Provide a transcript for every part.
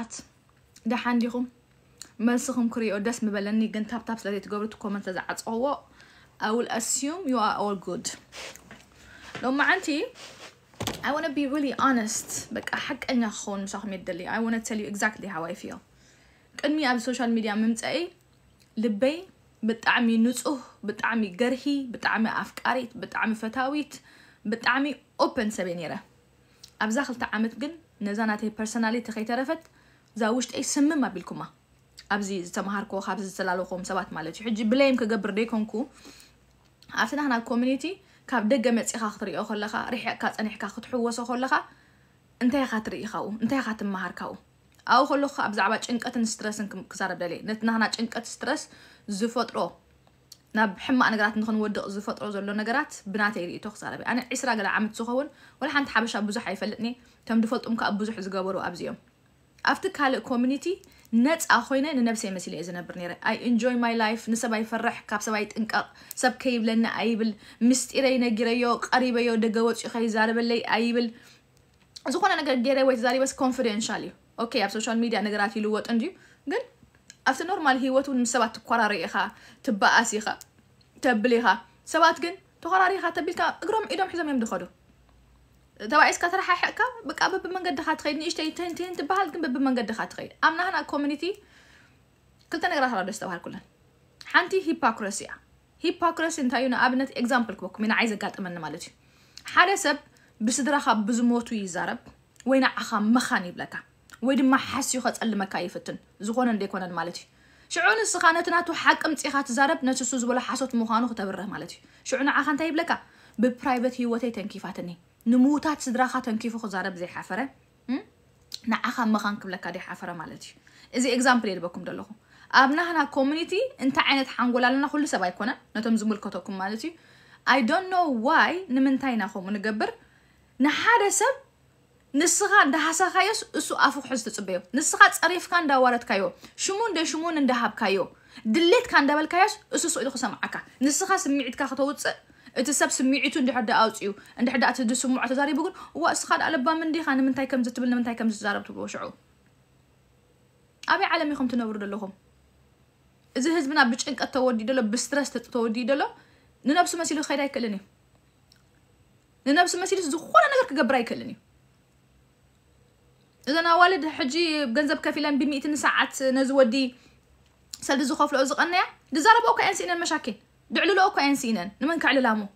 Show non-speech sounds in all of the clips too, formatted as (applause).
ኣት ድሓን ዲኹም መልስኹም ክሪኦ ደስ ምበለኒ ግን ታብታብ ስለዘይትገብሩ እቲ ኮመንት ስለዝዓፀዎ I will assume you are all good ሎም መዓንቲ I want to be really honest በቃ ሓቀኛ ክኸውን ምሳኹም የደሊ I want to tell you exactly how I feel ቅድሚ ኣብ ሶሻል ሚድያ ምምፅአይ ልበይ ብጣዕሚ ንፁህ ብጣዕሚ ገርሂ ብጣዕሚ ኣፍቃሪት ብጣዕሚ ፈታዊት ብጣዕሚ ኦፐን ሰበይ ነይረ ኣብዛ ክልተ ዓመት ግን ነዛ ናተይ ፐርሶናሊቲ ከይተረፈት زاوشت أي سمم ما بلكما أبزي تمهاركو خابز تلالوكم سبات مالتي حجي بلايم كقبر ديكونكو عرفتنا هنا الكوميونيتي كاب دقة متسيخا خطريقو خلقا ريحيكا تنحكا خطحوسو خلقا انتي خاتريقاو انتي خاتمهاركاو أو خلقا بزعبا چنقتن سترسن كزارب دالي نتنا هنا چنقت ستريس زفطرو ናብ ሕማቅ ነገራት ንክንወድቕ ዝፈጥሮ ዘሎ ነገራት ብናተይ ርእቶ ክዛረበ انا ዒስራ ገለ ዓመት ዝኸውን ولا حنت ሓበሻ بزح يفلتني تم دفلطم كا بزح زغبرو ኣብዚኦም ኣብቲ ካልእ ኮሚኒቲ ነፃ ኮይነ ንነብሰ መሲለ እየ ዝነብር ነረ ኣይ ኤንጆይ ማይ ላይፍ ንሰብ ኣይፈርሕ ካብ ሰብ ኣይጥንቀቕ ሰብ ከይብለኒ ኣይብል ምስጢረይ ነጊረዮ ቀሪበዮ ደገ ወፂኡ ከይዛረበለይ ኣይብል ዝኾነ ነገር ገይረ ወይ ተዛሪበስ ኮንፊደንሻል እዩ ኦኬ ኣብ ሶሻል ሚድያ ነገራት ይልወጥ እንድዩ ግን ኣብቲ ኖርማል ሂወት እውን ምስ ሰባት ትኮራርዕ ኢኻ ትበኣስ ኢኻ ተብል ኢኻ ሰባት ግን ተኮራሪኢኻ ተቢልካ እግሮም ኢዶም ሒዞም እዮም ድኸዱ ተባዒስካ ተረሓሕዕካ በቃ በቢ መንገድካ ትኸይድ ንእሽተይ ትህንትህን ትበሃል ግን በቢ መንገድካ ትኸይድ ኣምና ሃና ኮሚኒቲ ክልተ ነገራት ኣላ ደስ ተባሃል ኩለን ሓንቲ ሂፓክረሲ እያ ሂፓክረሲ እንታይ እዩ ንኣብነት ኤግዛምፕል ክበኩም ንዓይ ዘጋጥመኒ ማለት እዩ ሓደ ሰብ ብስድራኻ ብዝሞቱ ይዛረብ ወይ ንዓኻ መኻን ይብለካ ወይ ድማ ሓስዩ ከፀልመካ ይፍትን ዝኾነ እንደይኮነን ማለት እዩ ሽዑ ንስኻ ነቲ ናቱ ሓቂ ምፂኻ ትዛረብ ነቲ እሱ ዝበሎ ሓሶት ምዃኑ ክተብርህ ማለት እዩ ሽዑ ንዓኻ እንታይ ይብለካ ብፕራይቨት ሂወተይ ተንኪፋትኒ ንሙዉታት ስድራኻ ተንኪፉ ክዛረብ ዘይሓፈረ ንዓኻ መኻን ክብለካ ዘይሓፈረ ማለት እዩ እዚ ኤግዛምፕል እየ ልበኩም ዘለኹ ኣብ ናህና ኮሚኒቲ እንታይ ዓይነት ሓንጎል ኣለና ኩሉ ሰብ ኣይኮነን ነቶም ዝምልከተኩም ማለት እዩ ኣይ ዶንት ኖ ዋይ ንምንታይ ኢና ከምኡ ንገብር ንሓደ ሰብ ንስኻ እንዳሃሳኻዮስ እሱ ኣፉ ክሕዝ ትፅበዮ ንስኻ ፀሪፍካ እንዳዋረትካዮ ሽሙን ደ ሽሙን እንዳሃብካዮ ድሌትካ እንዳበልካዮስ እሱ ስኢሉ ክሰምዓካ ንስኻ ስምዒትካ ክተውፅእ እቲ ሰብ ስሚዒቱ እንድሕር ዳ ኣውፅኡ እንድሕር ዳ እቲ ድስምዖ ተዛሪቡ ግን እዋ እስኻ ዳ ኣለባም እንዲኻ ንምንታይ ከም ዝትብል ንምንታይ ከም ዝዛረብ ትብሎ ሽዑ ኣበይ ዓለም ኢኹም ትነብሩ ዘለኹም እዚ ህዝብና ብጭንቀት ተወዲኡ ደሎ ብስትረስ ተወዲኡ ደሎ ንነብሱ መሲሉ ክኸይድ ኣይክእልን እዩ ንነብሱ መሲሉ ዝኾነ ነገር ክገብር ኣይክእልን እዩ እዘን ኣዋልድ ሕጂ ገንዘብ ከፍ ኢለን ብሚእትን ሰዓት ነዚ ወዲ ሰልዲ ዝኸፍልኦ ዝቐነያ ድዛረበ ኦካ የንስእነን መሻኪል دعلو لو اكو انسينن نمن لامو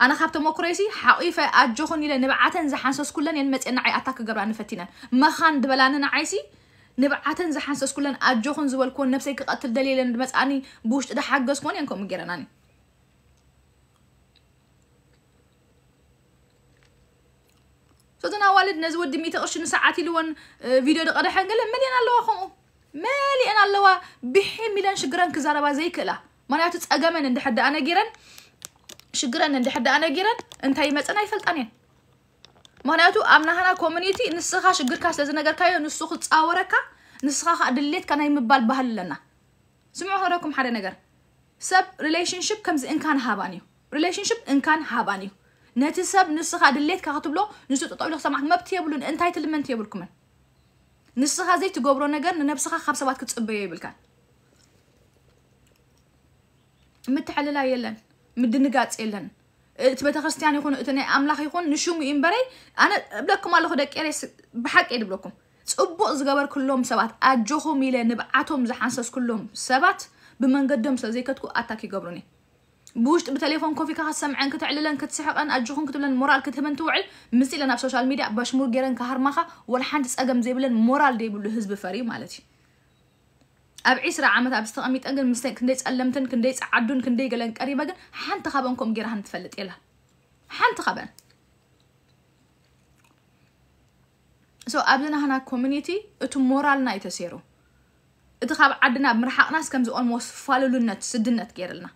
أنا خابت مو كريسي حقيفة أجخني نبعاتن زحنسس كلن ينمت إن عي أتاك جبران فتنا ما خان دبلان نعيسي نبعاتن زحنسس كلن أجخن كون نفسي كقتل دليل إن بس أني بوش ده حق جسكون ينكم مجرناني صدنا والد نز ودي ميت قرش نساعتي لون آه، فيديو دقرحن قال مليان الله خمو مالي أنا الله بحي ميلان شجران كزاربا زي كلا مانياتو تسأقامن اندي حد انا جيرن شقرن اندي حد انا جيرن انتاي مات انا يفلتانين مانياتو امنا هنا كومنيتي نسخا شقر كاس لازنقر كايو نسخو تساوركا نسخا ادليت كان يمبال بهل لنا سمعوا هوراكم حدا نقر سب relationship كمز ان كان هابانيو relationship ان كان هابانيو نتي سب نسخا ادليت كاغتب لو نسو تطول لو سمعك مبتي يبلون انتاي تلمنت يبلكم نسخا زي تقوبرو نقر ننبسخا خبسوات كتسبيو يبلكان ምትሕልላ የለን ምድንጋፅ የለን እቲ ቤተክርስትያን ይኹን እቲ ናይ ኣምላኽ ይኹን ንሽሙ እዩ እምበረይ ኣነ እብለኩም ኣለኹ ደቂሬስ ብሓቂ እየ ድብለኩም ፅቡቅ ዝገበርክሎም ሰባት ኣጆኹም ኢለ ንብዓቶም ዝሓንሰስክሎም ሰባት ብመንገዶም ስለ ዘይከትኩ ኣታክ ይገብሩን እየ ብውሽጢ ብቴሌፎን ኮፊ ካ ክትሰምዐን ክትዕልለን ክትስሕቐን ኣጅኹን ክትብለን ሞራል ክትህበን ትውዕል ምስ ኢለን ኣብ ሶሻል ሚድያ ባሽሙር ገይረን ካሃርማኻ ወላ ሓንቲ ፀገም ዘይብለን ሞራል ዘይብሉ ህዝቢ ፈሪ ማለት እዩ أب عشرة عامات أب استغامي تأجل مسلين كندي تألمتن كندي تعدون كندي قلن قريبا قن حان تخابن كوم جيرا هان تفلت إلا حان تخابن سو أبدنا هنا كوميونيتي إتو مورال نايتا سيرو إتو خاب عدنا بمرحاق ناس كمز أول موس فالولو النت سدنت كير لنا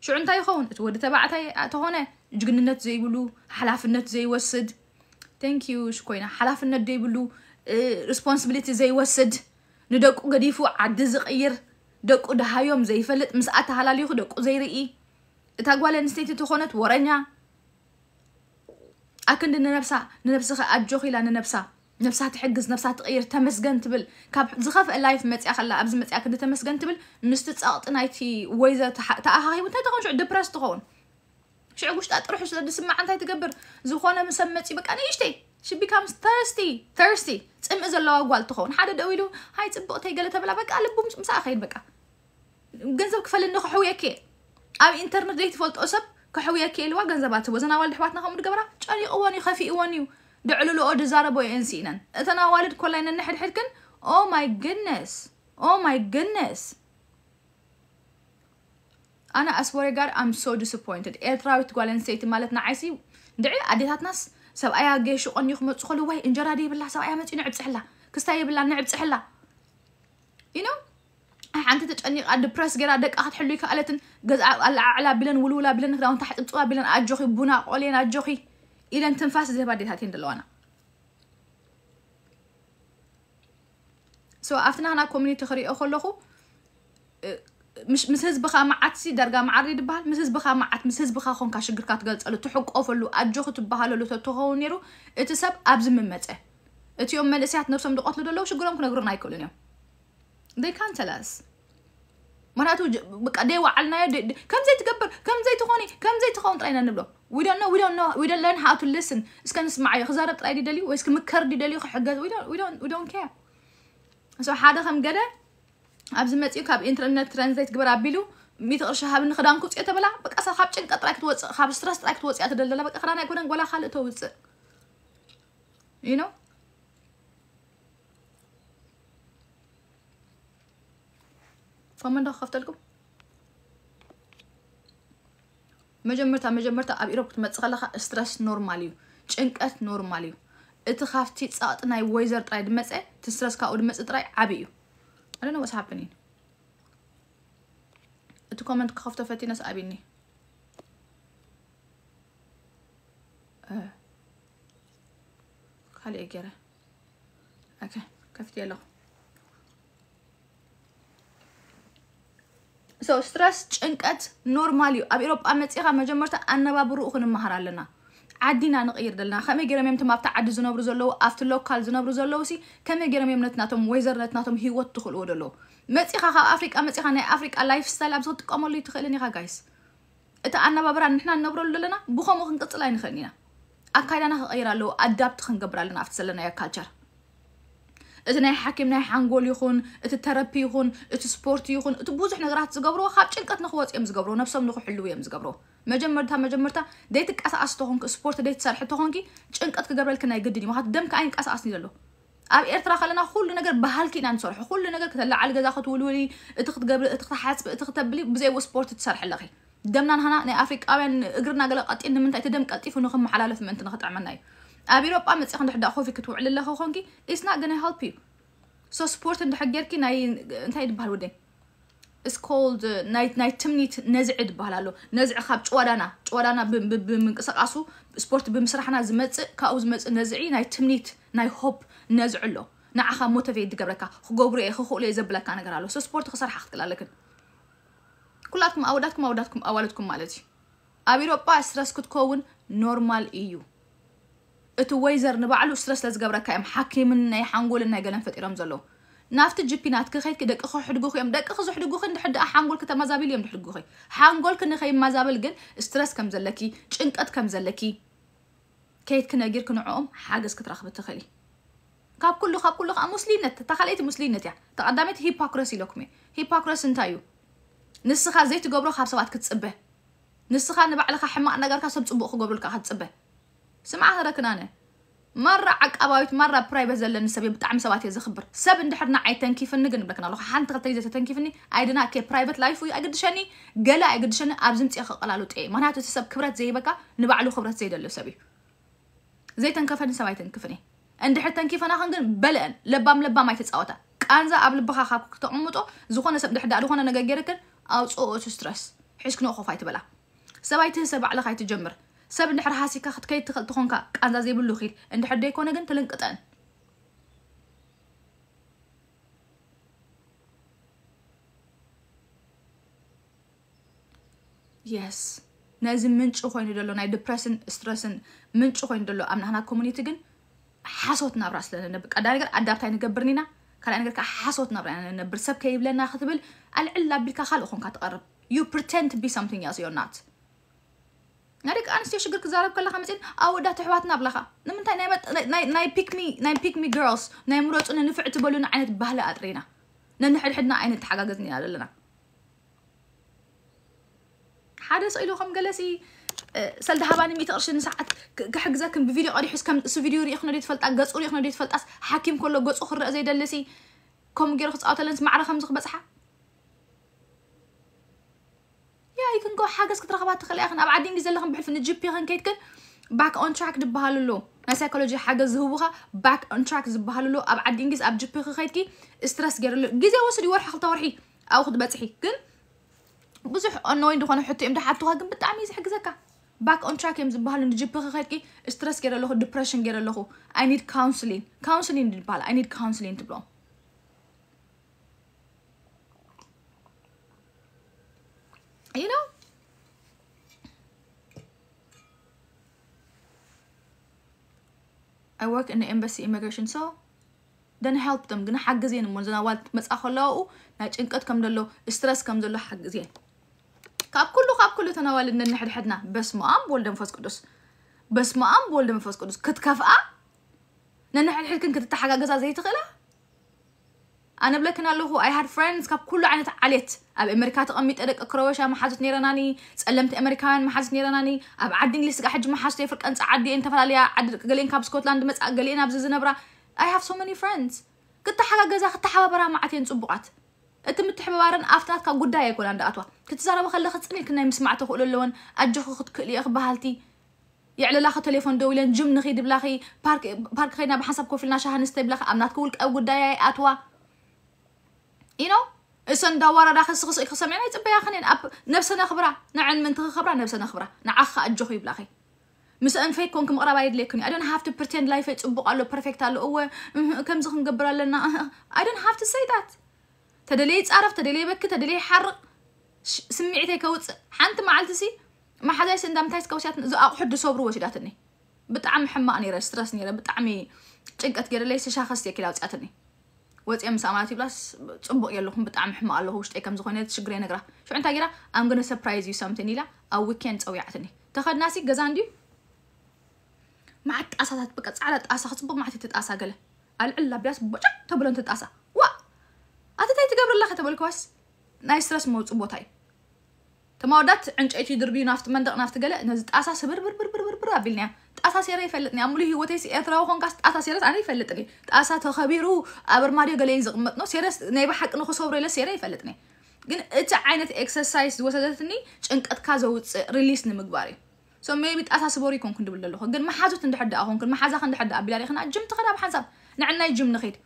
شو عنتا يخون إتو ودي تبعتا تهونا جقن النت زي بلو حلاف النت زي وسد تانكيو شكوينا حلاف النت زي بلو ريسبونسبيليتي زي وسد ንደቁ ገዲፉ ዓዲ ዝቕይር ደቁ ድሃዮም ዘይፈልጥ ምስኣ ተሃላሊኹ ደቁ ዘይርኢ እታ ጓል ኣንስተይቲ እትኾነት ወረኛ ኣክንዲ ንነብሳ ንነብስኸ ኣጆኽ ኢላ ንነብሳ ነብሳ ትሕግዝ ነብሳ ትቕይር ተመስገን ትብል ካብ ዝኸፍአ ላይፍ መፅያ ከላ ኣብዚ መፅያ ክንዲ ተመስገን ትብል ምስቲ ፀቕጢ ናይቲ ወይዘ ተኣኻኺቡ እንታይ ትኾን ሽዑ ድፕረስ ትኸውን ሽዑ ውሽጣ ጥርሑ ስለ ድስማዕ እንታይ ትገብር ዝኾነ ምሰብ መፂ በቃ ንእሽተይ ሽቢካምስ ተርስቲ ተርስቲ تم ازلوا غوال تخون حدا دويلو هاي تبقتي قالت بلا بقى لب مساء خير بقى غنزب كفل نخو يا كي اب انترنت ديت فولت اسب كحو يا كي لو غنزبات وزنا والد حواتنا خمد قبره تشاني اواني خفي اواني دعلو له اود زاربو انسينا اتنا والد كلنا نحد حدكن او ماي جودنس او ماي جودنس انا اسوري جار ام سو ديسابوينتد ايه تراوي تقول انسيتي مالتنا عايسي دعي اديتات ناس سبايا قيشو قن يخ متخلو واي انجرا دي بالله سبايا متي نعب صحلا كستاي بالله نعب صحلا you know عندك تجني قد برس جرا دك أحد حلوك قالتن جز على بلن ولولا بلن كذا وانت حتى تقول بلن أجوخي بنا قلين أجوخي إلى أن تنفاس زي بعد هاتين دلوانا so أفتنا هنا كوميني تخري أخو لخو مش ምስ ህዝብኻ መዓት ሲ ዳርጋ መዓሪ ድበሃል ምስ ህዝብኻ መዓት ምስ ህዝብኻ ኮንካ ሽግርካ ትገልፀሉ ትሕቆፈሉ ኣጆ ክትበሃለሉ ተትኸውን ነይሩ እቲ ሰብ ኣብዚ ምመፀ እቲኦም መንእሰያት ነብሶም ዝቐትሉ ዘለዉ ሽግሮም ክነግሩና ኣይክእሉን እዮም ደይ ካንተላስ ምክንያቱ በቃ ደይ ዋዓልናዮ ከምዘይ ትገብር ከምዘይ ትኾኒ ከምዘይ ትኸውን ጥራይ ኢና ንብሎ ዊዶኖ ዊዶኖ ዊዶን ለርን ሃቱ ልስን እስከ ንስማዓዮ ክዛረብ ጥራይ ድደልዩ ወይስ ክምከር ድደልዩ ክሕገዝ ዊዶን ኬር ሓደ ከም ገለ ኣብዚ መፂኡ ካብ ኢንተርነት ትራንዚት ግበር ኣቢሉ ሚት ቅርሺ ሃብኒ ክዳንኩ ውፅኦ ተበላ በቃ ሰብ ካብ ጭንቀ ጥራይ ክትወፅእ ካብ ስትረስ ጥራይ ክትወፅእያ ትደለላ በቃ ክዳን ኣይኮነን ጎላ ካልእ ተውፅእ ኢኖ ኮመንዶ ክኸፍተልኩም መጀመርታ መጀመርታ ኣብ ኢሮብ ክትመፅእ ከለካ ስትረስ ኖርማል እዩ ጭንቀት ኖርማል እዩ እቲ ካብቲ ፃቕጢ ናይ ወይዘር ጥራይ ድመፀ ትስትረስ ካብኡ ድመፅእ ጥራይ ዓብይ እዩ I don't know what's happening انتو كومنت خافت فاتي ناس قابلني اه خلي اجرى اوكي كيف يلا so stress ጭንቀት ኖርማል እዩ ኣብ ኢሮጳ መፂኻ መጀመርታ ኣነባብርኡ ክንመሃር ኣለና ዓዲና ንቕይር ዘለና ከመይ ገይሮም እዮም እቶም ኣብቲ ዓዲ ዝነብሩ ዘለዉ ኣብቲ ሎካል ዝነብሩ ዘለዉ ሲ ከመይ ገይሮም እዮም ነትናቶም ወይዘርነትናቶም ሂወት ትኽእልዎ ዘለዉ መፂኻ ካብ ኣፍሪቃ መፂኻ ናይ ኣፍሪቃ ላይፍ ስታይል ኣብዚ ክጥቀመሉ ዩ ትኽእልን ኢኻ ጋይስ እቲ ኣነባብራ ንሕና ንነብረሉ ዘለና ብከምኡ ክንቅፅል ኣይንኽእልን ኢና ኣካይዳና ክቀይር ኣለዎ ኣዳብቲ ክንገብር ኣለና ኣብቲ ዘለናዮ ካልቸር እቲ ናይ ሓኪም ናይ ሓንጎል ይኹን እቲ ተረፒ ይኹን እቲ ስፖርት ይኹን እቲ ብዙሕ ነገራት ዝገብሮ ካብ ጭንቀት ንክወፅ እዮም ዝገብሮ ነብሶም ንክሕልው እዮም ዝገብሮ መጀመርታ መጀመርታ ደይትቀሳኣስ እተኾንኪ ስፖርት ደይትሰርሒ እተኾንኪ ጭንቀት ክገብረልክ ናይ ግድን እዩ ምክንያቱ ደምካ ኣይንቀሳኣስ ዘሎ ኣብ ኤርትራ ከለና ኩሉ ነገር ባህልኪ ኢና ንሰርሖ ኩሉ ነገር ክተላዓል ገዛ ክትውልውሊ እቲ ክትገብሪ እቲ ክትሓፅቢ እቲ ክተብሊ ብዘይዎ ስፖርት ትሰርሐ ኣለኺ ደምና ንሃና ናይ ኣፍሪቃውያን እግርና ገለ ቀጢን ንምንታይ እቲ ደም ቀጢፉ ንክመሓላለፍ ምእንቲ ንክጥዕመና እዩ ኣብ ኢሮጳ መፅኢኻ እንድሕዳእ ኮፊ ክትውዕል ኣለኸ ኮንኪ ኢስና ገና ሃልፕ እዩ ሶ ስፖርት እንድሕገርኪ ናይ እንታይ ድበሃል ወደይ ኢስ ኮልድ ናይ ትምኒት ነዝዒ ድበሃል ኣሎ ነዝዒ ካብ ጭዋዳና ጭዋዳና ብምንቅስቃሱ ስፖርት ብምስራሕና ዝመፅእ ካብኡ ዝመፅእ ነዝዒ ናይ ትምኒት ናይ ሆፕ ነዝዕ ኣሎ ንዓኻ ሞተቬት ትገብረካ ክገብሩ እየ ክኽእሉ እየ ዘብለካ ነገር ኣሎ ሶ ስፖርት ክሰርሓ ክትክእል ኣለክን ኩላትኩም ኣወዳትኩም ኣወዳትኩም ኣዋልትኩም ማለት እዩ ኣብ ኢሮጳ ስረስ ክትከውን ኖርማል እዩ እቲ ወይዘር ንባዕሉ ስትረስ ለዝገብረካ እዮም ሓኪምን ናይ ሓንጎልን ናይ ገለን ፈጢሮም ዘለዉ ናብቲ ጅፒ ናትክ ከይድክ ደቂ ክሕድጉኹ እዮም ደቂ ክዝሕድጉኺ እንድሕር ደኣ ሓንጎልክ ተመዛቢሉ እዮም ድሕድጉኺ ሓንጎልክ ንኸይመዛብል ግን ስትረስ ከም ዘለኪ ጭንቀት ከም ዘለኪ ከይድክ ነጊር ክንዕኦም ሓገዝ ክትረኽብ ትኽእል ካብ ኩሉ ካብ ኩሉ ከዓ ሙስሊምነት እታ ካልአይቲ ሙስሊምነት እያ ተቐዳመይቲ ሂፓክረስ ኢለኩም እየ ሂፓክረስ እንታይ እዩ ንስኻ ዘይትገብሮ ካብ ሰባት ክትፅበ ንስኻ ንባዕልኻ ሕማቅ ነገርካ ሰብ ፅቡቅ ክገብሩልካ ክትፅበ سمعها ركنانه مرة عقبايت مرة براي بزلن سبي بتعم سواتي زخبر سب ان اندحرنا عي تنكيف النجن بلكنا لو حنت غطي زي تنكيفني عيدنا كي برايفت لايف وي اقدشني قلا اقدشني ابزمت يا خقلالو تي معناته سب كبرت زي بقى نبعلو خبرت زي دلو سبي زي تنكفني ان دحر تنكي تنكيفنا هنجن بلن لبام لبام ما يتፃወታ ቃንዛ ኣብ ልብኻ ካብ ክተቕምጦ ዝኾነ ሰብ ድሕዳ ዝኾነ ነገር ጌርክን ኣውፅኦቱ ስትረስ خوفايت بلا ይትበላ ሰባይቲ على خايت جمر ሰብ እንድሕር ሃሲካ ክትከይድ ትኽእል ትኾንካ ቃንዛ ዘይብሉ ኺል እንድሕር ደይኮነ ግን ትልንቅጠን የስ ነዚ ምንጭ ኮይኑ ደሎ ናይ ዲፕረስን ስትረስን ምንጭ ኮይኑ ደሎ ኣብ ናህና ኮሚኒቲ ግን ሓሶት ናብራ ስለንነብር ቀዳ ነገር ኣዳብታይ ንገብርን ኢና ካልኣይ ነገር ከዓ ሓሶት ናብራ ኢና ንነብር ሰብ ከይብለና ክትብል ኣልዕል ኣቢልካ ካልእ ኮንካ ትቐርብ ዩ ፕሪቴንድ ቢ ሰምቲንግ ያስ ዮር ናት ناري كانستيو شكرك زارب كلها مثلا او دا تحواتنا بلاخا نمنتا ناي ناي ناي بيك مي ناي بيك مي جيرلز ناي مروت انا نفع تبلونا عينت بهله اطرينا ننحد حدنا عينت حقاقزني على لنا حدا سئلو خم جلسي سلد هاباني ميت قرشن ساعات كحق زاكم بفيديو قريح حس كم سو فيديو ريخنا ديت فلت اقص ريخنا ديت فلت اس حاكم كله قص اخر زي دلسي كم جير خص اوتلنس معرفه مزخ بصحه يا هي كنكو حاجه كثر رغبات تخلي اخن ابعد دين ديزل لهم بحفن الجي بي غن كيت كن باك اون تراك دبهالو لو ما سايكولوجي حاجه زهوها باك اون تراك دبهالو لو ابعد دين ديز اب جي بي خيت كي استرس غير لو جيزي وصل يور حلطه ورحي او خد بتحي كن بزح انوين دخان حتي امدا حتوها كن بتعمي زحك زكا باك اون تراك يم زبهالو جي بي خيت كي استرس غير لو دبرشن غير لو اي نيد كونسلين كونسلين دبال اي نيد كونسلين دبلو you know I work in the embassy immigration so ደን ሃልፕቶም ግን ሓግዝየን እሞ እዘን ኣዋል መፃ ከለዋኡ ናይ ጭንቀት ከም ዘሎ ስትረስ ከም ዘሎ ሓግዝየን ካብ ኩሉ ካብ ኩሉ ተናዋል ነንሕድሕድና በስመ ኣብ ወልደ መንፈስ ቅዱስ በስመ ኣብ ወልደ መንፈስ ቅዱስ ክትከፍኣ ነንሕድሕድ ግን ክትተሓጋገዛ ዘይትኽእላ أنا بلكن له I had friends كاب كل عنت عليت أب أمريكات أمي تأرك أكروشة ما حاجت نيراناني سألمت أمريكان ما حاجت نيراناني أب عدي إنجليس حج ما حاجت يفرق أنت عدي أنت فلا عد قلين كاب سكوتلاند مس قلين أب زنبرة I have so many friends كنت حاجة جزا كنت حبابرة معتين صبقات أنت متحبارن أفتات كاب قد يكون عند أتوا كنت زارة بخلي ختصني كنا مسمعته خلوا اللون أجخ خد كل يخ بهالتي يعلى لاخ تليفون دولين جم نخيد بلاخي بارك بارك خينا بحسب كوفلنا شهر نستي بلاخ أمنات كولك أو قد أتوا ኢኖ እሰን ዳዋራዳ ክስክስ ኢክ ሰሚዕና ይፅበያ ኸኒን ኣብ ነብሰነ ኽብራ ንዓን ምንቲ ክኸብራ ነብሰነ ኽብራ ንዓኻ ኣጆኹ ይብላኸይ ምስ ኣንፈይ ኮንክ ምቕራብ ኣየድልየክን እዩ ኣደን ሃፍቲ ፕርቴንድ ላይፈ ፅቡቅ ኣሎ ፐርፌክት ኣሎ እወ ከምዚ ክንገብር ኣለና ኣደን ሃፍቲ ሰይጣት ተደለየ ፃረፍ ተደለየ በኪ ተደለየ ሓርቕ ስምዒተይ ከውፅእ ሓንቲ መዓልቲ ሲ ማሓዛይስ እንዳምንታይ ስከውሲያት እዚ ኣቑሑት ድሰብሩ ወሲዳትኒ ብጣዕሚ ሕማቕ ነረ ስትረስ ነረ ብጣዕሚ ጭንቀት ገይረለይ ስሻኸስ የኪል ኣውፅኣትኒ وأتي أمس أماتي بلاس تبقى يلهم بتعم حما الله وش تأكم زخونة تشجري نقرا شو أنت قرا I'm gonna surprise you something إلا أو weekend أو يعتني تاخد ناسي جزاندي مع التأسى تبقى على التأسى خصبك مع تتأسى قله العلا بلاس بوجع تبلون تتأسى وا أتتاي تقبر الله تبل كويس ناي سترس موت بوتاي تماودات عنج أيتي دربي نافت مندق نافت قله نزت أسى سبر بر بر بر بر بر أبيلنا ተኣሳሲረ ይፈልጥኒ ኣብ ሙሉእ ሂወተይ ኤርትራዊ ኮንካስ ተኣሳሲረስ ኣነ ይፈልጥኒ ጣሳ ተኸቢሩ ኣብ ኣርማድዮ ገለይን ዝቕመጥ ኖ ሴረስ ናይ ብሓቂ ንክሰብሮ ኢለ ሴረ ይፈልጥኒ ግን እቲ ዓይነት ኤክሰርሳይዝ ዝወሰደትኒ ጭንቀትካ ዘውፅእ ሪሊስ ንምግባር እዩ ሶ ሜቢ ጣሳ ስበሩ ይኮንኩን ድብል ዘለኹ ግን መሓዙት እንድሕዳ ኮንኩን መሓዛኸ እንድሕዳ ኣቢላ ሪኽና ጅም ትኸዳ ብሓንሳብ ንዕናይ ጅም ንኸይድ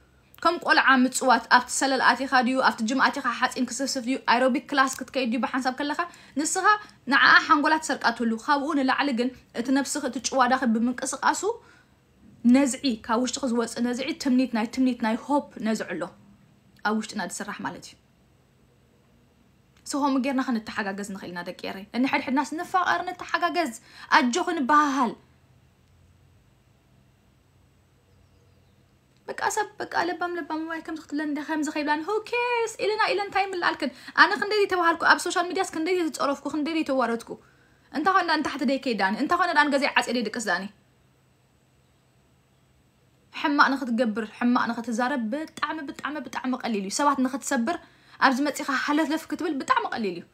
كم قول عام متسوات أفت سلل آتي خاديو أفت جمع آتي خا خاحات إن كسف ديو أيروبيك كلاس كتكيديو بحنساب كلها نسخة نعا حنقولات سرقات هلو خابون اللي علقن تنفسخ تجوا داخل بمنقص أسو نزعي تخز قزوات نزعي تمنيت ناي تمنيت ناي هوب نزعله أوشت نادي سرح مالتي سهم غير نخن التحقق جز نخلينا دكيري لأن حد حد ناس نفقر نتحقق جز أجوخن بهال بقى سب بقى لبام لبام واي كم تختلن ده خمسة خيبلان هو كيرس إلنا إلنا تايم الألكن أنا خندي تبهالكو أب سوشيال ميديا خندي تتصرفكو خندري توارتكو أنت هنا أنت حتى ديكي داني أنت هنا دان جزي عسئلي دكس داني حما أنا خد زارب بتعم بتعم بتعم قليلي سوات أنا خد نختسبر أبز ما متسخ حلف لف كتبل بتعم قليلي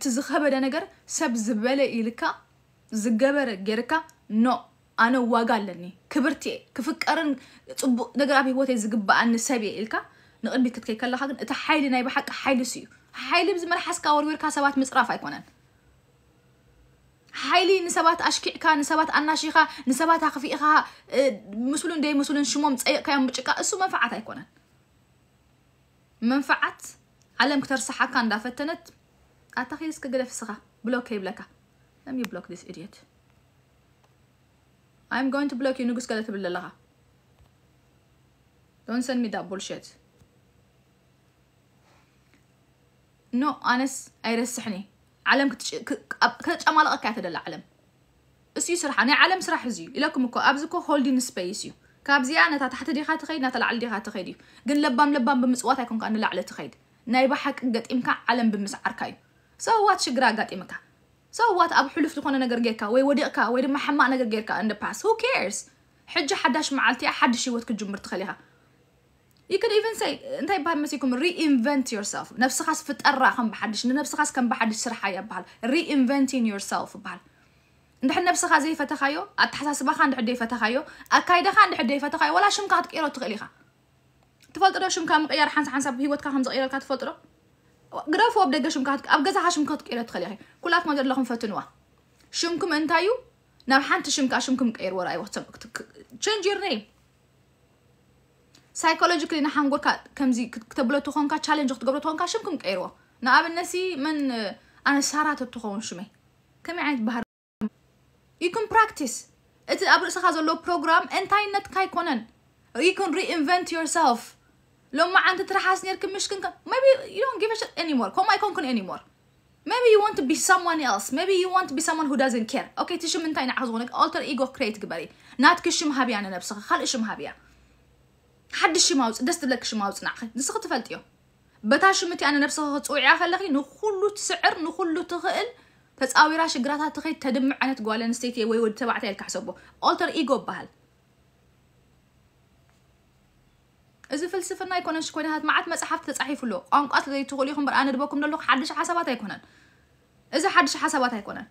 تزخبر ده نجر سب زبالة إلكا زجبر جركا نو no. أنا واقع لني كبرتي كفكرن تب نقرأ في وقت يزقب أن سبي إلك نقول بك تكي كل حاجة أنت حيل ناي بحق حيل سيو حيل بزمر حس كاور وير كاسبات مصرافة يكونن حيلي نسبات أشكي كا نسبات أنا شيخة نسبات أخفي إخا مسولن دي مسولن شموم تأي كيام بتشكا إسو منفعت يكونن منفعت علم كتر صحة كان دافتنت أتخيل سكجلة في صغة بلوكي بلاكا لم يبلوك ذيس إديت I'm going to block you don't send me that bullshit no honest, أنس أيرسحني علم كتش كتش أما لقى كاتد العلم اسيو سرح أنا علم سرح زيو إلكم كوا أبزكو holding space you كابزي أنا تحت دي خات خيد نتلا على دي خات خيد. قن لبام لبام بمسوات يكون كأن لعلة خيد نايبحك قد إمك علم بمسعر كاي so what شجرا قد إمكان سو وات أبو حلف تكون أنا قرقيركا وي وديقكا وي ما حما أنا قرقيركا in the past who cares حجة حداش معالتي أحد شي وقت جمر تخليها you can even say انتي بحال مسيكم reinvent yourself نفس خاص فتقرا خم بحدش نفس خاص كم بحدش سرحايا بحال reinventing yourself بحال عند ندحن نفسخا زي فتخايو اتحساسبا خان ندحدي فتخايو اكايدا خان ندحدي فتخايو ولا شمكا تقيرو تقليخا تفلطرو شمكا مقير حنس حنس حنسب هيوتكا خمس قيركا تفلطرو ገዳፎ ኣብ ደገ ሽምካት ኣብ ገዛኻ ሽምካት ቀይረ ትኽእል ኢኹ ኩላትኩም ዘለኹም ፈትንዋ ሽምኩም እንታይ እዩ ናብ ሓንቲ ሽምካ ሽምኩም ቀይር ወራይ ወክቶም ቸንጅ ዮር ኔም ሳይኮሎጂካሊ ንሓንጎልካ ከምዚ ክተብሎ ትኾንካ ቻለንጅ ክትገብሮ ትኾንካ ሽምኩም ቀይርዎ ንኣብነት መን ኣነ ሳራት እትኸውን ሽመይ ከመይ ዓይነት ባህር ይኩን ፕራክቲስ እቲ ኣብ ርእስኻ ዘሎ ፕሮግራም እንታይነትካ ይኮነን ይኩን ሪኢንቨንት ዮርሰልፍ لو ما عندك ترحاسني ركب مشكن maybe you don't give a shit anymore كون ما يكونكن anymore maybe you want to be someone else maybe you want to be someone who doesn't care okay تشم انت عزونك alter ego create قبري نات كشم مهابي انا نفسك خل اشم مهابي حد الشم هاوز دست لك شم هاوز نعخ نسخ تفلتيو بتا شمتي انا نفسك تقوعي فلخي نخلو تسعر نخلو تخيل تساوي راش قراتها تخيل تدمع انا تقول انستيتي وي ود تبعتي لك حسبه alter ego بهل እዚ ፍልስፍና ኣይኮነን ኮይነ መዓት መፅሓፍቲ ተፃሒፉ ኣሎ ቋንቋ ስለዘይትኽእሉ ኢኹም ብርኣ ንድበኩም ዘለኹ ሓድሽ ሓሳባት ኣይኮነን እዚ ሓድሽ ሓሳባት ኣይኮነን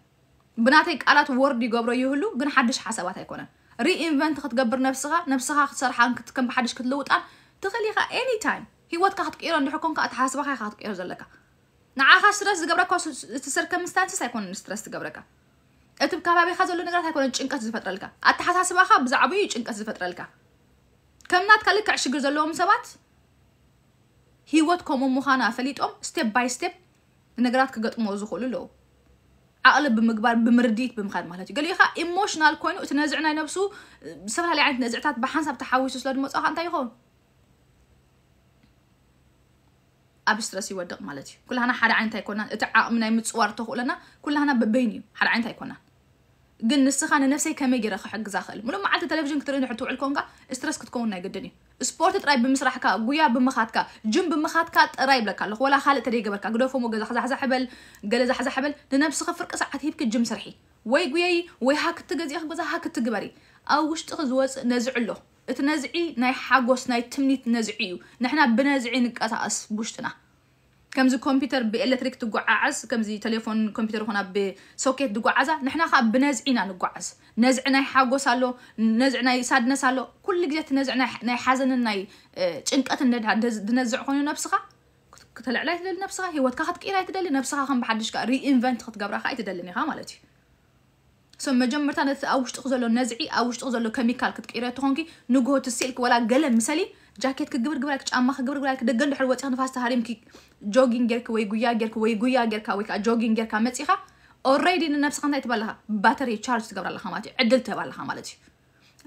ብናተይ ቃላት ወርድ ይገብሮ ይህሉ ግን ሓድሽ ሓሳባት ኣይኮነን ሪኢንቨንት ክትገብር ነብስኻ ነብስኻ ክትሰርሓን ከም ብሓድሽ ክትልውጣን ትኽእል ኢኻ ኤኒታይም ሂወትካ ክትቅይሮ እንድሕር ኮንካ እቲ ሓስባኻ ኢኻ ክትቅይሮ ዘለካ ንዓኻ ስትረስ ዝገብረካ እቲ ሰርከምስታንስስ ኣይኮነን ስትረስ ዝገብረካ እቲ ከባቢኻ ዘሎ ነገራት ኣይኮነን ጭንቀት ዝፈጥረልካ ኣተሓሳስባኻ ብዛዕባዩ ጭንቀት ዝፈጥረልካ كمنات كلك عشق زلهم سبات هيوت كم مخانا فليت أم step by step نقرات كجت موزو خلوا عقل بمقبار بمرديت بمخاد مالتي قال لي خا ايموشنال كوينو تنزعنا نفسو سفرها لي عند نزعتات بحنسب تحاوش سلاد موز اخا انت يخون ابي ستريس يودق مالتي كلها انا حرا عينتا يكون تعا من اي متصور تخولنا كلها انا ببيني حرا عينتا يكون قل نسخان نفسي كم يجرى خ حق زاخل ملو عاد التلفزيون كترين حتو على الكونغا استرس كتكون ناي قدني سبورت ترايب بمسرح كا قويا بمخاتك جيم بمخاتك ترايب لك الله ولا خالق تري قبل كا قدو فمو قزح زح زح حبل قال زح زح حبل لنفس خ فرق ساعات هيك جيم سرحي وي قوي وي هاك تغزي اخ بزا هاك تغبري او وش تخز وز نزعلو اتنزعي ناي حاجوس ناي تمنيت نزعيو نحنا بنزعي نقاساس بوشتنا كمزي كمبيوتر بإلكتريك تجعز كمزي تليفون كمبيوتر هنا بسوكيت تقعز نحنا خا بنزعنا نقعز نزعنا حاجو سالو نزعنا يسادنا سالو كل جزء نزعنا ناي حزن ناي تشنقت نزع خونو نفسها كتلعلاي تدل نفسها هيوتك كتقيلاي تدل نفسها خم بحدش كا ري انفنت كتقبرها خا تدلني خا مالتي سو مجمرتا نت اوش قزلو نزعي اوش قزلو كيميكال كتكيرا تخونكي نغو تسيلك ولا قلم مثلي جاكيت كقبر قبرك ما خقبر قبرك دقل حلوة تخن فاس تهاريم كي جوجين جيرك ويجويا جيرك ويجويا جيرك ويك جوجين جيرك متسيها أوريدي نفس خن تبلا لها باتري تشارج تقبر لها مالتي عدل تبلا لها مالتي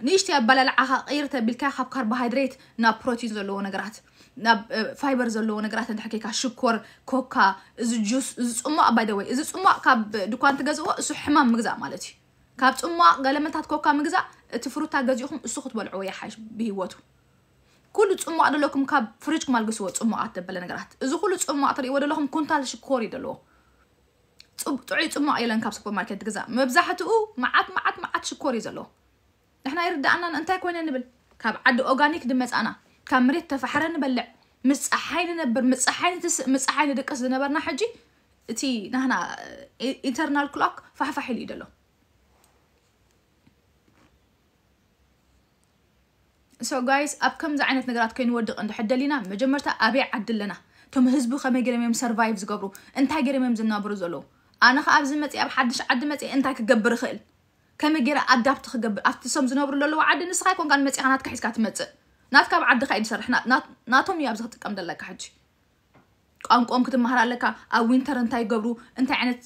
نيش تبلا لها غير تبلا لها كربوهيدرات نا بروتين زلو نقرات نا فايبر زلو نقرات انت حكيك شكر كوكا از جوس از اما باي ذا واي از اما كاب دكان تجازو سو حمام مجزا مالتي كابت اما قال لما تات كوكا مجزا تفرو تاجازيهم سو خطبوا العويا حاش كل صمو عدل لكم كاب فريج كمال الجسوة صمو عتب بلا نجرات إذا كل صمو عتري ولا لهم كنت على شكوري دلو تعي صمو عيلان كاب سوبر ماركت ما بزحته أو معت معت معت شكوري دلو نحنا يرد أنا أنت كوين نبل كاب عد أورجانيك دمت أنا كاب مريت تفحر نبلع مس أحيانا نبر مس أحيانا تس مس أحيانا دقس نبرنا حجي تي نحنا انترنال كلوك فحفحلي دلو ሶ ጋይስ ኣብ ከምዚ ዓይነት ነገራት ከይንወድቕ እንድሕር ደሊና መጀመርታ ኣበይ ዓዲ ኣለና እቶም ህዝቢ ከመይ ገይሮም እዮም ሰርቫይቭ ዝገብሩ እንታይ ገይሮም እዮም ዝናብሩ ዘለዉ ኣነ ከዓ ኣብዚ መፅእ ኣብ ሓድሽ ዓዲ መፅእ እንታይ ክገብር ይኽእል ከመይ ገይረ ኣዳፕቲ ክገብር ኣብቲ ሶም ዝነብሩ ኣለዎ ዓዲ ንስኻ ይኮንካ ንመፅኻ ናትካ ሒዝካ ትመፅእ ናትካ ኣብ ዓድካ እዩ ዝሰርሕ ናቶም እዩ ኣብዚ ክትጥቀም ዘለካ ሕጂ ቋንቋኦም ክትመሃር ኣለካ ኣብ ዊንተር እንታይ ይገብሩ እንታይ ዓይነት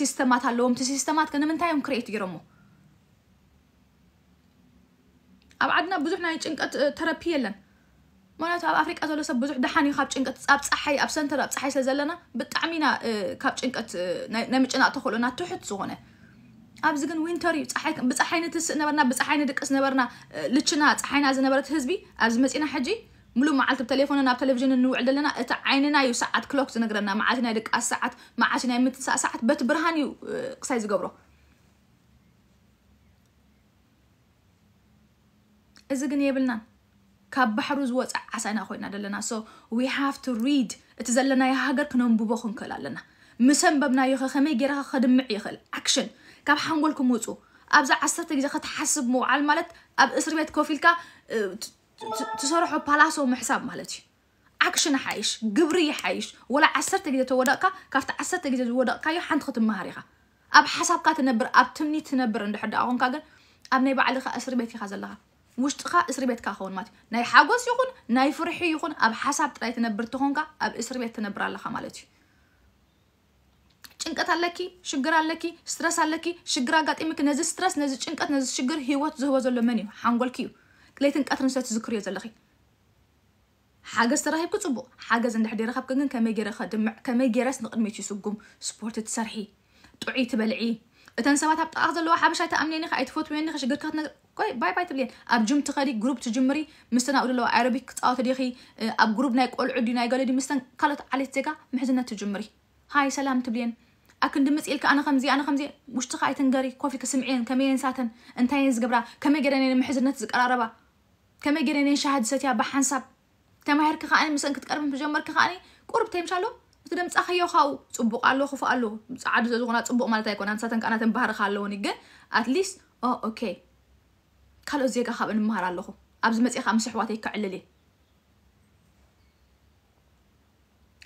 ሲስተማት ኣለዎም እቲ ሲስተማት ከ ንምንታይ እዮም ክርኤት ገይሮሞ أب عدنا بزحنا يجنقت ثرابي لنا مالت أب أفريقيا زلنا سب بزح دحين يخاب جنقت أب صحي أب سنتر أب صحي سلزلنا بتعمينا كاب جنقت نمج أنا أدخل أنا تحت صونة أب زين وينتري صحي بصحي نتس نبرنا بصحي ندكس نبرنا لتشنات صحي نازل نبرت هزبي أب إنا حجي ملو معلت بتليفوننا بتليفجن النوعد لنا تعيننا يو ساعة كلوكس نقرنا معاتنا يدك الساعة معاتنا يمت ساعة ساعة بتبرهاني قصايز قبره እዚ ግን የብልናን ካብ ባሕሩ ዝወፅእ ዓሳ ኢና ኮይና ዘለና ሶ ዊ ሃቭ ቱ ሪድ እቲ ዘለናዮ ሃገር ክነንብቦ ክንክእል ኣለና ምሰንበብናዮ ኸ ከመይ ጌርካ ከድምዕ ይኽእል ኣክሽን ካብ ሓንጎል ክምፁ ኣብዛ ዓሰርተ ግዜ ከተሓስብ ምውዓል ማለት ኣብ እስር ቤት ኮፍ ኢልካ ትሰርሖ ፓላሶ ምሕሳብ ማለት እዩ ኣክሽን ሓይሽ ግብሪ ይሓይሽ ወላ ዓሰርተ ግዜ ተወደቕካ ካብቲ ዓሰርተ ግዜ ዝወደቕካዮ ሓንቲ ክትመሃር ኢኻ ኣብ ሓሳብካ ትነብር ኣብ ትምኒ ትነብር እንድሕር ዳኣ ኮንካ ግን ኣብ ናይ ባዕልኻ እስር ቤት ኢኻ ዘለኻ ውሽጥኻ እስር ቤት ካ ክኸውን ማለት እዩ ናይ ሓጎስ ይኹን ናይ ፍርሒ ይኹን ኣብ ሓሳብ ጥራይ ትነብር እትኾንካ ኣብ እስር ቤት ትነብር ኣለኻ ማለት እዩ ጭንቀት ኣለኪ ሽግር ኣለኪ ስትረስ ኣለኪ ሽግር ኣጋጢምክ ነዚ ስትረስ ነዚ ጭንቀት ነዚ ሽግር ሂወት ዝህቦ ዘሎ መን እዩ ሓንጎልኪ እዩ ቅሌትን ቀትርን ስለ ትዝክርዮ ዘለኺ ሓገዝ ተራሂብክ ፅቡቅ ሓገዝ እንድሕደ ረኸብክ ግን ከመይ ገይረ ከድምዕ ከመይ ገይረስ ንቅድሚት ይስጉም ስፖርት ትሰርሒ ጥዑይ ትበልዒ እተን ሰባት ኣብ ጥቃክ ዘለዋ ሓበሻ ተኣምነኒኻ ኣይትፈትወኒኻ ሽግርካ كوي باي باي تبلين أب جم تخلي جروب تجمري مستنا أقول له عربي قطعة تاريخي أب جروب نايك أول عدي نايك قال لي مستن قالت على التجا محزنة تجمري هاي سلام تبلين أكن دمس إلك أنا خمزي أنا خمزي مش تخاي تنقري كوفي كسمعين كمين ساتن أنتين زقبرا كم جرني محزنة تزقرا كم جرني شهادة ستيا بحنسب تماهر كخاني مثلا كتقرب مجمر كخاني قرب تيمشالو እቲ ድምፃ ከዮኻው ፅቡቅ ኣሎ ክፉ ኣሎ ፃዓዱ ዝኮና ፅቡቅ ማለት ኣይኮና ንሳተን ከኣናተን ባህሪ ካለዎኒ ግን ኣትሊስት ኦኬ كالو زيغا خابن مهار اللخو أبز مزيخا مسحواتي كعللي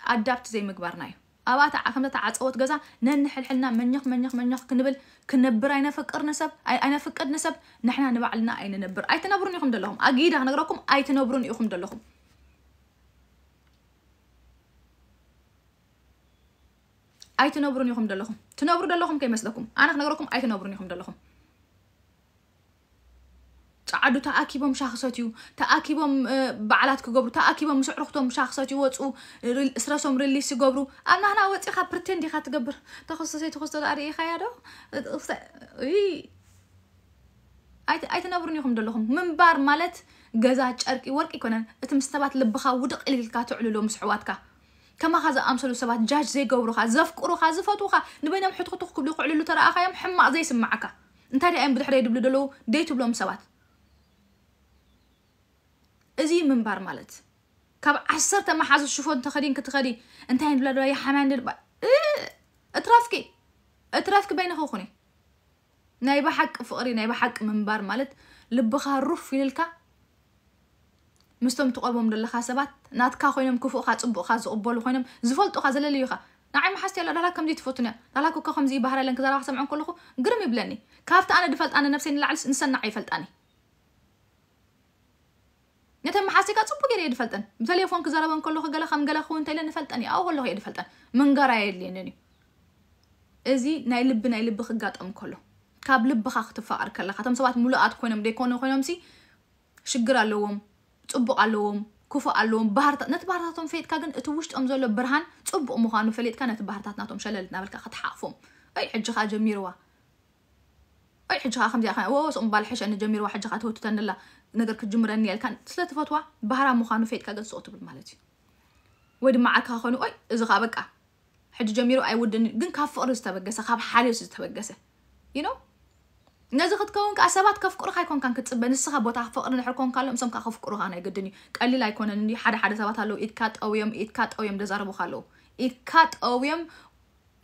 أدابت زي مكبرناي أبات عخمدة عاتقوت غزا نن حل حلنا منيخ منيخ منيخ كنبل كنبر أنا فكر نسب أي أنا فكر نسب نحنا نبعلنا أي ننبر أي تنبرون يخم دلهم أقيدة هنقراكم أي تنبرون يخم دلهم أي تنبرون يخم دلهم تنبرون دلهم كي مسلكم أنا هنقراكم أي تنبرون يخم دلهم ክሰዓዱ ተኣኪቦም ሻኽሰት እዩ ተኣኪቦም በዓላት ክገብሩ ተኣኪቦም ምስ ዕርክቶም ሻኽሰት ይወፁ ስረሶም ሪሊስ ይገብሩ ኣብ ናህና ወፂኻ ፕርቴንድ ኢኻ ትገብር ተኸሰሰይ ተኸስተ ኣርእኻያ ዶ ኣይትነብሩን ኢኹም ዘለኹም ምንባር ማለት ገዛ ጨርቂ ወርቂ ይኮነን እቲ ምስ ሰባት ልብኻ ውድቕ ኢልልካ ትዕልሎ ምስ ኣሕዋትካ ከማኻ ዝኣምሰሉ ሰባት ጃጅ ዘይገብሩኻ ዘፍቅሩኻ ዝፈትውኻ ንበይኖም ሕትኽትኽ ክብሉ ይኽዕልሉ ተረኣኻዮም ሕማቕ ዘይስማዓካ እንታይ ደኣዮም ብድሕሪ የድብሉ ደለዉ ደይትብሎም ሰባት እዚ ምንባር ማለት ካብ ዓሰርተ መሓዙ ሽፎ እንተኸዲን ክትኸዲ እንታይ ንብላ ዶ የሓማን ድልባ እትራፍኪ እትራፍኪ በይንኸ ኹኒ ናይ ብሓቂ ፍቕሪ ናይ ብሓቂ ምንባር ማለት ልብኻ ሩፍ ይልልካ ምስቶም ትቐርቦም ዘለካ ሰባት ናትካ ኮይኖም ክፉእካ ፅቡቕካ ዝቕበሉ ኮይኖም ዝፈልጡካ ዘለልዩካ ንዓይ መሓስቲ ኣሎ ዳላ ከምዚ ትፈቱን እያ ዳላ ኮካ ከምዚ ባህር ለን ክዛረባ ክሰምዖን ከለኹ ግርም ይብለኒ ካብቲ ኣነ ድፈልጣኒ ነብሰይ ንላዕልስ ንሰናዓ ይፈልጣኒ نتم حاسيكا صبو غير يدفلطن بتليفون كزربن كلو خغله خم غله خون تيلن فلطن يا اوه الله يدفلطن من غرا يدلينني ازي ناي لب ناي لب خغاطم كلو كاب لب خا خطف اركل خاتم سبات مولو ات كونم دي كونو كونم سي شجر علوم صبو علوم كفو علوم بحرت نت بحرتاتهم فيت كاغن اتوشت ام زلو برهان صبو مخانو فليت كانت بحرتاتناتهم شللتنا بالك خط حافهم اي حجه خا جميروا اي حجه خا خمزي خا واو صم بالحش ان جميروا حجه خا توتتن الله ነገር ክጅምረኒ ኢልካን ስለ ትፈትዋ ባህራ ምዃኑ ፈይድካ ገዝኦ ትብል ማለት እዩ ወይ ድማ ዓድካ ኮይኑ ቆይ እዚ ኸ በቃ ሕጂ ጀሚሩ ኣይውድን ግን ካብ ፍቅሪ ዝተበገሰ ካብ ሓልዮት ዝተበገሰ ዩኖ ነዚ ክትከውን ከዓ ሰባት ከፍቅሩካ ይኮንካን ክትፅበ ንስኻ ቦታ ፍቅሪ ንድሕር ኮንካ ኣሎ ምሶም ከዓ ከፍቅሩካ ናይ ግድን እዩ ቀሊል ኣይኮነን እንዲ ሓደ ሓደ ሰባት ኣለው ኢድካ ጠውዮም ኢድካ ጠውዮም ደዛረቡካ ኣለው ኢድካ ጠውዮም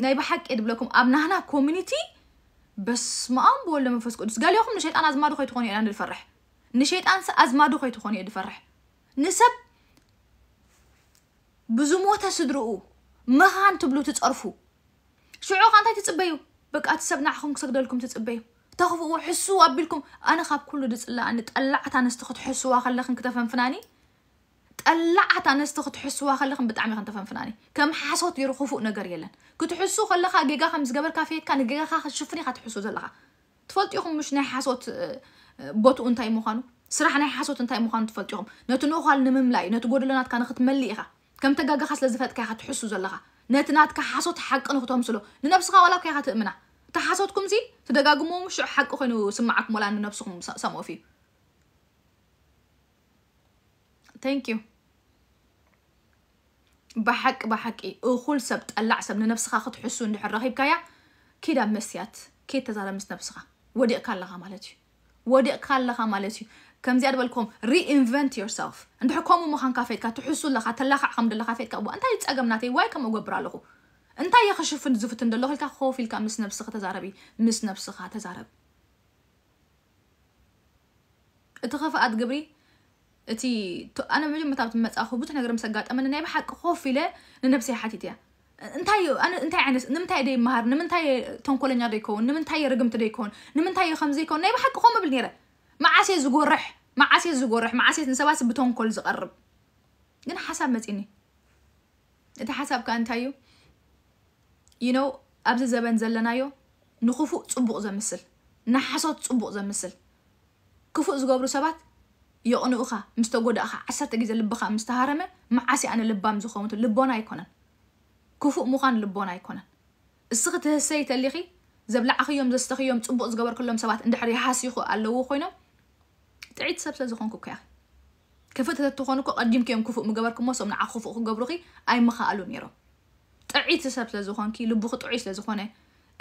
ናይ ብሓቂ ድብለኩም ኣብ ናህና ኮሚኒቲ በስመኣም ብወሎ መንፈስ ቅዱስ ገሊኹም ንሸይጣን ኣዝማዱ ከይትኾኑ ኢና ንፈርሕ نشيطان سازمادو خوي تخون يدفرح نسب بزو موتا ما مهان تبلو تصرفو شعو خانتا تصبيو بك اتسبنا خونك سغدلكم تصبيو تخفو وحسو ابيلكم انا خاب كل دس الا ان طلعت انا استخت حسوا خلخن كتفن فناني طلعت انا استخت حسوا خلخن بطعمي خن تفن فناني كم حسوت يروحوا فوق نغر يلن كنت حسو خلخا جيجا خمس جبر كافيت كان جيجا خا شفني خا تحسو زلخا تفلطيو مش ناي ቦትኡ እንታይ ምዃኑ ስራሕ ናይ ሓሶት እንታይ ምዃኑ ትፈልጥኹም ነቲ ንእኳል ንምምላእ ነቲ ጎደሎናትካ ንክትመልእ ኢኻ ከም ተጋጋኻ ስለ ዝፈጥካ ኢኻ ትሕሱ ዘለኻ ነቲ ናትካ ሓሶት ሓቂ ንክተምስሎ ንነብስኻ ዋላ ኳ ኢኻ ትእምና እቲ ሓሶትኩም እዚ ትደጋግሞ ሽዑ ሓቂ ኮይኑ ስማዓኩም ወላ ንነብስኹም ሰምኦፍ እዩ ታንክ ዩ بحق بحقي أخول سب تقلع سب نفسها خد حسون دحر رهيب كايا كده مسيات كي تزال مس نفسها ودي أكلها مالتي ودق كالله خمالتي كم زياد بالكم reinvent yourself عند حكومه مخان كافيت كتحسوا لك تلاخ حمد الله كافيت كابو انت يتاقم ناتي واي كم اقبر لكم انت يا خشف نزفت ان الله الكخوف الكام مس نفسك تزاربي مس نفسك تزارب اتخاف اتقبري اتي انا مجمع تابت متاخو بوت نغرم سقات امن اني بحق خوفي له لنفسي حاتيتيا انتي انا انتي عنس نمتي دي مهر نمتي تنقل نيا دي كون نمتي رقمت دي كون نمتي خمزي كون نيب حق قوم بالنيرة ما عاسي زقور رح ما عاسي زقور رح ما عاسي نسواس بتنقل زغرب انا حساب متيني انت حساب كان تايو you know ابز زبن زلنا يو نخوفو تصبق زي مثل نحصو تصبق زي مثل كفو زقوبرو سبات يقنو اخا مستقود اخا عساتك زي لبخا مستهارمة ما عاسي انا لبام زخومتو لبونا يكونن ክፉእ ምዃን ልቦና ኣይኮነን እስኺ ትህሰይ ተሊኺ ዘብላዓኽዮም ዘስተኽዮም ፅቡቅ ዝገበርክሎም ሰባት እንድሕር ይሓሲኹ ኣለዎ ኮይኖም ጥዒት ሰብ ስለ ዝኾንኩ ከያ ክፍእ ተተትኾኑ ኮ ቀዲምከዮም ክፉእ ምገበርክሞ ሶም ንዓ ክፉእ ክገብሩኺ ኣይምኽኣሉ ነይሮም ጥዒት ሰብ ስለ ዝኾንኪ ልብኺ ጥዑይ ስለ ዝኾነ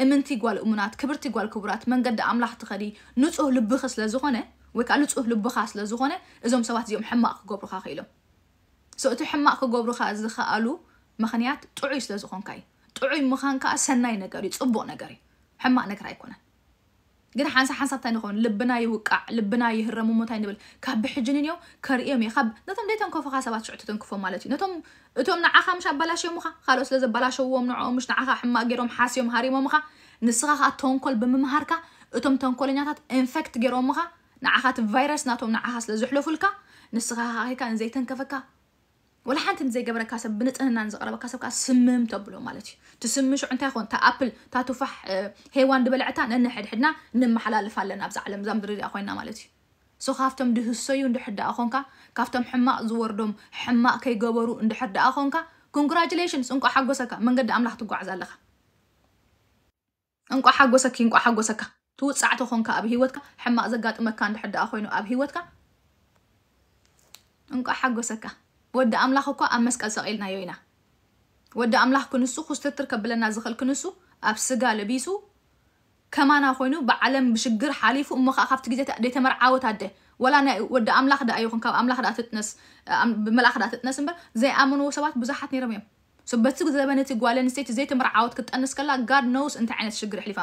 እምንቲ ጓል እሙናት ክብርቲ ጓል ክቡራት መንገዲ ኣምላኽ ትኸዲ ንፁህ ልብኺ ስለ ዝኾነ ወይ ከዓ ንፁህ ልብኻ ስለ ዝኾነ እዞም ሰባት እዚኦም ሕማቅ ክገብሩካ ክኢሎም ሰብእቲ ሕማቅ ክገብሩካ ዝኽኣሉ مخنيات طعوي سلازو خونكاي طعوي مخانكا سناي نقري طبو نقري حما نقري كونا قد حانسا حانسا تاني خون لبنا يوقع لبنا يهرمو مو تاني بل كاب حجنينيو كار ايومي خاب نتم دي تنكو فخا سبات شعو تنكو مالتي نتم اتوم نعاخا مشا بلاش يوم مخا خالو سلازو بلاش ووم نعو مش نعاخا حما قيروم حاس يوم هاري مو مخا نسغا خا تونكول بممهاركا اتوم تونكول نياتات انفكت قيروم مخا نعاخات فيروس ناتوم نعاخا سلازو حلو فلكا نسغا خا هيكا نزيتن كفكا ወላሓንቲ ንዘይገበረ ካሰብ ብንፅህና ንዝቐረበ ካሰብ ከዓ ስምም ተብሎ ማለት እዩ ትስሚ ሽዑ እንታይ ይኮን እታ ኣፕል እታ ቱፋሕ ሄዋን ድበልዕታ ነንሕድሕድና ንመሓላልፍ ኣለና ኣብዛ ዓለም እዛ ምድሪ ድኣ ኮይና ማለት እዩ ሶ ካብቶም ድህሰዩ እንድሕር ደኣ ኮንካ ካብቶም ሕማቅ ዝወርዶም ሕማቅ ከይገበሩ እንድሕር ደኣ ኮንካ ኮንግራጁሌሽንስ እንቋ ሓጎሰካ መንገዲ ኣምላኽ ትጓዓዝ ኣለካ እንቋ ሓጎሰኪ እንቋ ሓጎሰካ ትውፃዕቲ ኮንካ ኣብ ሂወትካ ሕማቅ ዘጋጥመካ እንድሕር ደኣ ኮይኑ ኣብ ሂወትካ እንቋ ሓጎሰካ ወዲ ኣምላኽ እኳ ኣብ መስቀል ሰቂልናዮ ኢና ወዲ ኣምላኽ ክንሱ ክስትትር ከብለና ዝኽእል ክንሱ ኣብ ስጋ ለቢሱ ከማና ኮይኑ ብዓለም ብሽግር ሓሊፉ እሞ ከዓ ካብቲ ግዜ ደተመርዓወት ኣደ ወላ ናይ ወዲ ኣምላኽ ዳ ኣይኹን ካብ ኣምላኽ ዳ ትጥነስ ብመላእኽ ዳ ትጥነስ እምበር ዘይኣመንዎ ሰባት ብዙሓት ነይሮም እዮም በቲ ዘበነቲ ጓል ኣንስተይቲ ዘይተመርዓወት ክትጠንስ ከላ ጋድ ኖውስ እንታይ ዓይነት ሽግር ሕሊፋ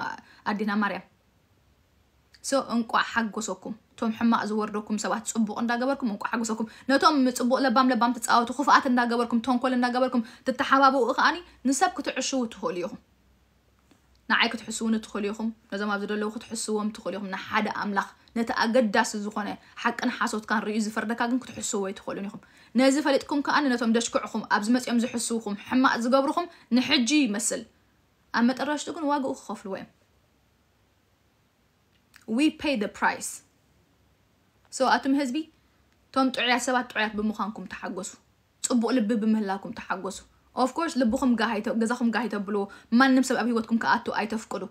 ኣዲና ማርያም ሶ እንቋዕ ሓጎሰኩም እቶም ሕማቅ ዝወርደኩም ሰባት ፅቡቅ እንዳገበርኩም እንቋ ሓጉሰኩም ነቶም ፅቡቅ ለባም ለባም ትፃወቱ ክፍኣት እንዳገበርኩም ተንኮል እንዳገበርኩም ትተሓባብኡ ከዓኒ ንሰብ ክትዕሽው ትኽእሉ ኢኹም ንዓይ ክትሕስውን ትኽእሉ ኢኹም ነዞም ኣብ ዘለዉ ክትሕስዎም ትኽእሉ ኢኹም ንሓደ ኣምላኽ ነቲ ኣገዳሲ ዝኾነ ሓቅን ሓሶትካ ንሪዩ ዝፈርደካ ግን ክትሕስዎ ይትኽእሉን ኢኹም ነዚ ፈሊጥኩም ከዓ ነቶም ደሽክዕኹም ኣብዚ መፅኦም ዝሕስውኩም ሕማቅ ዝገብርኩም ንሕጂ ይመስል ኣብ መጠረሽቱ ግን ዋግኡ ክኸፍልዎ እዮም we pay the price ሰብኣቶም ህዝቢ እቶም ጥዑያት ሰባት ጥዑያት ብምዃንኩም ተሓገሱ ፅቡቅ ልቢ ብምህላኩም ተሓገሱ ኦፍኮርስ ልብኹም ገዛኹም ጋ ይተብልዎ ማንም ሰብ ኣብ ሂወትኩም ከኣቱ ኣይተፍቅዱ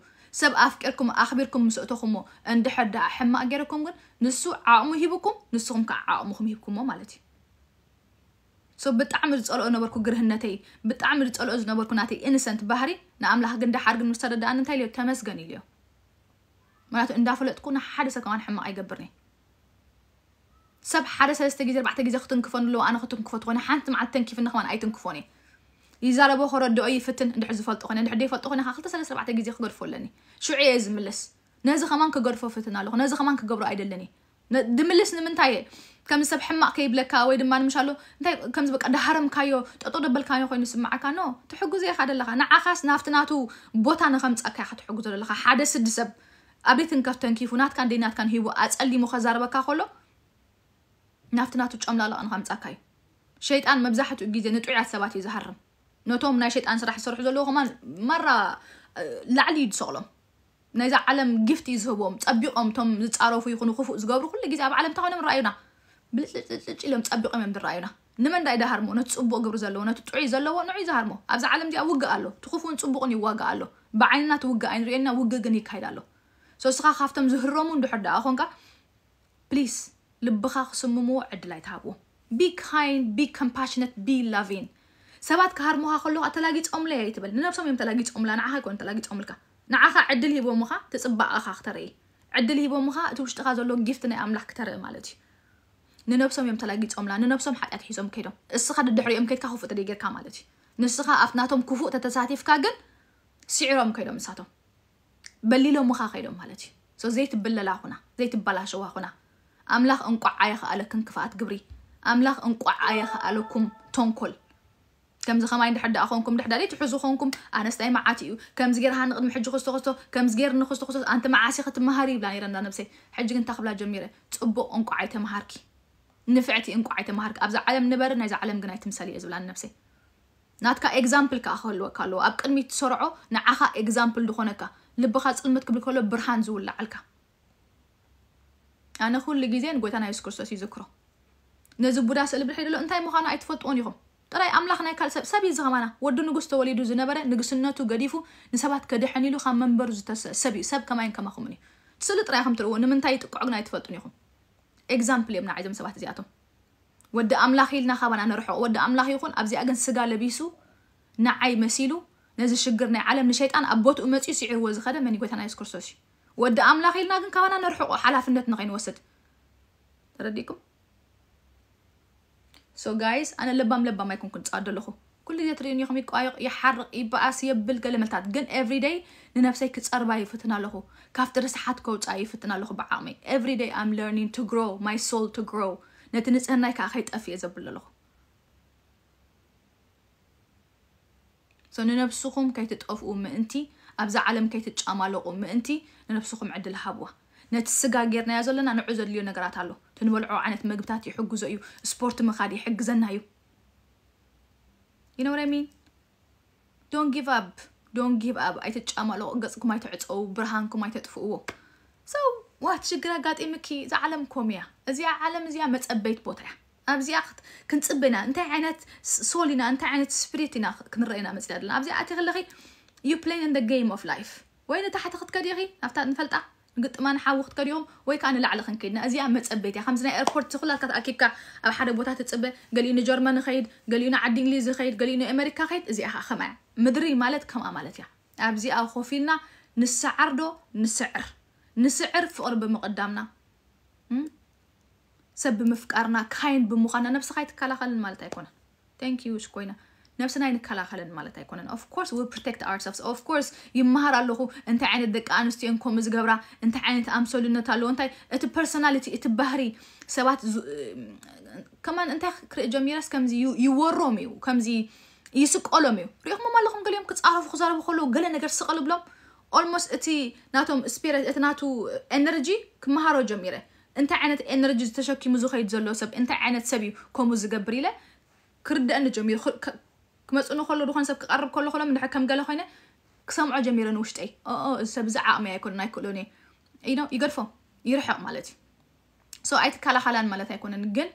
ሰብ ኣፍቂርኩም ኣኽቢርኩም ምስእተኹሞ እንድሕር ዳ ሕማቅ ገይረኩም ግን ንሱ ዓቕሙ ሂብኩም ንስኹም ከዓ ዓቕሙኹም ሂብኩሞ ማለት እዩ ሶ ብጣዕሚ ዝፀልኦ ነበርኩ ግርህነተይ ብጣዕሚ ዝፀልኦ ዝነበርኩ ናተይ ኢንሰንት ባህሪ ንኣምላኽ ግን ዳሓር ግን ምስተደዳእን እንታይ ልዮ ተመስገን ኢልዮ ምክንያቱ እንዳፈለጥኩ ንሓደ ሰብ ከማን ሕማቅ ኣይገብርኒ سب حدا سلسته جزر بعد تجزر خطن كفون لو أنا خطن كفوت وأنا حنت مع التن كيف النخوان أي تن كفوني يزار أبو خرا دو أي فتن دو عز فلت أخوني دو عدي فلت أخوني خلت سلسته بعد تجزر خجر فلني شو عيز ملس نازا خمان كجر فوفتنا لو نازا خمان كجبر أي دلني دملس نمن تاي كم سب حما كي بلا كاوي دمان مش علو انت كم سبك ده حرم كايو تقطو دبل كايو نسمع كانو تحقو زي خادل لغا نا عخاس نافتناتو بوتا نخمس اكاي خطحقو زي لغا حادس الدسب أبي تنكف تنكيفو نات كان دي كان هيو أتسألي مخزار بكا خولو ናብቲ ናቱ ጨምላላቕን ከምፃካ እዩ ሸይጣን መብዛሕትኡ ግዜ ንጥዑያት ሰባት እዩ ዝሃርም ነቶም ናይ ሸይጣን ስራሕ ዝሰርሑ ዘለዉ ከማ መራ ላዕሊ እዩ ዝሰቕሎም ናይዛ ዓለም ግፍቲ እዩ ዝህቦም ፀቢቆም እቶም ዝፃረፉ ይኹኑ ክፉእ ዝገብሩ ኩሉ ግዜ ኣብ ዓለም እንታኾይኖም ንረኣዩና ብልጭልጭልጭ ኢሎም ፀቢቆም እዮም ዝረኣዩና ንመንዳይ ዳሃርሞ ነቲ ፅቡቅ ግብሪ ዘለዎ ነቲ ጥዑይ ዘለዎ ንዑ ዝሃርሞ ኣብዛ ዓለም እዚኣ ውግእ ኣሎ ትኽፉን ፅቡቕን ይዋጋእ ኣሎ ብዓይንና ትውግእ ኣይንሪኦና ውግእ ግን ይካይድ ኣሎ ሶስኻ ካብቶም ዝህረሙ እንድሕር ደኣ ኮንካ ፕሊስ ልብኻ ክስምምዎ ዕድል ኣይትሃብዎ ቢ ካይንድ ቢ ከምፓሽነት ቢ ላቪን ሰባት ክሃርሙኻ ከለዉ ተላጊፆምለ ይትብል ንነብሶም እዮም ተላጊፆምላ ንዓኻ ይኮን ተላጊፆምልካ ንዓኻ ዕድል ሂቦምኻ ትፅባቐኻ ክተርኢ ዕድል ሂቦምኻ እቲ ውሽጢኻ ዘሎ ጊፍት ናይ ኣምላኽ ክተርኢ ማለት እዩ ንነብሶም እዮም ተላጊፆምላ ንነብሶም ሓጢኣት ሒዞም ከይዶም እስኻ ድድሕሪኦም ከይድካ ክፉእ ተደ ጌርካ ማለት እዩ ንስኻ ኣፍ ክፉእ ተተሳቲፍካ ግን ስዒሮም ከይዶም ንሳቶም በሊሎምኻ ከይዶም ማለት እዩ ዘይትብለላ ኩና ዘይትበላሸዋ ኩና ኣምላኽ እንቋዓ የኽኣለክን ክፍኣት ግብሪ ኣምላኽ እንቋዓ የኽኣለኩም ተንኮል ከምዚ ከማይ እንድሕር ዳ ኮንኩም ድሕዳ ደይ ትሕዙ ኮንኩም ኣነስታይ መዓት እዩ ከምዚ ጌርካ ንቅድሚ ሕጂ ክስቶ ክስቶ ከምዚ ጌር ንክስቶ ክስቶ ኣንቲ መዓሲ ክትመሃር ይብላ ነይረና ነብሰይ ሕጂ ግን እንታ ክብላ ጀሚረ ፅቡቅ እንቋዓይ ተመሃርኪ ንፍዕቲ እንቋዓይ ተመሃርኪ ኣብዛ ዓለም ንበሪ ናይዛ ዓለም ግን ኣይትምሰል እየ ዝብላ ነብሰይ ናትካ ኤግዛምፕል ከዓ ክህልወካ ኣለዎ ኣብ ቅድሚት ትሰርዖ ንዓኻ ኤግዛምፕል ድኾነካ ልብኻ ፅልምት ክብል ከሎ ብርሃን ዝውላዓልካ ኣነ ኩሉ ግዜ ንጎይታና የሱስ ክርስቶስ እዩ ዝክሮ ነዚ ቡዳ ስእሊ ብድሕሪ ደሎ እንታይ ምዃኑ ኣይትፈልጥዎን ኢኹም ጥራይ ኣምላኽ ናይ ካልሰብ ሰብ እዩ ዝኸማና ወዲ ንጉስ ተወሊዱ ዝነበረ ንግስነቱ ገዲፉ ንሰባት ከድሕን ኢሉ ካብ መንበሩ ሰብ እዩ ሰብ ከማይን ከማኹምን እዩ ስእሊ ጥራይ ከም ትርእዎ ንምንታይ ይጥቅዑግና ኣይትፈልጡን ኢኹም ኤግዛምፕል እዮም ንዓይዞም ሰባት እዚኣቶም ወዲ ኣምላኽ ኢልና ካባና ንርሕቕ ወዲ ኣምላኽ ይኹን ኣብዚኣ ግን ስጋ ለቢሱ ንዓይ መሲሉ ነዚ ሽግር ናይ ዓለም ንሸይጣን ኣብ ቦትኡ መፅኡ ስዒርዎ ዝኸደ መኒ ጎይታና የሱስ ክርስቶስ እዩ ودي أملاخ إلنا كن كوانا نرحق حلاف النت نغين وسد ترديكم so guys أنا لبام لبام ما يكون كنت أدلخو كل دي تريون يخمي كوايق يحرق يبقاس يبل قلم التات جن every day لنفسي كتس أربع يفتنا لخو كافتر سحات كوتس أي يفتنا لخو بعامي every day I'm learning to grow my soul to grow نتنس أنا كأخيت أفي أزبل لخو so ننفسكم كي تتقفوا من أنتي ኣብዛ ዓለም ከይትጫማለቑ ምእንቲ ንነብስኹም ዕድል ሃብዋ ነቲ ስጋ ጌርናዮ ዘለና ንዑ ዘድልዮ ነገራት ኣሎ ትንበልዖ ዓይነት ምግብታት ይሕግዞ እዩ ስፖርት ምኻድ ይሕግዘና እዩ ይነብረ ሚን ዶን ጊቭ ኣብ ዶን ጊቭ ኣብ ኣይትጫማለቑ ገፅኩም ኣይትዕፀው ብርሃንኩም ኣይተጥፍእዎ ሰው ዋት ሽግር ኣጋጢምኪ እዛ ዓለም ኮም እያ እዚኣ ዓለም እዚኣ መፀበይት ቦታ እያ ኣብዚኣ ክንፅብና እንታይ ዓይነት ሶል ኢና እንታይ ዓይነት ስፕሪት ኢና ክንረአና መፅዳ ኣለና ኣብዚኣ ኣቴ ከለኺ you play in the game of life ወይን እታ ሓንቲ ክትከድኺ ኣብታ ንፈልጣ ግጥማን ሓዊ ክትከዲኦም ወይ ከዓ ንላዕሊ ክንከይድና እዚኣ መፀበይት እያ ከምዚ ናይ ኤርፖርት ዝኩላትካ ተኣኪብካ ኣብ ሓደ ቦታ ትፅበ ገሊኡ ንጀርመን ኸይድ ገሊኡ ንዓዲ እንግሊዝ ኸይድ ገሊኡ ንኣሜሪካ ኸይድ እዚኣ ከዓ ከምኣ ምድሪ ማለት ከምኣ ማለት እያ ኣብዚኣ ኮፍ ኢልና ንሰዓር ዶ ንስዕር ንስዕር ፍቅሪ ብምቕዳምና ሰብ ብምፍቃርና ካይን ብምዃንና ነብስኻ ይትከላኸልን ማለት ኣይኮነን ታንኪ ዩሽ ኮይና ነብስና ይንከላኸለን ማለት ኣይኮነን ኦፍኮርስ ዊ ፕሮቴክት ኣርሰብስ ኦፍኮርስ ይመሃር ኣለኹ እንታይ ዓይነት ደቂ ኣንስትዮ እንከምኡ ዝገብራ እንታይ ዓይነት ኣምሰልነት ኣለዎ እንታይ እቲ ፐርሶናሊቲ እቲ ባህሪ ሰባት ከማን እንታይ ክርኢ ጀሚረስ ከምዚ ይወሮም እዩ ከምዚ ይስቀሎም እዩ ሪኢኹሞም ኣለኹም ገሊኦም ክፃረፉ ክዛረቡ ከለዉ ገለ ነገር ስቐል ብሎም ኦልሞስት እቲ ናቶም ስፒሪት እቲ ናቱ ኤነርጂ ክመሃሮ ጀሚረ እንታይ ዓይነት ኤነርጂ ተሸኪሙ ዝኸይድ ዘሎ ሰብ እንታይ ዓይነት ሰብ እዩ ከምኡ ዝገብር ኢለ ክርድአኒ ጀሚሩ كمسؤول خلو دخان سب كقرب كله خلو من حكم قاله خينا كسمع جميلا وشتي أو أو سب زعاء ما يكون نايكلوني you know يقرفه يرحق مالتي so أيت كلا حالا مالتي يكون نجن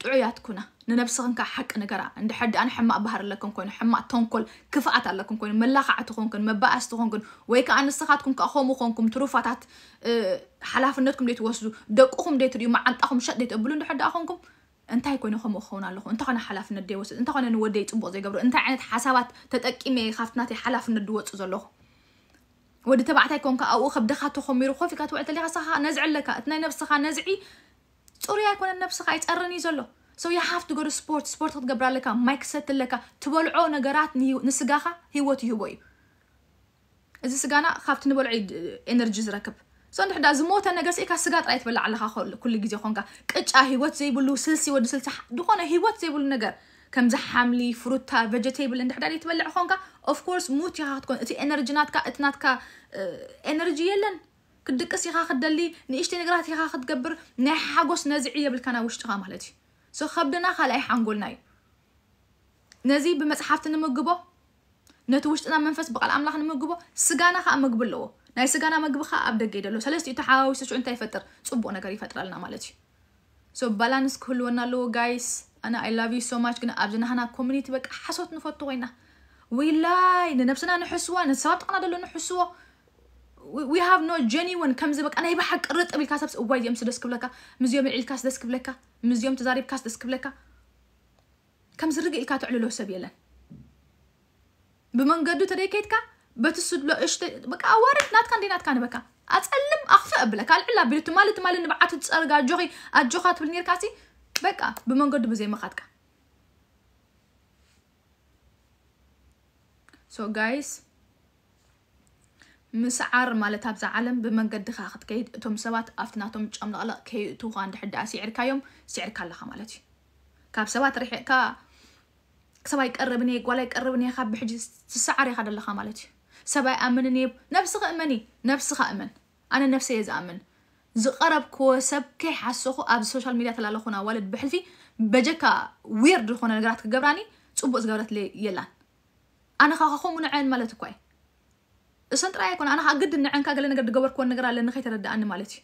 تعيات كنا ننبس غنك حق نجرا عند حد أنا حما أبهر لكم كون حما تنقل كفاءة لكم كون ملاقة تكون كون مبأس تكون كون ويك أنا استخدكم كأخوم وخونكم تروفات أه حلاف النتكم ليتوصلوا دك أخوم ديتوا يوم عند أخوم شد ديت أبلون حد أخونكم أه እንታይ ኮይኑ ከምኡ ክኸውን ኣለኹ እንታይ ኮነ ሓላፍነት ደይወስድ እንታይ ኮነ ንወደይ ፅቡቅ ዘይገብሩ እንታይ ዓይነት ሓሳባት ተጠቂመ ካብቲ ናተይ ሓላፍነት ድወፅእ ዘለኹ ወዲ ተባዕታይ ኮንካ ኣብኡ ከብድካ ተኸሚሩ ኮፍ ኢካ ትውዕል ተለካ ስኻ ነዝዕ ኣለካ እቲ ናይ ነብስኻ ነዝዒ ፅሩይ ኣይኮነን ነብስኻ ኣይፀርን እዩ ዘሎ ሰው የሃፍ ትገሩ ስፖርት ስፖርት ክትገብር ኣለካ ማይ ክሰት ኣለካ ትበልዖ ነገራት ንስጋኻ ሂወት ይህቦ እዩ እዚ ስጋና ካብቲ ንበልዖ ኤነርጂ ዝረክብ صندح دا زموت أنا جالس إيكا سجات رأيت بلع على خال كل جزء خونك كتش وات زي بلو سلسي ود سلسي دخان أهي وات زي بلو نجار كم زحملي فروتا فيجيتابل عند حدا يتبلع خونك اوف كورس موت يا تكون اتي انرجيناتك اتناتك انرجي يلن كدقس يخا خدلي نيشتي نغرات يخا خدقبر ناي حاغوس نزعيه بالكنا وش وشتغا مالتي سو خبدنا خلاي حنقولناي نزي بمصحفتنا مغبو نتوشتنا منفس بقى املاح نمغبو سجانا خا مغبلو ناي سغانا مغبخه ابدغ يدلو سلاستي تحاوي سشو انت يفطر صبو نغير يفطرالنا مالتي سو بالانس كله ونا لو جايز انا اي لاف يو سو ماتش كنا ابجنا هنا كوميونيتي بك حسوت نفطو وينا وي لاين نفسنا نحسوا نسات انا دلو نحسوا وي هاف نو جينيون كمز بك انا يبحق رطب الكاسبس واي يمس دسك بلاكا مزيوم العيل كاس دسك بلاكا مزيوم تزاريب كاس دسك بلاكا كمز رقي الكاتو على لو سبيلا بمن قدو تريكيتكا بتسدلو إيش ت بكا أورد نات كان دينات كان بكا أتعلم أخفق بلا كان علا بلت مال تمال نبعته تسأل قال جوخي أجوخات بالنير كاسي بكا بمن قد بزي ما خاتك so guys مسعر مال تابز علم بمن قد خاخت كيد توم سوات أفتنا توم جام لا كي تو عند حد سعر كيوم سعر كله خمالتي كاب سوات رح كا سوا يقربني ولا يقربني خاب بحجز سعر هذا اللي خمالتي سبع أمن نيب نفس خأمني نفس خأمن أنا نفسي يزأمن زقرب كو سب كي حسخو أب السوشيال ميديا تلا لخونا والد بحلفي بجكا ويرد لخونا نقرات كقبراني تسوبو أزقرات لي يلا أنا خاخو من عين مالت كوي أنت رأيكم أنا حقد إن عين كاجل نقدر دقبر كون نقرأ لأن خيت رد أنا مالتي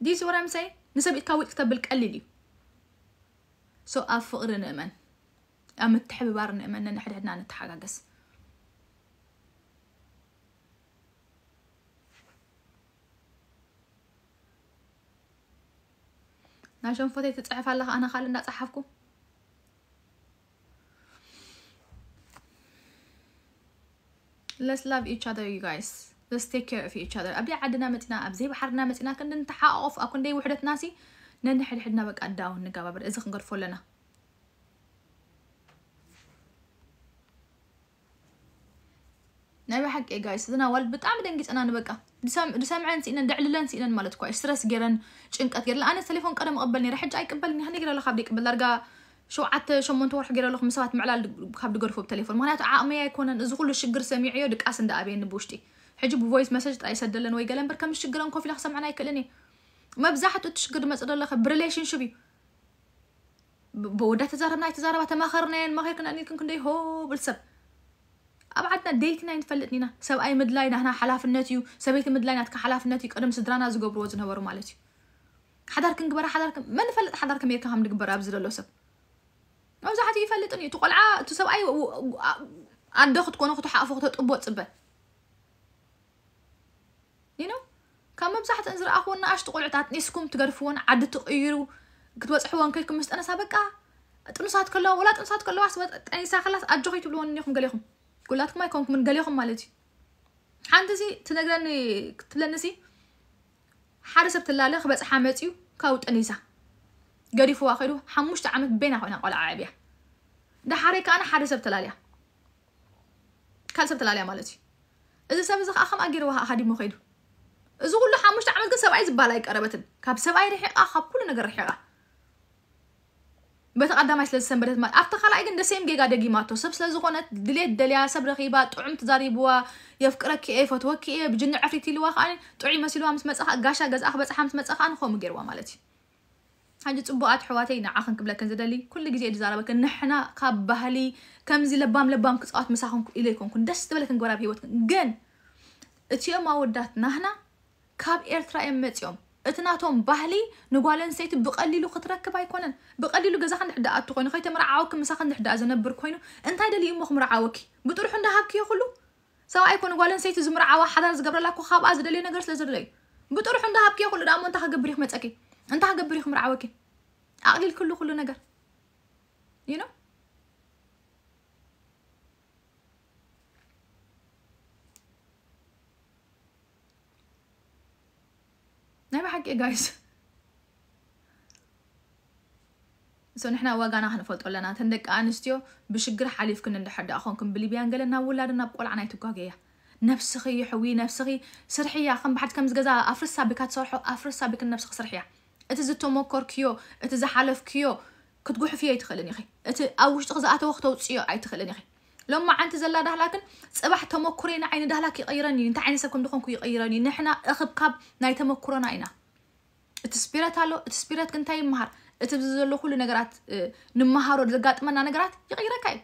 دي سو رام سي نسب إتكاوي كتب لك قليلي سو أفقر نأمن أم تحب بار نأمن إن حد عندنا نتحقق ናብ ሸንፎተይ ትፅሕፍ ኣለካ ኣነ ካልእ እንዳፀሓፍኩ let's love each other you guys let's take care of each other ኣብዘይ ዓድና መፂና ኣብዘይ ባሕርና መፂና ክንዲ ንተሓቃቁፍ ኣብ ክንደይ ውሕደትና ሲ ነንሕድሕድና በቃ ዳውን ንገባበር እዚ ክንገድፎ ኣለና نبي حق إيه جايز انا نوال بتعم بدنا نجلس أنا نبقى دسام دسام عن ان دعل لنا ان مالتك وايش سرس جيران شنك أتجر أنا تليفون كده مقبلني رح جاي قبلني هني جرا لخابد قبل أرجع شو عت شو من تروح جرا لخ مسوات معلال خابد جرفو بتليفون ما نات عام يا يكون الزغول الشجر سميعي ودك أسن ان نبوشتي حجب فويس مسج تأي سد لنا ويجلن بركم الشجر أنكو في لخصم عناي كلني ما بزحت وتشجر مسألة الله خب بريليشن شو بي بودا تزارنا تزارا بتما خرنين ما خير كنا نيكن كن دي هو بالسب ابعدنا ديت ناي نفلت نينا سو اي مد لاين هنا حلاف النتيو سبيت مد لاين اتك حلاف النتيو قدم سدرانا زغبر وزن هورو مالتي حضر كن قبره حضر كن من فلت حضر كم يركهم نقبر ابزل لو سب او زحتي يفلتني تقلعا تسو اي عند اخت كون اخت حقف اخت طبو طبه نينو كم مبزحت انزر اخونا اش تقلعتات نسكم تقرفون عد تقيرو كتوصحوان كلكم مست انا سابقا تنصات كلو ولا تنصات كلو اسوت اي ساخلاص اجو يتبلون نيخم قال كلاتكم ኣይኮንኩምን ገሊኹም ማለት እዩ ሓንቲ እዚ ትነግረኒ ክትብለኒ ሲ ሓደ ሰብ ትላለ ክበፅሓ መፅኡ ካብኡ ጠኒሳ ገዲፍዋ ከይዱ ሓሙሽተ ዓመት ቤና ኮይና ቆልዓ ዕብያ ዳሓረይ ከዓነ ሓደ ሰብ ተላልያ ካልእ ሰብ ተላልያ ማለት እዩ እዚ ሰብ እዚ ከዓ ከምኣ ገይርዋ ኣካዲሞ ከይዱ እዚ ኩሉ ሓሙሽተ ዓመት ግን ሰብኣይ ዝበሃል ኣይቀረበትን ካብ ሰብኣይ ርሒቃ ካብ ኩሉ ነገር ርሒቃ بتقدمي سلسلة سنبرت ما أفتح على إيجن ده سيم جيجا ده جيماتو سب سلسلة زخونة دليل دليل على سب رخيبة طعم تزاريبوا يفكرك كي إيه فتوى كي إيه بجنة عفريتي اللي واخ عني طعم مسلوها مس مس أخ جاشا جز أخ بس حمس مس أخ عن خو مجروا مالتي هاي جت أبوات حواتي نع أخن قبل كن زدلي كل جزء جزارة بكن نحنا قاب بهلي كم زي لبام لبام كسقات مساحهم إليكم كن دست بلا كن جرابي وتكن جن أتيوم أودات نحنا كاب إيرترا إم متيوم እቲ ናቶም ባህሊ ንጓል ኣንሰይቲ ብቐሊሉ ክትረክብ ኣይኮነን ብቐሊሉ ገዛኻ ንሕዳኣቱ ኮይኑ ከይተመርዓወኪ ምሳኻ ንሕዳኣ ዘነብር ኮይኑ እንታይ ደልዩ እሞ ክምርዓወኪ ብጥሩሑ እንዳሃክዮ ኩሉ ሰብኣይ ኮነ ጓል ኣንሰይቲ ዝምርዓዋ ሓዳር ዝገብረላ ኮ ካብኣ ዝደልዮ ነገር ስለ ዘድለዩ ብጥሩሑ እንዳሃብክዮ ኩሉ ዳ እሞ እንታይ ከገብር ይኹ መፀኪ እንታይ ከገብር ይኹ ምርዓወኪ ኣቕሊል ክሉ ኩሉ ነገር ዩኖ نعمل حق ايه جايز سو نحنا واقعنا هنفوت ولا أنا تندك أنستيو بشجر حليف كنا نحد أخونكم بليبيان بيان ولا لنا بقول عناي يتوقع نفسخي حوي نفسخي سرحية خم بحد كم زقزا أفرس سابك هتصرحو أفرس سابك النفسخ سرحية أتزتو موكر كيو اتز حلف كيو كتقول فيها يتخلني أخي اتز أوش تغزا أتوخت وتسيو أي تخلني أخي لما عنت زلا ده لكن صباح تمكرين عين ده لك يغيرني انت عين سبكم دخون دخنكم يغيرني نحنا اخب كاب ناي تمكرنا عينا اتسبيرت هالو اتسبيرات كنت هاي مهار اتبزلو كل نجارات اه، نمهارو زقاطمنا نجارات يقيرك هاي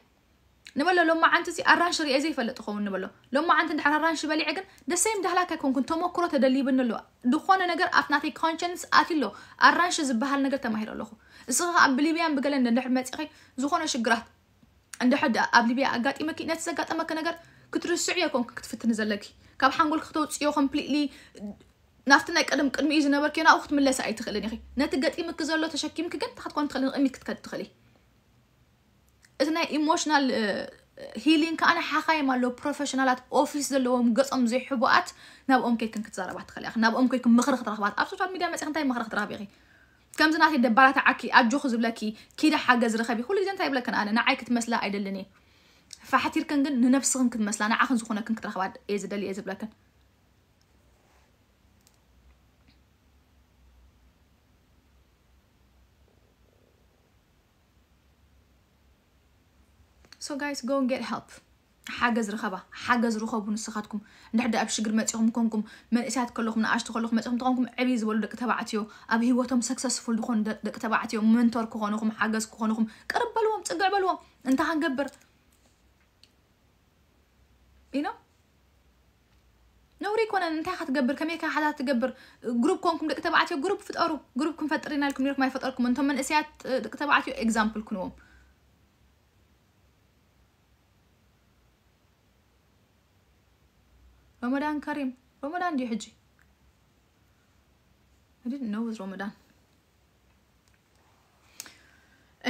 نبلو لما عنت زي الرانش ري ازي فلت خون نبلو لما عنت ندحر الرانش بلي عقن ده سيم ده لك كون كنت مكرو تدلي بنلو دخونه نجار افناتي كونشنس اتلو الرانش زبهال نجار تمهير لو اسخ ابليبيان بقلن ندحر ما زخونه شجرات عند حد قبل بيا أجات إما نت سجات أما كنجر كتر السعية كون كتفت نزلك كاب حنقول خطوة سيو completely نفتنا قدم قدم إيز نبر كنا أخت من لسعي تخليني خي نت جات إما كزلو تشكيم كجن تحتكون تخليني أمي كتكد تخلي إذا إيموشنال ሂሊንግ ከኣነ ሓኻይ ኣለዎ أم ኦፊስ ዘለዎም ገጾም ዘይሕቡኣት ናብኦም ከይክን ክትዛረባ ትኽእል ኢኺ ናብኦም ከይክን ምኽሪ ክትረኽባት ኣብ ሶሻል ሚድያ መፅእ እንታይ ምኽሪ ክትረኽብ ኢኺ كم زناتي دبرت عكي أجو خزب لكي كده حاجة زرخبي كل جن جنتي لكن أنا نعي كتمسلا أيدلني فحتير كن جن ننفسخن كتمسلا أنا عخن زخونا كن كتر عد إيز دلي إيز بلكن So guys, go and get help. ሓገዝ ረኸባ ሓገዝ ረኸቡ ንስኻትኩም እንድሕደ ኣብ ሽግር መፂኹም ኮንኩም መንእስያት ከለኹም ንኣሽቲ ከለኹም መፂኹም ተኾንኩም ዕብይ ዝበሉ ደቂ ተባዕትዮ ኣብ ሂወቶም ሰክሰስፉል ዝኾኑ ደቂ ተባዕትዮ መንቶር ክኾኑኹም ሓገዝ ክኾኑኹም ቅርብ በልዎም ፅግዕ በልዎም እንታይ ክንገብር ኢና ነውሪ ይኮነን እንታይ ካትገብር ከመይ ካ ሓታ ትገብር ግሩፕ ኮንኩም ደቂ ተባዕትዮ ግሩፕ ፍጠሩ ግሩፕ ክንፈጥር ኢና ኢልኩም ነርኩም ኣይፈጠርኩም እንቶም መንእስያት ደቂ ተባዕትዮ ኤግዛምፕል ክንዎም رمضان كريم رمضان دي حجي I didn't know it was Ramadan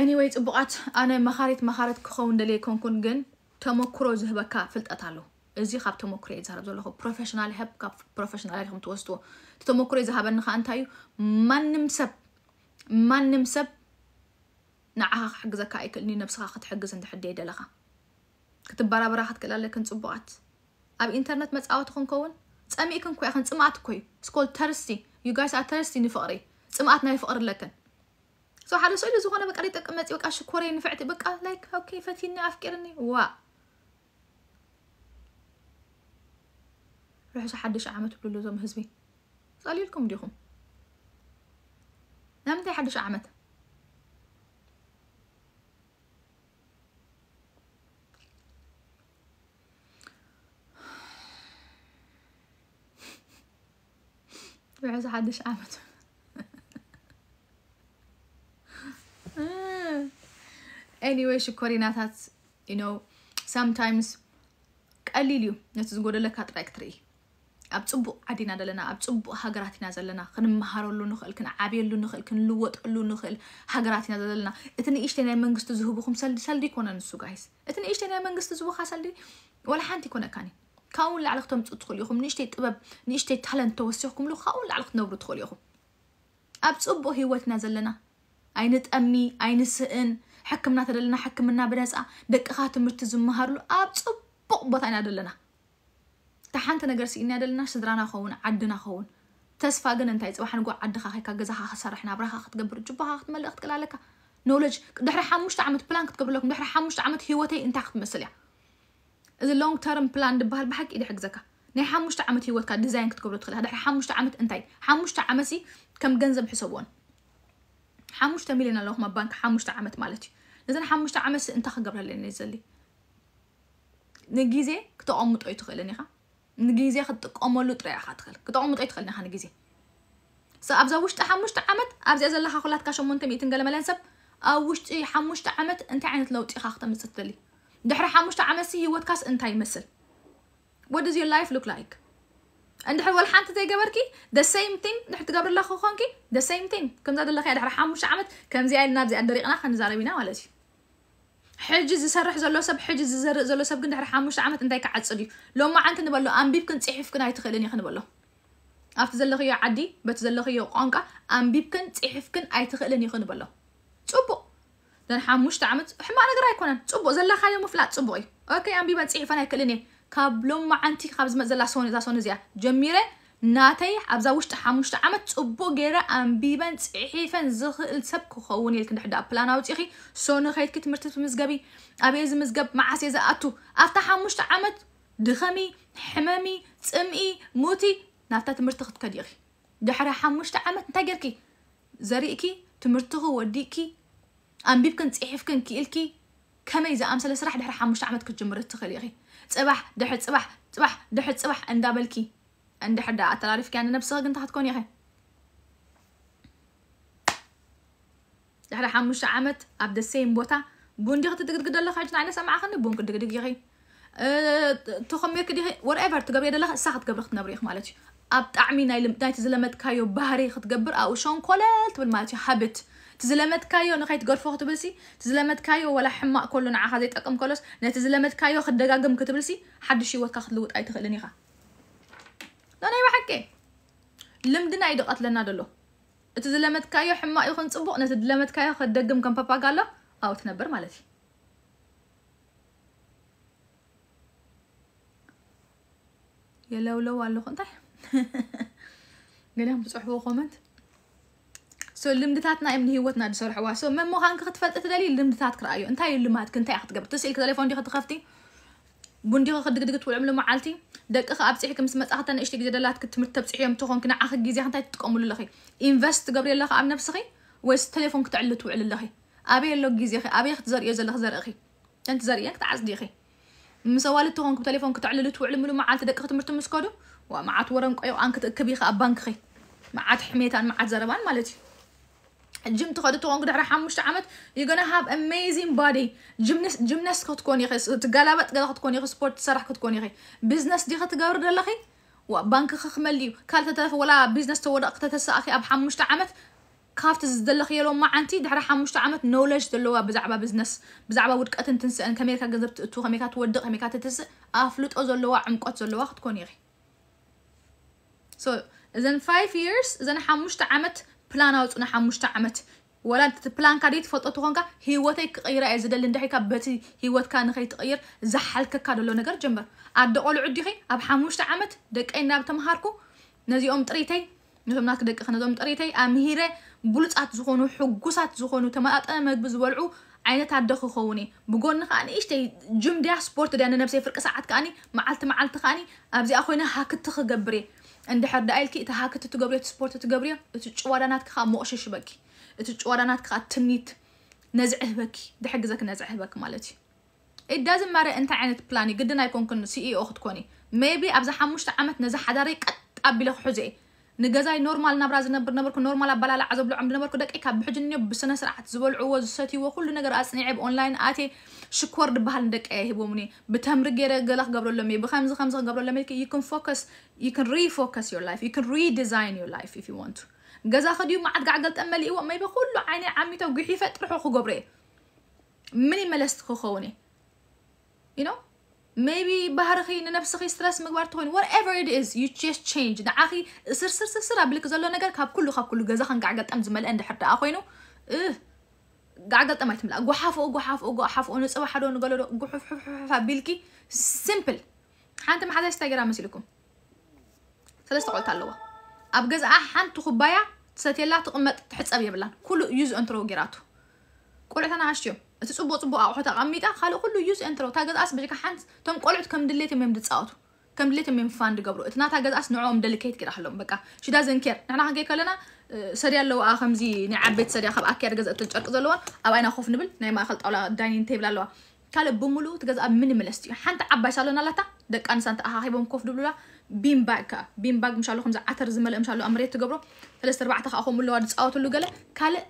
anyway ፅቡቓት ኣነ መኻሪት መኻሪት ክኸውን ደልየ ኮንኩን ግን ተመክሮ ዝህበካ ፍልጠት ኣሎ እዚ ካብ ተመክሮ እየ ዝሃርብ ዘለኹ ፕሮፌሽናል ሄብ ካብ ፕሮፌሽናል ኢኹም ትወስድዎ እቲ ተመክሮ እየ ዝሃበኒ ከዓ እንታይ እዩ ማንም ሰብ ማንም ሰብ ንዓኻ ክሕግዘካ ኣይክእልኒ ነብስኻ ክትሕግዝ እንድሕደ የደለኻ ክትበራበራ ክትክእል ኣለክን ፅቡቓት أب إنترنت متعود خن كون تسمي إكن كوي خن تسمعت كوي سكول ترسي you guys are thirsty نفقري تسمعتنا يفقر لكن سو حدا سؤال زغونا بكاري تكمل تيوك أش كوري نفعت بك أه لايك أوكي فتيني أفكرني وا روح شو حدش أعمت بلو لزوم هزبي سألي لكم ديهم نعم تي حدش أعمت በዚ ሓደሽ ዓመት ኤኒዌይ ሽኮሪናታት ዩ ሳምታይምስ ቀሊል እዩ ነቲ ዝጎደለካ ጥራይ ክትርኢ ኣብ ፅቡቅ ዓዲና ዘለና ኣብ ፅቡቅ ሃገራት ኢና ዘለና ክንመሃረሉ ንኽእል ክንዓብየሉ ንኽእል ክንልወጠሉ ንኽእል ሃገራት ኢና ዘለና እቲ ንእሽተይ ናይ መንግስቲ ዝህቡኹም ሰልዲ ሰልዲ ይኮነ ንሱ ጋይስ እቲ ንእሽተይ ናይ መንግስቲ ዝቡካ ሰልዲ ወላ ሓንቲ ይኮነካን ካውን ላዕለክቶም ትፅትኽእሉ ኢኹም ንእሽተይ ጥበብ ንእሽተይ ታለንት ተወሲኽኩምሉ ካውን ላዕለክ ትነብሩ ትኽእሉ ኢኹም ኣብ ፅቡቅ ሂወትና ዘለና ኣይንጠሚ ኣይንስእን ሕክምና ተደለና ሕክምና ብነፃ ደቅኻ ትምህርቲ ዝመሃርሉ ኣብ ፅቡቅ ቦታ ኢና ደለና እታ ሓንቲ ነገር ስኢና ደለና ስድራና ኸውን ዓድና ኸውን ተስፋ ግን እንታይ ፅባሕ ንጎ ዓድኻ ከይካ ገዛኻ ክሰርሕ ናብራኻ ክትገብር ጅባኻ ክትመልእ ክትቅላለካ ኖለጅ ድሕሪ ሓሙሽተ ዓመት ፕላን ክትገብር ኣለኩም ድሕሪ ሓሙሽተ ዓመት ሂወተይ እንታይ ክትመስል እያ إذا لونج تيرم بلان دبهر بحق إيدي حق زكا ني حاموش تعمت هي وكا ديزاين كتكبر تخلي هذا حاموش تعمت انتي حاموش تعمسي كم جنزب حسبون حاموش تميلنا لو هما بنك حاموش تعمت مالتي نزل حاموش تعمس انت خقبر اللي نزلي نجيزي كتقوم تقوي تخلي نيخا نجيزي خد تقوم لو تريا خاتخل كتقوم تقوي تخلي نيخا نجيزي سأبزا وش تحاموش تعمت أبزا زل لها خلات كاشمون كم يتنقل ملانسب أو وش تحاموش تعمت انت عينت لو تيخا خدمت ستلي ድሕሪ ሓሙሽተ ዓመት ሲ ሂወትካስ እንታይ ይመስል ወድ ዝ ዮር ላይፍ ሉክ ላይክ እንድሕር ወል ሓንቲ ዘይገበርኪ ደ ሰም ቲንግ ድሕሪ ትገብርላ ክኾንኪ ደ ሰም ቲንግ ከምዛ ዘለካ እያ ድሕሪ ሓሙሽተ ዓመት ከምዚኣ ኢልና ብዚኣ ደሪቕና ክንዛረብ ኢና ማለት እዩ ሕጂ ዝሰርሕ ዘሎ ሰብ ሕጂ ዝዘርእ ዘሎ ሰብ ግን ድሕሪ ሓሙሽተ ዓመት እንታይ ክዓፅል እዩ ሎማዓንቲ ንበሎ ኣንቢብክን ፅሒፍክን ኣይትኽእልን እዩ ክንበሎ ኣብቲ ዘለኽዮ ዓዲ በቲ ዘለኽዮ ቋንቋ ኣንቢብክን ፅሒፍክን ኣይትኽእልን እዩ ክንበሎ ፅቡቕ ዘን ሓሙሽተ ዓመት ሕማቕ ነገር ኣይኮነን ፅቡቕ ዘለካዮ ምፍላጥ ፅቡቕ እዩ ኦኬይ ኣንቢበ ፅሒፈን ኣይክእልን እየ ካብ ሎም መዓንቲ ካብ ዝመፅ ዘላ ሰውን እዛ ሰውን እዚኣ ጀሚረ ናተይ ኣብዛ ውሽጢ ሓሙሽተ ዓመት ፅቡቅ ገይረ ኣንቢበን ፅሒፈን ዝኽእል ሰብ ክኸውን ኢልክ ድሕዳ ፕላን ኣውፂኺ ሶኒ ከይድኪ ትምህርቲ ብምዝገቢ ኣብየ ዝምዝገብ መዓስ እየ ዝኣቱ ኣብታ ሓሙሽተ ዓመት ድኸሚ ሕመሚ ፅምኢ ሙቲ ናብታ ትምህርቲ ክትከዲኢኺ ድሕሪ ሓሙሽተ ዓመት እንታይ ጌርኪ ዘርእኪ ትምህርትኺ ወዲእኪ ام بيبكن تصيحفكن كيلكي كمي اذا ام سلسرح دحر حموش عمد كجمر تخليغي صباح دحر صباح صباح دحر صباح اندا أن اند حدا اتعرف كان نفسك انت حتكون يا اخي دحر حموش عمد عبد السيم بوتا بون دغت دغت دغت الله خاجنا على سماعخن بون دغت دغت يا اخي ا تخمي كدي وات ايفر تقبل يد الله ساعه تقبل اختنا بريخ مالتي اب طعمي نايل متاي زلمت كايو بحري ختقبر او شون كولت بالماتي حبت تزلمتكايو نخيت غرفو ክትብልሲ ትዝለመትካዮ ወላ ሕማቅ ከሎ ንዓኻ ዘይጠቅም ከሎስ ነቲ ዝለመትካዮ ክደጋግም ክትብልሲ ሓድሽ ሂወትካ ክትልውጥ ኣይትኽእልን ኢኻ ናይ ብሓቂ ልምድና እዩ ድቐትለና ደሎ እቲ ዝለመትካዮ ሕማቅ ይኹን ፅቡቅ ነቲ ድለመትካዮ ክደግም ከም ፓፓጋሎ ኣብኡ ትነብር ማለት እዩ የለውለው ኣለኹ እንታይ ገሊኦም ብፅሕቦ ኮመንት سو لمدتاتنا من هيوتنا دي سرحوا سو من مو خانك خطفت اتدالي لمدتات كرايو انتا يلو مات كنتا يخط قبل تسعي كتليفون دي خطخفتي بون دي خط دقدقت والعملو معالتي دك اخ ابسيحي كمس مات اختان ايش تيجي دلات كنت مرتب سيحي يوم تخون كنا اخ جيزي اختان تتقوم له لخي انفست قبري الله ام نفسخي ويس تليفون كتعلت وعل لخي ابي اللو جيزي اخي ابي اخت زر يزل اخ زر اخي انت زر يك تعزدي اخي مسوال تخون كم تليفون كتعلت وعل ملو معالتي دك اخ تمرتب مسكودو ومعات ورنك ايو انك تكبيخ ابانك خي معات حميتان معات زربان مالتي جيم تقعد تقعد قدر حام مش عمت you gonna have amazing body جيمنس جيمنس كتكوني خي تقلبت قد تكوني خي سبورت سرح كتكوني خي بزنس دي ختقبر دلخي وبنك خخملي كالتا تلف ولا بزنس تورق تتساخي اب حام مش عمت ካብቲ ዝደለኽዮ ሎማ ዓንቲ ድሕሪ ሓሙሽተ ዓመት ኖውለጅ ዘለዋ ብዛዕባ ብዝነስ ብዛዕባ ውድቀትን ትንስአን ከመይካ ገንዘብ ትእቱ ከመይካ ትወድቕ ከመይካ ትትስእ ኣፍልጦ ዘለዋ ዕምቆት ዘለዋ ክትኮን ይኺ እዘን ፋይቭ የርስ እዘን ሓሙሽተ ዓመት بلان أوتنا حمشت عمت ولد بلان كاديت فوتو تخونكا هيوتي كغيرة أزدل ندحيكا بتي هيوت كان غي تغير زحلك كادو لو نجر جنبر أدقول عديخي أب حمشت عمت دك إنا بتمهاركو نزيهم تريتي نزيهم ناك دك نزيهم تريتي أمهيرة بلوتات زخونو حجوسات زخونو تمات مجب زولعو عينت هدخ خوني بقولنا خاني إيش تي جيم ده سبورت ده أنا نفسي فرق ساعات كاني معلت معلت خاني أبزي أخوينا هاك تخ جبري اندحر دايلك اتهاكت تقبري تسبورت تقبري اتشوارانات كخا مؤشش بكي اتشوارانات كخا تنيت نزعه بكي حق زك نزعه بك مالتي it doesn't matter انت عينت بلاني قدنا يكون كن سي اي او خد كوني maybe ابزا حمشت تعمت نزح حداري قد ابي لك حزي ንገዛይ ኖርማል ናብራ ዝነብር ነበርኩ ኖርማል ኣበላልዓ ዘብልዑ ም ነበርኩ ደቂ ካብ ብሕጂ እኒ ብስነ ስርዓት ዝበልዕዎ ዝሰትይዎ ኩሉ ነገር ኣፅኒዐ ብኦንላይን ኣቴ ሽኮር ድበሃል ንደቂ እየ ሂቦም እኒ ብተምሪ ገይረ ገለ ክገብረሎም እየ ብከምዚ ከምዚ ክገብረሎም እየ ዩ ን ፎከስ ዩ ን ሪፎከስ ዮር ላይፍ ዩ ን ሪዲዛይን ዮር ላይፍ ኢፍ ዩ ዋንት ገዛ ከድዩ መዓት ጋዕገልጠ መሊእዎ መይበ ኩሉ ዓይነ ዓሚቶ ጉሒፈ ጥርሑ ክገብረ እየ ምን ይመለስቲ ክኸውን እየ ዩ ኖ maybe ባህርኺ ንነብስኺ ስትረስ ምግባር ትኾይኑ whatever it is you just change ንዓኺ እስርስርስርስር ኣብልክ ዘሎ ነገር ካብ ኩሉ ካብ ኩሉ ገዛ ከን ጋዕገጠም ዝመልአ እንድሕር ደኣ ኮይኑ ጋዕገጠም ኣይትምላእ ጉሓፍኡ ጉሓፍኡ ጉሓፍኡ ንፅባ ሓዶ ንገለዶ ጉሑፍሑፍሑፍ ኣቢልኪ ሲምፕል ሓንቲ መሓዛይ ስታይ ገራ መሲልኩም ሰለስተ ቆልት ኣለዋ ኣብ ገዛኣ ሓንቲ ኩባያ ትሰትየላ ትቕመጥ ትሕፀብ የብላን ኩሉ እዩ ዝአንትሮ ጌራቱ ቆልዑት ኣናእሽትዮም እቲፅቡቅ ፅቡቅ ኣቑሑ ተቐሚጣ ካልእ ኩሉ ዩስ ኤንትሮ እታ ገዛኣስ በጅካ ሓንስ እቶም ቆልዑት ከም ድሌቶም እዮም ዝፃወቱ ከም ድሌቶም እዮም ፋን ዝገብሩ እቲ ናታ ገዛኣስ ንዕኦም ደሊኬት ጌራ ከሎም በቃ ሽዳ ዘንኬር ንሕና ክንከይ ከለና ሰድያ ኣለዋ ከምዚ ናይ ዓበይቲ ሰድያ ካብ ኣክያድ ገዛ እተን ጨርቂ ዘለዎን ኣብኣይና ኮፍ ንብል ናይ ማእኸል ጣውላ ዳይኒን ቴብል ኣለዋ ካልእ ብምሉእ እቲ ገዛ ምን መለስቲ እዩ ሓንቲ ዓባይ ሳሎን ኣላታ ደቂ ኣንስታ ተኣኻኺቦም ኮፍ ድብሉላ ቢምባግ ከዓ ቢምባግ ምሻሉ ከምዚ ዓተር ዝመልአ ምሻሉ ኣብ መሬት ትገብሮ ሰለስተ ኣርባዕተ ከዓ ከምኡ ኣለዋ ዝፃወተሉ ገለ ካልእ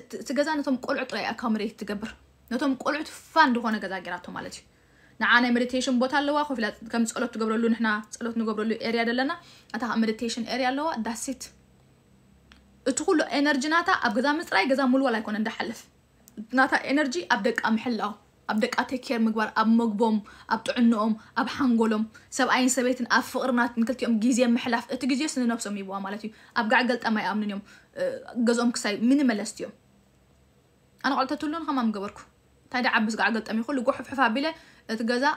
እቲ ገዛ ነቶም ቆልዑ ጥራይ ኣካ መሬት ትገብር ነቶም ቆልዑት ፋን እንደኾነ ገዛ ገራቶ ማለት እዩ ንዓ ናይ ሜዲቴሽን ቦታ ኣለዋ ኮፍ ኢላ ከም ፀሎት ትገብረሉ ንሕና ፀሎት ንገብረሉ ኤርያ ዘለና እታ ከዓ ሜዲቴሽን ኤርያ ኣለዋ ዳሴት እቲ ኩሉ ኤነርጂ ናታ ኣብ ገዛ ምፅራይ ገዛ ሙልወል ኣይኮነ እንዳሓልፍ ናታ ኤነርጂ ኣብ ደቃ ምሕላው ኣብ ደቃ ቴኬር ምግባር ኣብ መግቦም ኣብ ጥዕንኦም ኣብ ሓንጎሎም ሰብኣይን ሰበይትን ኣብ ፍቅርናት ንክልቲኦም ግዜ ምሕላፍ እቲ ግዜ ስንነብሶም ይብዋ ማለት እዩ ኣብ ጋዕ ገልጠማ ይኣምንን እዮም ገዝኦም ክሳይ ምን መለስቲ እዮም ኣነ ቆልተትሉን ከማ ምገበርኩ تاي دعبس قاعد قطمي خلو قوح حفحفا بيلا اتقزا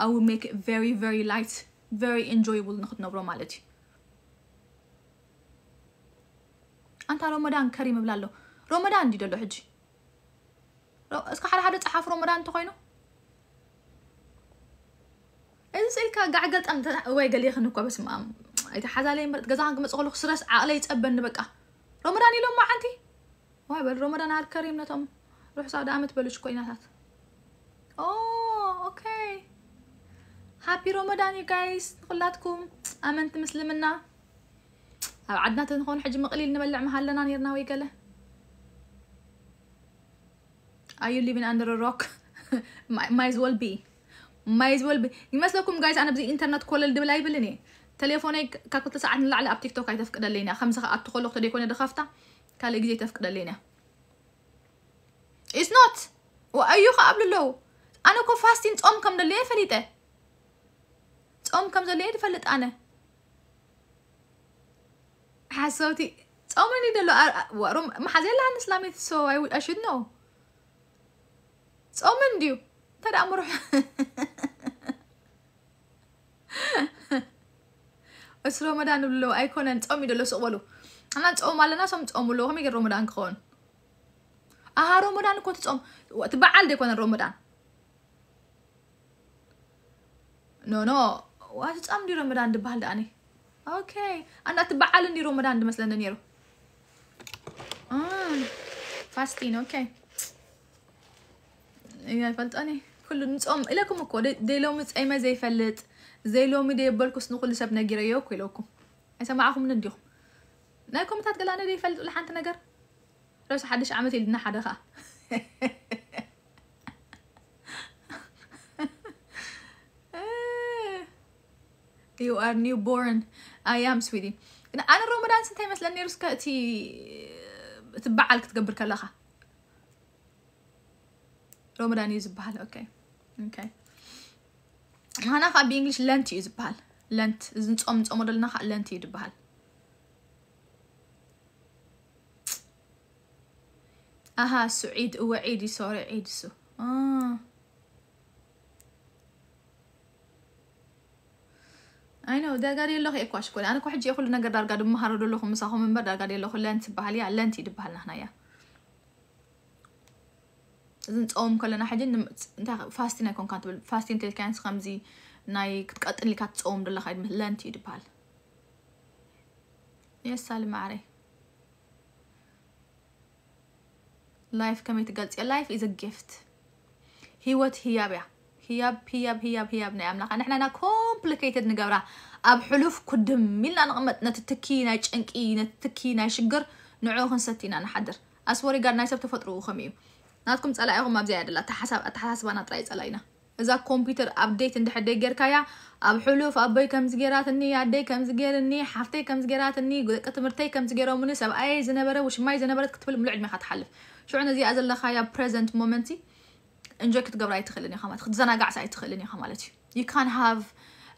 I will make it very very light very enjoyable نخط نبرو مالتي انتا رمضان كريم بلالو رمضان دي دلو حجي رو اسكا حالا حدا تحاف رمضان تخينو إذا سألك قعدت أم تواي قال لي خنوك بس ما إذا حزالي مرت جزاهم قمت أقول خسرس عقلي تقبل نبكة رمضان يلوم ما عندي وهاي بالرمضان على نتم ሩሕ ሳውዲ ዓመት በሉች እኮ ኢናታት ኦ ኦኬ ሃፒ ሮመዳን ዩ ጋይስ ንኩላትኩም ኣመንቲ ምስልምና ኣብ ዓድና ተንኾኑ ሕጂ መቕሊል ንበልዕ መሃለና ነርና ወይ ገለ ኣዩ ሊቪን ኣንደር ሮክ ማይዝ ወል ቢ ማይዝ ወል ቢ ይመስለኩም ጋይስ ኣነ ብዚ ኢንተርነት ኮለል ድብል ኣይብልን እየ ተሌፎነይ ካብ ክልተ ሰዓት ንላዕሊ ኣብ ቲክቶክ ኣይተፍቅደለይን እያ ከምዚ ከኣቱ ከለኩ ተደይኮነ ድኸፍታ ካልእ ግዜ ይተፍቅደለይን እያ It's not. وأيوخا قبل اللو أنا كو فاستين تقوم كم دلية فليتة تقوم كم دلية فلت أنا حسوتي تقومني دلو أر... ورم ما حزيل عن إسلامي so I, would, I should know تقومن ديو ترى أمر اس رمضان لو أيكون أنت أمي دلو سؤالو أنا تقوم على ناسهم أم تقوم لو هم يقدر رمضان كون ኣሃ ሮሞዳን እኮ ትፆም ወቅቲ በዓል ዘይኮነን ሮሞዳን ኖኖ ዋትፃም ዲ ሮሞዳን ድበሃል ድኣኒ ኦኬ ኣንዳቲ በዓል እንዲ ሮሞዳን ድመስለኒ ነይሩ ፋስቲን ኦኬ ይፈልጠኒ ኩሉ ንፆም ኢለኩም እኮ ደይሎሚ ፀይመ ዘይፈልጥ ዘይሎሚ ደየበልኩስ ንኩሉ ሰብ ነጊረዮ እኮ ኢለኩም ኣይሰማዕኹምን እንዲኹም ናይ ኮምታት ገላነ ደይፈልጡሉ ሓንቲ ነገር لو حدش عملت لنا حدها (laughs) you are newborn I am sweetie أنا الرمضان سنتين مثلا نيرسكا آه، تبع لك تقبر كلاخا رمضان يزبال أوكي أوكي هنا خا بإنجليش لنت يزبال لنت زنت أم تأمر لنا خا لنت يزبال أها سعيد هو عيدي سوري عيدي سو آه أنا وده قال يلا هيك واش كل أنا كواحد يقول لنا قدر قاعد مهر ولا لهم مساهم من بدر قاعد يلا خلنا نتبه لي على أنتي دبه هنا يا إذن تقوم كلنا حاجة نم أنت فاستين يكون كاتب فاستين تلك كانت خمزي ناي كتقطن اللي كاتقوم دلها خايد مثل أنتي دبه يا سالم عليه ላይፍ ከመይ ትገልፂዮ ላይፍ ኢዝ ጊፍት ሂወት ህያብ እያ ህያብ ህያብ ህያብ ህያብ ናይ ኣምላኽና ንሕናና ኮምፕሊኬትድ ንገብራ ኣብ ሕሉፍ ኩድም ኢልና ንቕመጥ ነቲ ትኪ ናይ ጭንቂ ነቲ ትኪ ናይ ሽግር ንዕኡ ክንሰቲ ኢና ንሓድር ኣስወሪ ጋር ናይ ሰብ ተፈጥርኡ ከምኡ እዩ ናትኩም ፀላኢኹም ኣብዚኣ ደላ ኣተሓሳስባና ጥራይ ፀላ ኢና እዛ ኮምፒተር ኣብዴት እንድሕደይ ጌርካያ ኣብ ሕሉፍ ኣበይ ከምዚ ጌራትኒ ኣደይ ከምዚ ጌርኒ ሓፍተይ ከምዚ ጌራትኒ ደቂ ትምህርተይ ከምዚ ገይሮምኒ ሰብኣየ ዝነበረ ውሽማይ ዝነበረት ክትብል ምሉዕ ዕድሜካ ትሓልፍ ሽዑ ነዚኣ ዘለካያ ፕሬዘንት ሞመንቲ እንጆይ ክትገብራ ኣይትኽእልን ኢኻ ማለት ክትዘናጋዕሲ ኣይትኽእልን ኢኻ ማለት እዩ ዩ ካን ሃቭ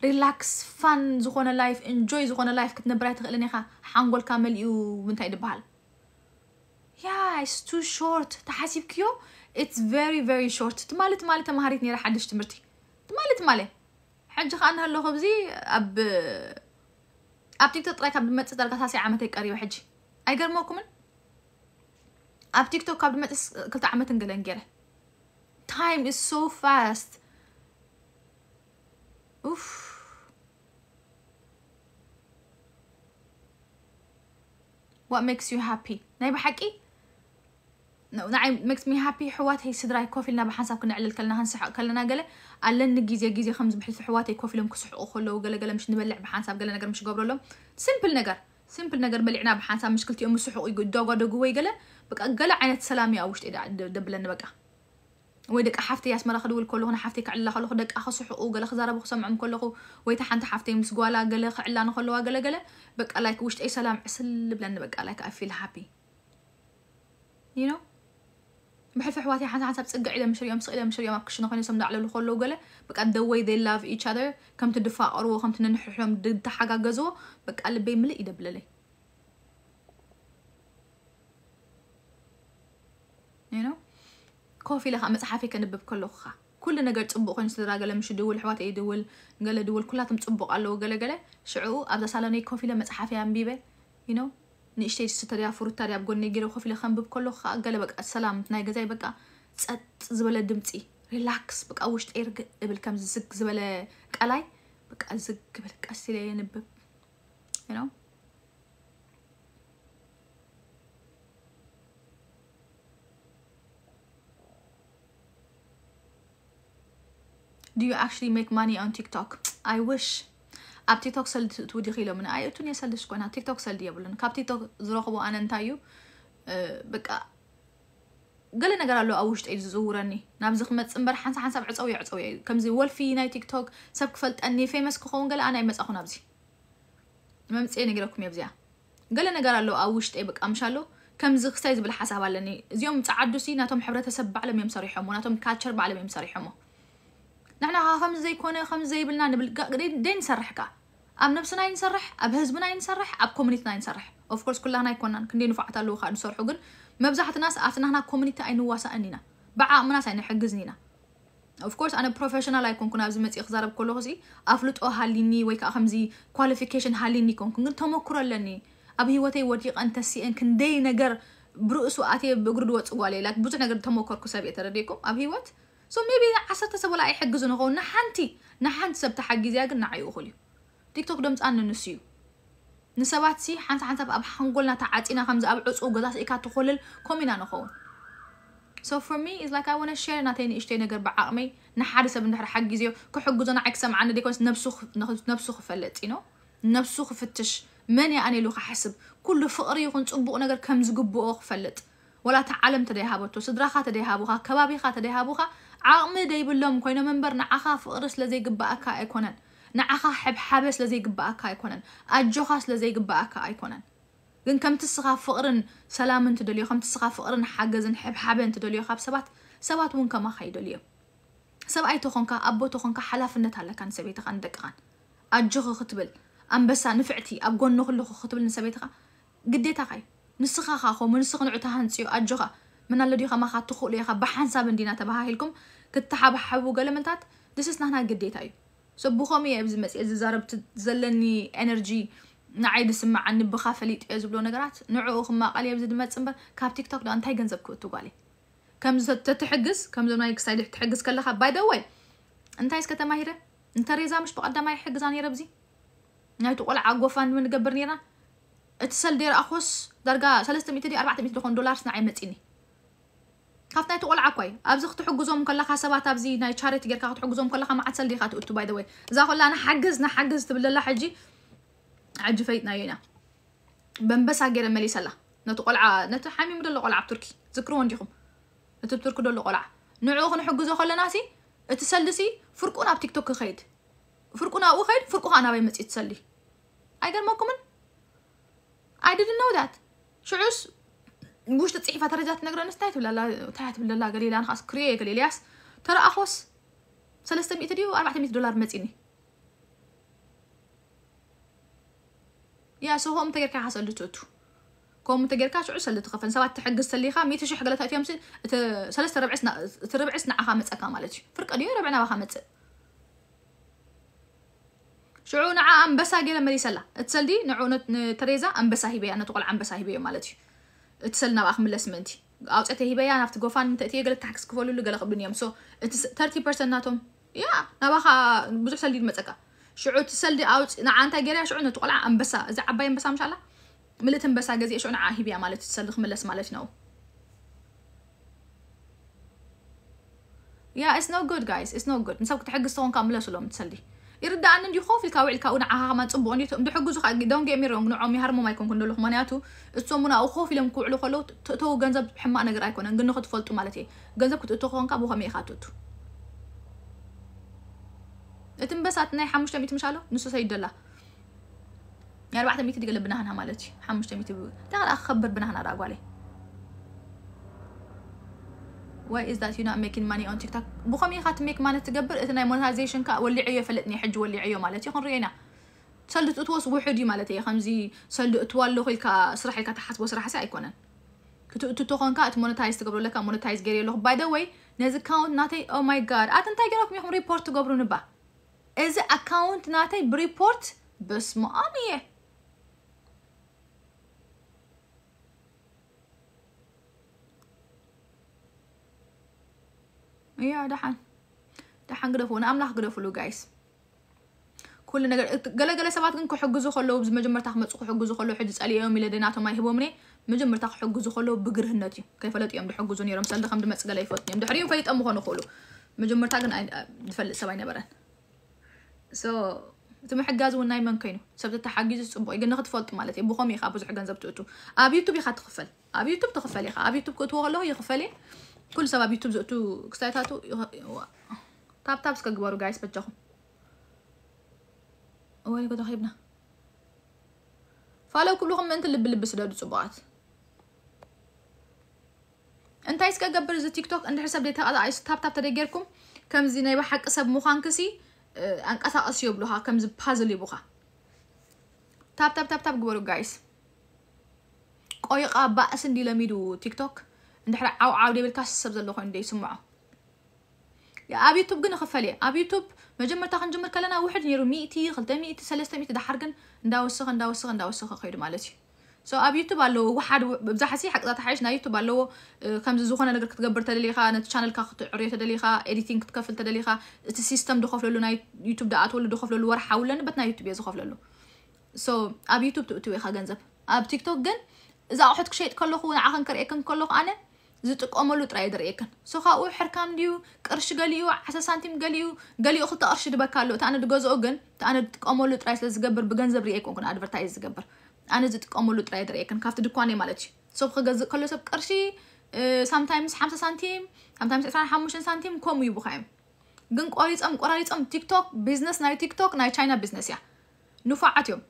ሪላክስ ፋን ዝኾነ ላይፍ እንጆይ ዝኾነ ላይፍ ክትነብር ኣይትኽእልን ኢኻ ሓንጎልካ መሊኡ ምንታይ ድበሃል ያ ኢትስ ቱ ሾርት ተሓሲብክዮ ኢትስ ቨሪ ቨሪ ሾርት ትማሊ ትማሊ ተማሃሪት ነራ ሓድሽ ትምህርቲ ትማሊ ትማሊ ሕጂ ከዓ እናሃለኹ ብዚ ኣብ ኣብ ቲክቶክ ጥራይ ካብ ዝመፅእ ዳርጋ ሳሴ ዓመተይ ቀሪቡ ሕጂ ኣይገርመኩምን ኣብ ቲክቶክ ካብ ድመፅስ ክልተ ዓመት እንገለንገለ ታይም ኢዝ ሶ ፋስት ኡፍ what makes you happy ናይ ብሓቂ ንዓይ makes me happy ሕዋተይ ስድራይ ኮፍ ኢልና ብሓንሳብ ክንዕልል ከለና ክንስሕቅ ከለና ገለ ኣለኒ ግዜ ግዜ ከም ዝብሕልፊ ሕዋተይ ኮፍ ኢሎም ክስሕቁ ከለዉ ገለገለ ምሽ ንበልዕ ብሓንሳብ ገለ ነገር ምሽ ገብረሎም ስምፕል ነገር ስምፕል ነገር በሊዕና ብሓንሳብ ምሽክልቲኦም ምስሕቁ ይዳጓደጉ ወይ ገለ بقى قلع عينة سلامي أوش تيدا دبلن بقى ويدك أحفتي ياس مرا خدول كله هنا حفتي كعلا خلو خدك أخصح أو قلق زارب خصم عم كله خو ويتح أنت حفتي مسقوالا قلق علا نخلوها قلق قلق بقى لايك وش أي سلام عسل بلن بقى لايك I feel happy you know بحلف حواتي حتى حتى بتسقع إلى مشر يوم سقي إلى مشر يوم أكشن خلني سمد على الخلو قلة بقى the way they love each other كم تدفع أروه خم تنحرهم تحقق جزو بقى اللي بيملي إذا بللي يو كوفي لها مصحفي كنبب كله خا كل نقدر تطبق خن سدرا قال مش دول حوات اي دول قال دول كلها تطبق على قال قال شعو ابدا سالني كوفي لها مصحفي ام بيبي يو نو نيشتي ستر يا فروت تاع يابغون كوفي لها خنبب كله خا قال بقى السلام تنا غزاي بقى صت زبل دمتي ريلاكس بقى وش ايرق قبل كم زك زبل قلاي بقى زك قبل قسلي ينبب يو نو do you actually make money on TikTok I wish ኣብ ቲክቶክ ሰልዲ ትውዲኺ ኢሎም ንኣየ እቱን እየ ሰልዲ ሽኮና ቲክቶክ ሰልዲ የብሉን ካብ ቲክቶክ ዝረኽቦ ኣነ እንታይ እዩ በቃ ገለ ነገር ኣለዎ ኣብ ውሽጢ እዩ ዝዝውረኒ ናብዚ ክመፅእ እምበር ሓንሳ ሓንሳብ ዕፀውየ ዕፀውየ እዩ ከምዚ ወልፊ ናይ ቲክቶክ ሰብ ክፈልጠኒ ፌመስ ክኸውን ገለ ኣነ ኣይመፃኹን ኣብዚ መምፅአ ነጊረኩም እየ ብዚኣ ገለ ነገር ኣለዎ ኣብ ውሽጢ በቃ ምሻሎ ከምዚ ክስታይ ዝብል ሓሳብ ኣለኒ እዚኦም ፀዓዱሲ ናቶም ሕብረተሰብ ባዕሎም እዮም ሰሪሖሞ ናቶም ካልቸር ባዕሎም እዮም ሰሪሖሞ نحنا ها خمس زي كونه خمس زي بلنا نبل دين نسرح كا أب نفسنا ينسرح أب هزبنا ينسرح أب كومنيتنا ينسرح أوف كورس كلها هنا يكون نان كندي نفعت الله خاد نسرح وجن ما بزحت الناس أعتنا هنا كومنيتا أي نواسا أنينا بع منا سين يعني حجزنينا أوف كورس أنا بروفيشنال أيكون كنا أبز متي أخزارب غزي أفلت أو هاليني ويك أخمزي كواليفيكيشن هاليني كون كن قلت هم لني أب هي وتي ودي أنت سي إن كندي نجر برؤس وأتي بجرد وات وعلي لك بزح نجر تمو كركو سبي ترديكم أب هي وتي so maybe ዓሰርተ ሰብ ወላ ኣይሕግዙን ይኸውን ንሓንቲ ንሓንቲ ሰብ ተሓጊዝያ ግን ንዓይ እኹል እዩ ቲክቶክ ደምፃን ንንስ እዩ ንሰባት ሲ ሓንቲ ሓንቲ ኣብ ሓንጎልና ተዓፂና ከምዚ ኣብ ዕፁ ገዛ ስኢካ ትኮልል ከምኡ ኢና ንኸውን So for me, it's like I want to share ናተይ ንእሽተይ ነገር ብዓቕመይ ንሓደ ሰብ እንድሕር ሓጊዝዮ ክሕግዞ ንዓይ ክሰምዓኒ ደይኮንስ ነብሱ ክፈልጥ ኢኖ ነብሱ ክፍትሽ መን የ ኣነ ኢሉ ክሓስብ ኩሉ ፍቕሪ ይኹን ፅቡቕ ነገር ከም ዝግብኦ ክፈልጥ ወላ እቲ ዓለም ተደይሃበቶ ስድራኻ ተደይሃቡኻ ከባቢኻ ተደይሃቡኻ عقمي دي بلوم كوينو منبر نعخا فقر سلزي قبقاكا ايكونن نعخا حب حابة سلزي قبقاكا ايكونن اجوخا سلزي قبقاكا ايكونن قن كم تسخا فقر سلام انت دوليو خم تسخا فقر حقز حب حابة انت دوليو خاب سبات سبات مون كما خاي دوليو سب اي تخونكا ابو تخونكا حلاف النتا لكان سبيت خان دقان اجوخا خطبل انبسا نفعتي ابقون نخلو خطبل نسبيت خا قديتا نسخا خاخو من نسخ نعتها اجوخا من الذي خما خاطخو لي خا بحنساب ندينا تبهاهلكم كتحا بحبو قلملتات ديس اس نحنا قديتاي سبو خمي ابز مسي از زارب تزلني انرجي نعيد سمع عن بخاف لي تيز بلو نغرات نعو خما قال يبز دمت صمب كاب تيك توك لان تاي غنزب كوتو قالي كم زت تحجز كم زنا يكسايد تحجز كل خا باي ذا انت عايز كتا ماهره انت ريزا مش بقدا ما يحجزاني ربزي نايتو قلع عقوفان من قبرنينا اتسل دير اخوس درقا سلسة ميتة دي اربعة ميتة دولار سنعي متيني كافت نايت أول عقوي أبزغ تحجزهم كل خا سبات أبزي نايت شاري تجر كافت حجزهم كل خا ما عتسل دي خاتو باي ذا واي إذا أقول أنا حجز نحجز تبلا لا حجي عجي فيتنا ينا بن بس أجر ملي سلا نت قلعة نت حامي مدل القلعة بتركي ذكرون ديهم نت بتركي دول القلعة نوعو خن حجزه خلا ناسي اتسلسي فرقونا بتيك توك خيد فرقونا أو خيد فرقو أنا بين متسلي أيدر ما كمان I didn't know that شعوس تصيح فترة جات نقرأ نستعيت ولا لا تعيت ولا لا قليل أنا خاص كريه قليل ياس ترى أخوس 300 ديو مئة دولار متيني يا سو هم تجرك حصل لتوتو كوم تجرك شو عسل تخفن سواء تحق السليخة ميت شو حقلتها في ت ثلاثة ربع سنة تربع سنة خامس أكام فرق أديو ربعنا وخامس شعو نعا أنبسا قيل مريسلا تسلدي نعو تريزا أنبسا هبي أنا تقول أنبسا هبي مالتي اتسلنا نبقى خمل اسمنتي أو تأتي هي بيان نفت قفان من تأتي قلت تحكس كفولو اللي قلق بنيام سو اتس 30% ناتهم يا نبقى خا بزح سلدي متسكا شعو تسل دي أو نعنتا جري شعو نتقلع أنبسا إذا عباي أنبسا مش الله ملت أنبسا جزي شعو نعاه بيا مالت تسل خمل اس مالت نو يا yeah, نو جود جايز guys نو جود good نسوك تحق الصون كاملة سلوم تسلي يرد أن عندي خوف الكاوع الكاوع نعها ما تصبون يتم دحقو زخ دون جيمير نعومي هرمو ما يكون كندلو خمانياتو السومنا أو خوفي لم كوعلو خلو تو جنزب حما أنا قرأ يكون نقول خد فلتو مالتي جنزب كنت أتوخون كابو خمي خاتوتو እትም በሳት ናይ ሓሙሽተ ሚእቲ ምሻሎ ንሱ ሰይደላ ናይ ኣርባዕተ ሚእቲ ትገልብ ብናሃና مالتي እዩ تميت ሚእቲ ተኸልኣ ክኸብር ብናሃና ዳ ጓለይ why is that you not making money on TikTok بخمي خات ميك مانا تقبل إثنا monetization كا واللي عيو فلتني حج واللي عيو مالتي خن رينا سلت أتوس وحدي مالتي خمزي سلت أتوالو خلك سرح لك تحت وسرح سا يكونن ክትእትትኾንካ እቲ ሞነታይዝ ትገብረለካ ሞነታይዝ ገይር ኣለኹ ባይ ደ ወይ ነዚ ኣካውንት ናተይ ኦ ማይ ጋድ ኣተ እንታይ ገይረኩም ኢኹም ሪፖርት ትገብሩ ንባ እዚ ኣካውንት ናተይ ብሪፖርት በስሞኦም እየ يا ده حن ده حن قرفو أنا أملاح قرفو لو جايز كل نجر قال قال سبات كنكو حجزو خلو بز مجمر تاخ مصخو حجزو خلو حجز قال يوم لديناتو ما يهبومني مجمر تاخ حجزو خلو بقرهنتي كيفلط يوم دحجزو نيرم سال دخم دمص قال يفوت يوم دحريو فايت أمو خنو خلو مجمر تاغن دفلጥ ሰብኣይ ነበረን ሶ እቲ ምሕጋዝ እውን ናይ መን ኮይኑ ሰብ ተተሓጊዙ ፅቡቅ እዩ ግን ንክትፈልጡ ማለት እዩ ብከምኡ ኢካ ብዙሕ ገንዘብ ትእቱ ኣብ ዩቱብ ኢካ ትኽፈል ኣብ ዩቱብ ትኽፈል ኢካ ኣብ ዩቱብ كل سبب يوتيوب زقتو كسايت هاتو هو تاب تاب سكا كبارو جايس بتجاهم وين كنت خيبنا فالو كل لغم انت اللي بلبس ده دو صبعات انت عايز كجبر زي تيك توك عند حساب ديتا على عايز تاب تاب تريجركم كم زينا يبقى حق اسب مخان كسي اه، ان قطع اسيو بلوها كم زي بازل يبوها تاب تاب تاب تاب كبارو جايس قوي قابا اسن دي لميدو تيك توك ندحر عاو عاو ديبل كاس سب زلو خوين دي سمعو يا أبي يوتيوب قلنا خفالي أبي يوتيوب ما جمر تاخن جمر كلنا واحد نيرو ميتي غلطة ميتي سلسة ميتي دحرقن نداو السخ نداو السخ نداو السخ خير مالتي سو أبي يوتيوب قالو واحد بزح سي حق ذات حيش نا يوتيوب قالو خمس زوخنا نقدر كتقبر تدليخا نت شانل كا عريه تدليخا editing كتكفل تدليخا السيستم دخوف لولو نا يوتيوب دعات ولا دخوف لولو ورحة ولا نبتنا يوتيوب يزخوف لولو سو أبي يوتيوب تؤتوي خا جنزب أب تيك توك جن إذا أحط كشيء كله خو نعاقن كريكن كله أنا ዝጥቀመሉ ጥራይ ዝርእየከን ስኻ ካብኡ ሕርካም ድዩ ቅርሺ ገሊኡ ዓሰ ሳንቲም ገሊኡ ገሊኡ ክልተ ቅርሺ ድበካ ኣሎ እቲ ኣነ ድገዝኦ ግን እቲ ኣነ ዝጥቀመሉ ጥራይ ስለ ዝገብር ብገንዘብ ርእ ኮንኩን ኣድቨርታይዝ ዝገብር ኣነ ዝጥቀመሉ ጥራይ ዝርእየከን ካብቲ ድኳነ ማለት እዩ ሰብ ክገዝእ ከሎ ሰብ ቅርሺ ሳምታይምስ ሓምሳ ሳንቲም ሳምታይምስ ዕስራን ሓሙሽተ ሳንቲም ከምኡ ይቡካ እዮም ግን ቆሪፆም ቆራሪፆም ቲክቶክ ቢዝነስ ናይ ቲክቶክ ናይ ቻይና ቢዝነስ እያ ንፉዓት እዮም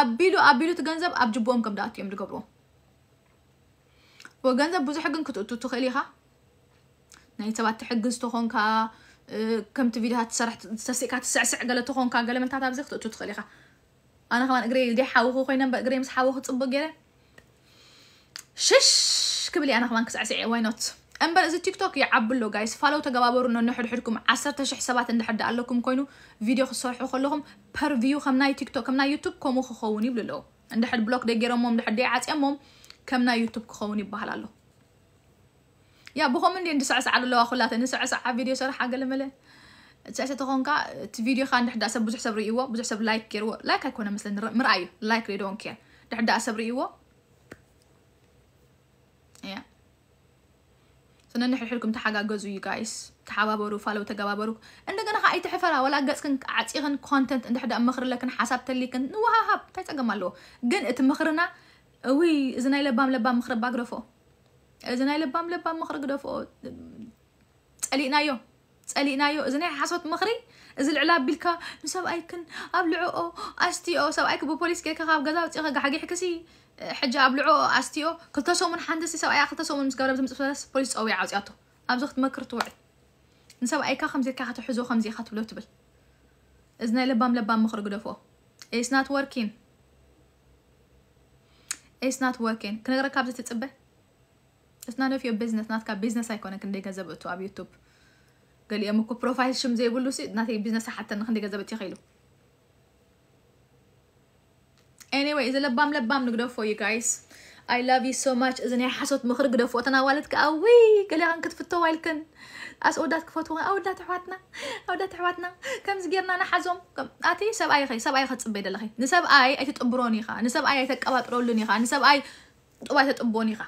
ኣቢሉ ኣቢሉ እቲ ገንዘብ ኣብ ጅቦኦም ከም ዳኣት እዮም ዝገብርዎ وجنب بزح حقن كنت أتو تخليها ناي تبى تحق استخون كا كم تفيدها تسرح تسيك على تسع سع قال تخون كا قال من تعب زخت أتو تخليها أنا كمان أجري دي حاو خو خينا بأجري مس حاو خو شش قبلي أنا كمان كسع سع why not أم بل إذا تيك توك يعب له guys follow تجاوبوا إنه نحر حركم عشرة شح سبعة عند حد قال لكم كينو فيديو خصوصي خو لهم per view خم ناي تيك توك خم ناي يوتيوب كم خو خوني بلو عند حد بلوك ده جرام مم عند حد ده عاتي مم كمنا يوتيوب كخوني بحال الله يا بخو مني ندي سعس على الله خلات نسعس سعس على فيديو شرح حاجة لملة سعس تخون كا تفيديو خان نحدا سب بزح سب رئيوه بزح سب لايك كيرو لايك هيكون مثلا مرأي لايك ري دون نحدا يعني. سب رئيوه يا سنة نحي حلكم تحاقا قزو يو جايس تحابابرو فالو تقابابرو عندك قنا خا اي تحفرا ولا قاس كن عاتيغن كونتنت عند حدا مخر لكن حساب تلي كن نوهاهاب تايتا قمالو قن اتمخرنا وي اذا نايله بام لبام مخرب باغروفو اذا نايله بام لبام مخرب دوفو تسالينا يو تسالينا يو اذا ناي حاسوت مخري اذا العلاب بالكا نسب ايكن ابلعو او اس تي او سو ايك بو بوليس كيكا خاف غزا وتيخا حقي حكسي حجه ابلعو او اس تي او كلتا سو من حندس سو اي اخلتا سو من مسكره بزم بوليس او يعاوز ياتو ابزخت مكرت وعد نسب ايكا خمزي كا حتحزو خمزي خاتبلو تبل اذا نايله بام لبام مخرب دوفو اي نات وركين ኢትስ ናት ወርኪንግ ክነግረካ ብዘ ትፅበ ኢትስ ናት ኦፍ ዮር ቢዝነስ ናትካ ቢዝነስ ኣይኮነ ክንደይ ገንዘብ እቱ ኣብ ዩቱብ ገሊኦም እኮ ፕሮፋይል ሽም ዘይብሉ ሲ ናተይ ቢዝነስ ሓተኒ ክንደይ ገንዘብ እቲ ይኸኢሉ ኤኒወይ እዚ ለባም ለባም ንግደፎ ዩ ጋይስ ኣይ ላቭ ዩ ሶ ማች እዚ ናይ ሓሶት ምኽሪ ግደፎ ተናዋለት ከዓ ወይ ገሊኻን ክትፍቶ ዋይልክን ኣስኦዳት ክፈትዎ ኣወዳት ኣሕዋትና ኣወዳት ኣሕዋትና ከምዚ ጌርና ናሓዞም ኣቲ ሰብኣይ ኸ ሰብኣይ ከትፅበይ ደለኸ ንሰብኣይ ኣይተጥብሮን ኢኻ ንሰብኣይ ኣይተቀባጥረሉን ኢኻ ንሰብኣይ ጥባ ኣይተጥብቦን ኢኻ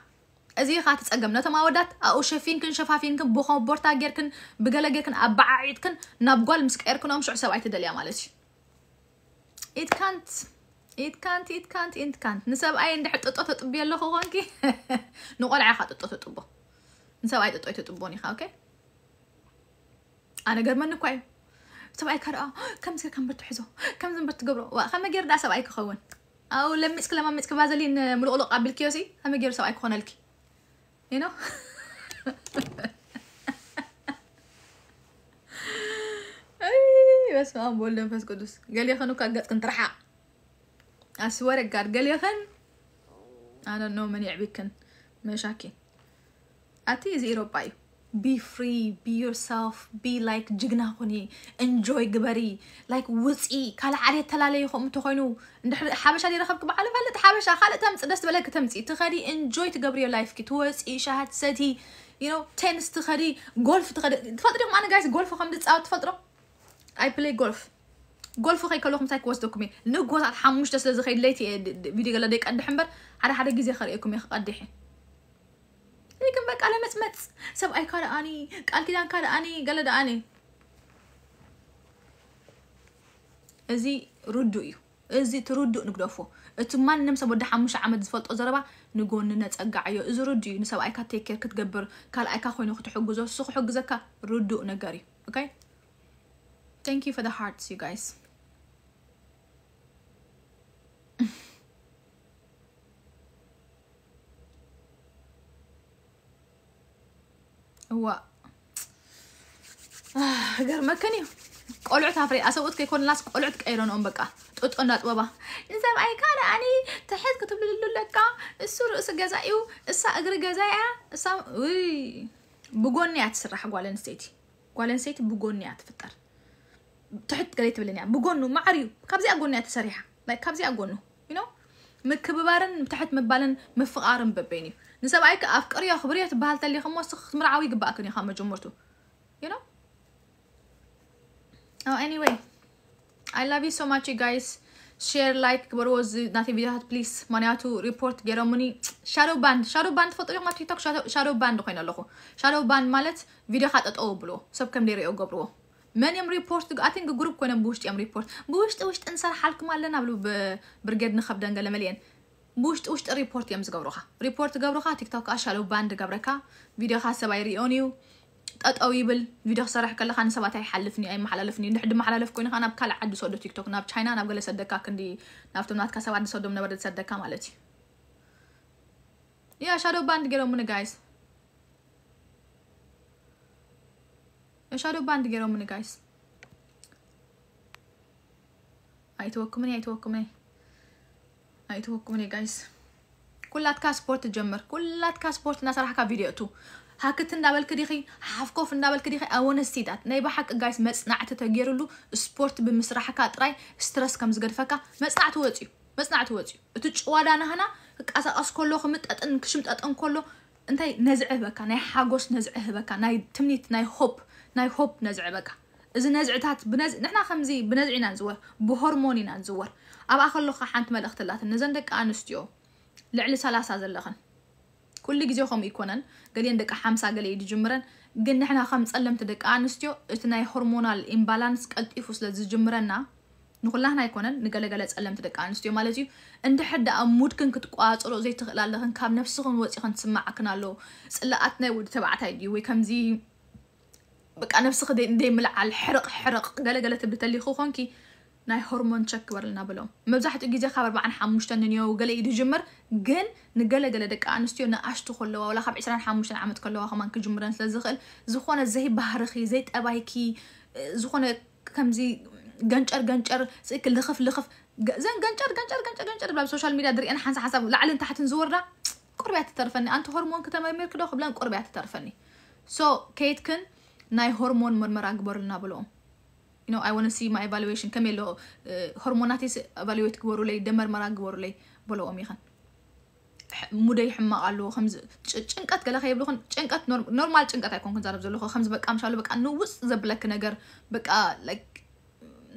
እዚ ኻ ትፀገም ነቶም ኣወዳት ኣብኡ ሸፊንክን ሸፋፊንክን ብኮቦርታ ጌርክን ብገለ ጌርክን ኣበዓዒትክን ናብ ጓል ምስ ቀየርክንኦም ሽዑ ሰብኣይ ትደልያ ማለት እዩ ኢት ካንት ኢት ካንት ኢት ካንት ኢት ካንት ንሰብኣይ እንድሕር ጥጦ ተጥብዮ ኣለኹ ኮንኪ ንቆልዓ ኢኻ ጥጦ ተጥቦ ንሰብኣይ ጥጦ ይተጥቦን ኢኻ ኦኬ انا قرب منك وعي سبعي كرا آه. كم سير كم بتحزو كم زن بتقبرو وخم جير دع سبعي كخون او لمسك لما مسك فازلين آه، ملقلق قبل كيوسي هم جير سبعي كخون لك you know (laughs) بس ما بقول لهم فاس قدوس قال يا خنو كاجت كنت رحا اسوار الجار قال يا خن انا نو من يعبيك كن مشاكي اتي زيرو بايو be free be yourself be like jigna honey enjoy gbari like ውፅኢ ካልእ ዓልየ ተላለዩ habasha di rakhab kbal ክበዓል ፈልጥ ሓበሻ ካልእ ተምፅ ደስ በለክ ተምፂ ትኸዲ enjoy ki ላይፍኪ e ሻሃት sadi you know ቴንስ ትኸዲ ጎልፍ ትኸዲ ትፈጥሮ ዲኹም ኣነ ጋይስ ጎልፍ golf golf ትፈጥሮ ኣይ ፕሌይ ጎልፍ ጎልፍ no ምሳይ ክወስደኩም hamush ንጎታት ሓሙሽተ leti video gala ገለ ደይቀድሕ እምበር ara hada gize khari እየ ya እየ لكن بقى على متمت سب اي كان اني قال كذا كان اني قال ده اني ازي ردوا يو ازي تردوا نقدفو انتم ما نمس ود حمش عمد زفلطو زربا نقول نتقع يو ازي ردوا يو نسب اي كا تيك كير كتقبر قال اي كا خوينو كتحجزو سخ حجزك ردوا نغري اوكي ثانك يو فور ذا هارتس يو جايز Mm-hmm. هو غير (sighs) ما كان قلعت افري اسوت كيكون الناس قلعت كايرون ام بقى طقطنا طبابا انسى اي كان اني تحت كتب لك لك السور اس غزايو اسا اجر غزايا اسا وي بغوني اتسرح قال نسيتي قال نسيتي بغوني اتفطر تحت قريت بلني بغونو معريو كابزي اغوني اتسريحه كابزي اغونو يو نو مكببارن تحت مبالن مفقارن ببيني نسبعيك افكاري خبرية تبهلت اللي خمو سخت مرعوي قباكني خام جمرتو you know oh anyway I love you so much you guys share like بروز ناتي فيديوهات بليس مانياتو ريبورت جيروموني شارو باند شارو باند فطوري ما تيك توك شارو باند خوين الله شارو باند مالت فيديو خاطت او بلو سب كم ليري او قبرو من يم ريبورت اي ثينك جروب كوين بوشت يم ريبورت بوشت وشت انسر حالكم علينا بلو برجد نخب دنگله مليان بوشت وشت ريبورت يمس قبرخا ريبورت قبرخا تيك توك أشالو باند قبركا فيديو خاص سباي ريونيو ጠጠው ይብል ቪድዮ ክሰርሕ ከለካ ንሰባት ኣይሓልፍኒ ኣይመሓላለፍኒ ድሕድ መሓላለፍ ኮይኑካ ናብ ካልእ ዓዲ ሰዶ ቲክቶክ ናብ ቻይና ናብ ገለ ሰደካ ክንዲ ናብቶም ናትካ ሰብ ዓዲ ሰዶም ነበረ ዝሰደካ ማለት እዩ ያ ሻዶ ባንድ ገይሮምኒ ጋይስ ሻዶ ባንድ ገይሮምኒ ጋይስ ኣይተወክምኒ ኣይተወክምኒ ايتوكم لي جايز كلات كاسبورت تجمر كلات كاسبورت الناس راح كا فيديو تو هاكت نابل كديخي حافكوف نابل كديخي اون سيدات ناي بحق جايز مصنعته تغيرلو سبورت بمسرحه كا طراي ستريس كمزغدفكا مصنعته وطي مصنعته وطي تچوادا نهنا قاسا اسكولو خمططن كشمططن كولو انتي نزعه بكا ناي حاغوس نزعه بكا ناي تمنيت ناي هوب ناي هوب نزعه بكا اذا نزعتات بنز نحنا خمزي بنزعنا نزور بهرمونينا نزور أبا خلوك حانت ما دختلات النزن دك أنستيو لعل سلاسة زلخن كل جزيو خم يكونن قلين دك حمسة قلي يدي جمرن قلن نحنا خم تسلمت دك أنستيو إتناي هرمونال إمبالانس قلت إفوس لز جمرنا نقول لهنا يكونن نقل قلت تسلمت دك أنستيو مالتي عند حد أموت كن كتقوات ولو زي تغلال لخن كام نفسهم واتيخن تسمع أكنالو سلاتنا ود تبعتها يدي ويكم زي بك أنا نفسي دي, دي ملع الحرق حرق قلت قلت بتلي خوخونكي ناي هرمون تشك ور لنا بلوم مبزحت تقول جي خبر بعن حموشتن نيو قال ايدي جمر قال نقال قال دك انستيو ناشتو خلوا ولا خب 20 حموشتن عمت كلوا خمان كجمرن سلازخل زخونه زهي بهرخي زيت ابايكي زخونه كمزي قنشر قنشر سيكل لخف لخف زين قنشر قنشر قنشر قنشر بلا بسوشال ميديا دري انا حنس حسب لعل انت حتنزورنا قربي تترفني انت هرمون كتا ميرك دوخ بلان قربي تترفني سو so, كيت كن ناي هرمون مرمرا قبر لنا بلوم you know I want to see my evaluation كم له هرموناتي evaluate قبرو لي دمر مرا قبرو لي بلو أمي خان ሙደይ ሕማቕ ኣለዎ ከምዚ ጭንቀት ገለ ከየብልኹን ጭንቀት ኖርማል ጭንቀት ኣይኮንኩን ዛረብ ዘለኹ ከምዚ በቃ ምሻሉ በቃ ንውፅ ዘብለክ ነገር በቃ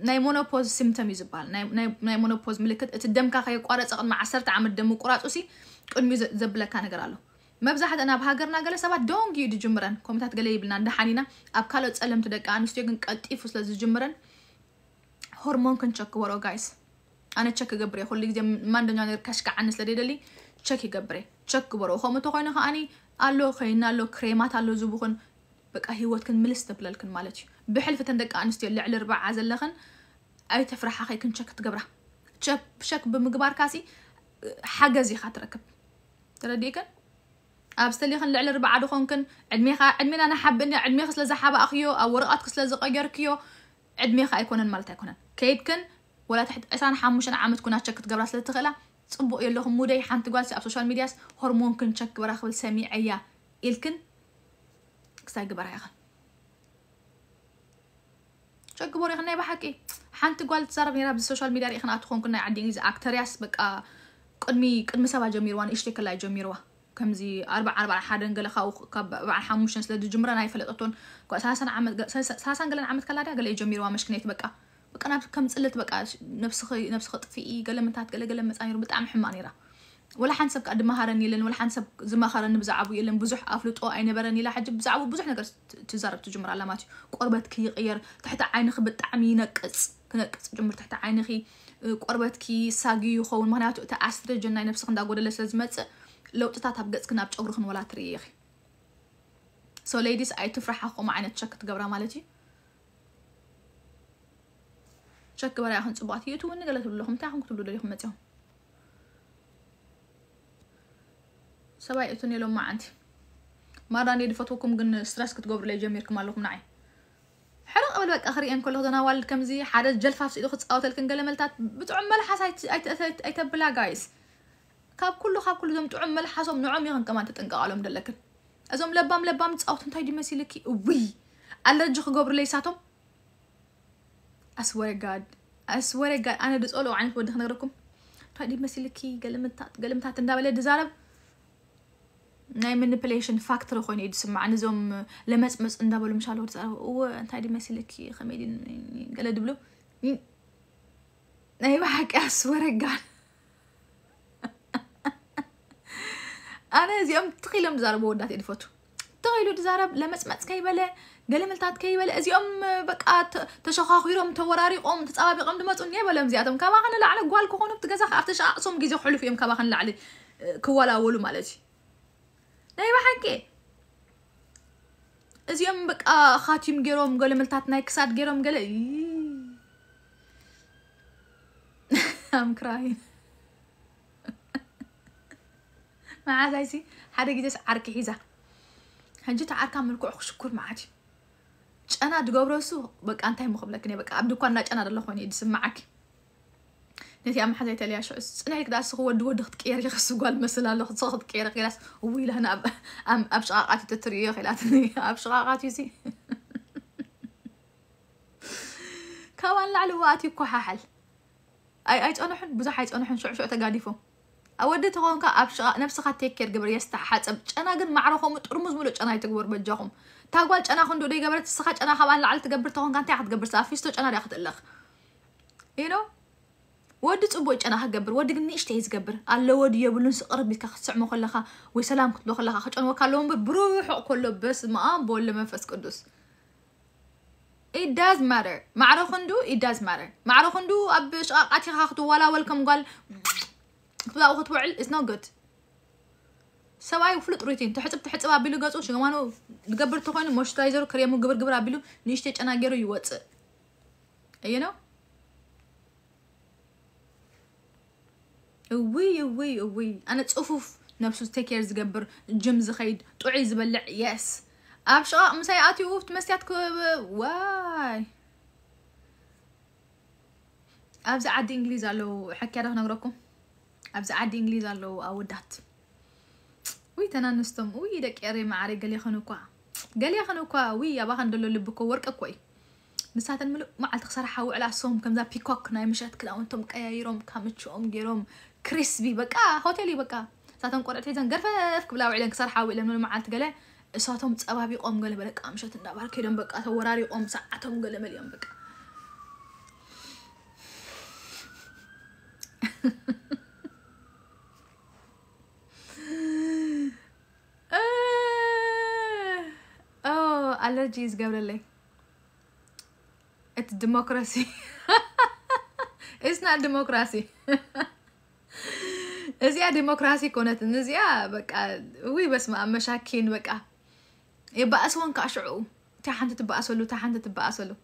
ናይ ሞኖፖዝ ሲምተም እዩ ዝበሃል ናይ ሞኖፖዝ ምልክት እቲ ደምካ ከየቋረፀ ቅድሚ ዓሰርተ ዓመት ደም ቁራፁ ሲ ቅድሚኡ ዘብለካ ነገር ኣሎ መብዛሕትአና ኣብ ሃገርና ገለ ሰባት ዶንግ እዩ ድጅምረን ኮሚታት ገለ ይብልና እንዳሓኒና ኣብ ካልኦት ፀለምቲ ደቂ ኣንስትዮ ግን ቀልጢፉ ስለ ዝጅምረን ሆርሞን ክንቸክ ወሮ ጋይስ ኣነ ቸክ ይገብር እየ ኩሉ ግዜ ማንደኛ ነገር ከሽከዓኒ ስለደይደሊ ቸክ ይገብር እየ ቸክ ግበሮ ከምኡ እንተኮይኑ ከዓኒ ኣሎ ኮይና ኣሎ ክሬማት ኣሎ ዝብኹን በቃ ሂወትክን ምልስ ተብለልክን ማለት እዩ ብሕልፍተን ደቂ ኣንስትዮ ልዕሊ ርባዓ ዘለኽን ኣይተፍራሓኸይ ክንቸክ ትገብራ ሸክ ብምግባር ካሲ ሓገዝ ኢኻ ትረክብ ተረዲእክን ابستلي خن لعل ربع عدو خن كن عدمي خا عدمي انا حاب اني عدمي خسل زحابة اخيو او ورقات خسل زقاجر كيو عدمي خا يكون المرتا يكون كيد كن ولا تحت اسان حاموش انا عم تكون تشك تقبل اصلا تخلى تصبو يلا هم مودي حان تقول سي سوشيال ميديا هرمون كن تشك برا خبل سميعية الكن كساي قبر يا خن شك قبر يا خن بحكي حان تقول تصرف يرا بالسوشيال ميديا يخن اتخون كنا عندي اكتر ياس بك آه، قدمي قدمي سبا جميل وانا اشتكي لا جميل ከምዚ ኣርባዓ ኣርባዓ ሓደን ገለ ካብኡ ካብ በዓል ሓሙሽተን ስለ ዝጅምረን ኣይፈለጠቶን ሳሳን ገለን ዓመት ከላ ድያ ገለ እዩ ጀሚርዋ መሽክነይት በቃ በቃ نفس ከም ፅልት በቃ ነብስኸ ጥፊኢ ገለ ምንታት ገለ ገለ መፃ ነይሩ ብጣዕሚ ሕማቅ ነይራ ولا حنسب قد هرني يلن ولا حنسب زمهارن بزعبو يلن بزح أو عين برني لا حد بزعبو بزح نقدر تزارب تجمر على ماتي كي غير تحت خب بتعمي نقص كنقص جمر تحت عينك كي ساقي يخون مهناتو تا أسترجن نفسك ندا قول لسلز متص ለውጥታት ኣብ ገፅክን ኣብ ጨጉርክን ወላ ትርኢ ኢኺ ሶ ሌዲስ ኣይትፍራሕ ከምኡ ዓይነት ቸክ ትገብራ ማለት እዩ ቸክ ግበራ ኢኹን ፅቡቃት እዩ ትውኒ ገለ ትብሉ ኣለኹም እንታይ ኹም ክትብሉ ደሊኹም መፅኹም ሰብኣይ እቱን የሎም መዓንቲ ማዳን ድፈትወኩም ግን ስትረስ ክትገብሩለይ ጀሚርኩም ኣለኹም ንዓይ ሕርቕ ብል በቃ ክሪአን ከለኹ ዘናዋልድ ከምዚ ሓደ ጀልፋፍ ስኢሉ ክፃወተልክን ገለ መልታት ብጥዑም መልሓስ ኣይተብላ ጋይስ كاب كله خاب كله زم تعم مل حسوم نعم يهن كمان تتنقى عليهم ده لكن أزوم لبام لبام تأوتن تايدي مسيلكي وي الله جو خبر لي ساتهم أسوأ جاد أسوأ جاد أنا بس أقوله عنك وده خنركم تايدي مسيلكي قلم تات قلم تات ندابة لدزارب ناي manipulation factor خويني يسمع عن زوم لمس مس ندابة لمش على ورزة هو تايدي مسيلكي خميدين قلا دبلو ناي بحق أسوأ جاد انا زيوم تقيلهم زارب ودات يدفوتو تقيلو زارب لمسمات كيبل قال ملتات كيبل ازيوم بقى تشخخيرهم توراري قوم تصابي قوم دمصو ني بلا مزياتهم كما انا لا على قوال كونو بتغزا خارتش اقصم جيزو حلو فيهم كما انا لعلي آه، كوالا اولو مالتي ناي بحكي ازيوم بقى آه، خاتيم غيروم قال ملتات ناي كساد غيروم قال ام كراين ما عادايسي عرك حيزة هنجيت عرك من كل شكر معاك أنا دقورسو بق أنت هم قبلك نبق عبدو كنا أنا الله خوني يسمعك نتي أم حدا يتلي عشو أنا هيك داس هو دو دخت كير يخص قال مثلا لو صخت كير غير ويل هنا أب أم أبشعاتي تتريخ لاتني (laughs) أبشعاتي سي (laughs) كمان لعلواتي كححل أي أي تأنحن بزح أي تأنحن شو شو تقاديفه أودي تغونك أبشاء نفسك تيكير قبر يستحاتب أنا قد معرفهم ترمز ملوك أنا يتقبر بجهم تاقوال أنا خندو دي قبر تسخاج أنا خبان لعل تقبر تغونك أنت أحد قبر سافيستوش أنا ريخت إلاك You know ودي تقبوش أنا هقبر ودي قلني إيش تهيز قبر قال له ودي يبلون سقر بيك خسع مخلخة ويسلام كتلو خلخة خاش أنا وكالهم بروح كله بس ما بول لمنفس قدس It does matter. معروف عنده it does matter. معروف عنده أبش أتي خاطو ولا welcome قال كبلاو خطوعل is not good سواي وفلت روتين تحسب تحسب أبلو قصو شو كمانو قبر تخوين موشتايزر كريمو قبر قبر أبلو نيشتج أنا جرو يوتس أيه نو أوي أوي أوي أنا تصفف نفسو تيك يرز قبر جيمز خيد توعي زبلع يس أبشع مساي آتي وفت مسيات كو واي أبز عادي إنجليزي ألو حكي هذا نقرأكم ኣብዚ ዓዲ እንግሊዝ ኣለዉ ኣወዳት ውይ ተናንስቶም ውይ ደቂ የርኢ ማዕሪ ገሊያ ኸን እኳ ገሊያ ኸን እኳ ውይ ኣባኸን ደሎ ልቢ ኮ ወርቂ እኮ እዩ ንሳተን ምሉእ መዓልቲ ክሰርሓ ውዕላ ሶም ከምዛ ፒኮክ ናይ ምሸት ክዳውንቶም ቀያይሮም ካብ ምችኦም ገይሮም ክሪስቢ በቃ ሆቴል እዩ በቃ ንሳተን ቆልዑት ሒዘን ገርፈፍ ክብላ ውዕለን ክሰርሓ ውዕለን ምሉእ መዓልቲ ገለ እሳቶም ፀባቢቆም ገለ በለቃ ምሸት እንዳባርኬዶም በቃ ተወራሪቆም ሰዓቶም ገለ መሊኦም በቃ آه. اوه الرجيز قبل لي ات ديموكراسي اتس ديموكراسي ازيا ديموكراسي كونت نزيا بقى وي بس ما مشاكين بقى يبقى اسوان كاشعو تا حنت تبقى اسولو تا حنت تبقى اسولو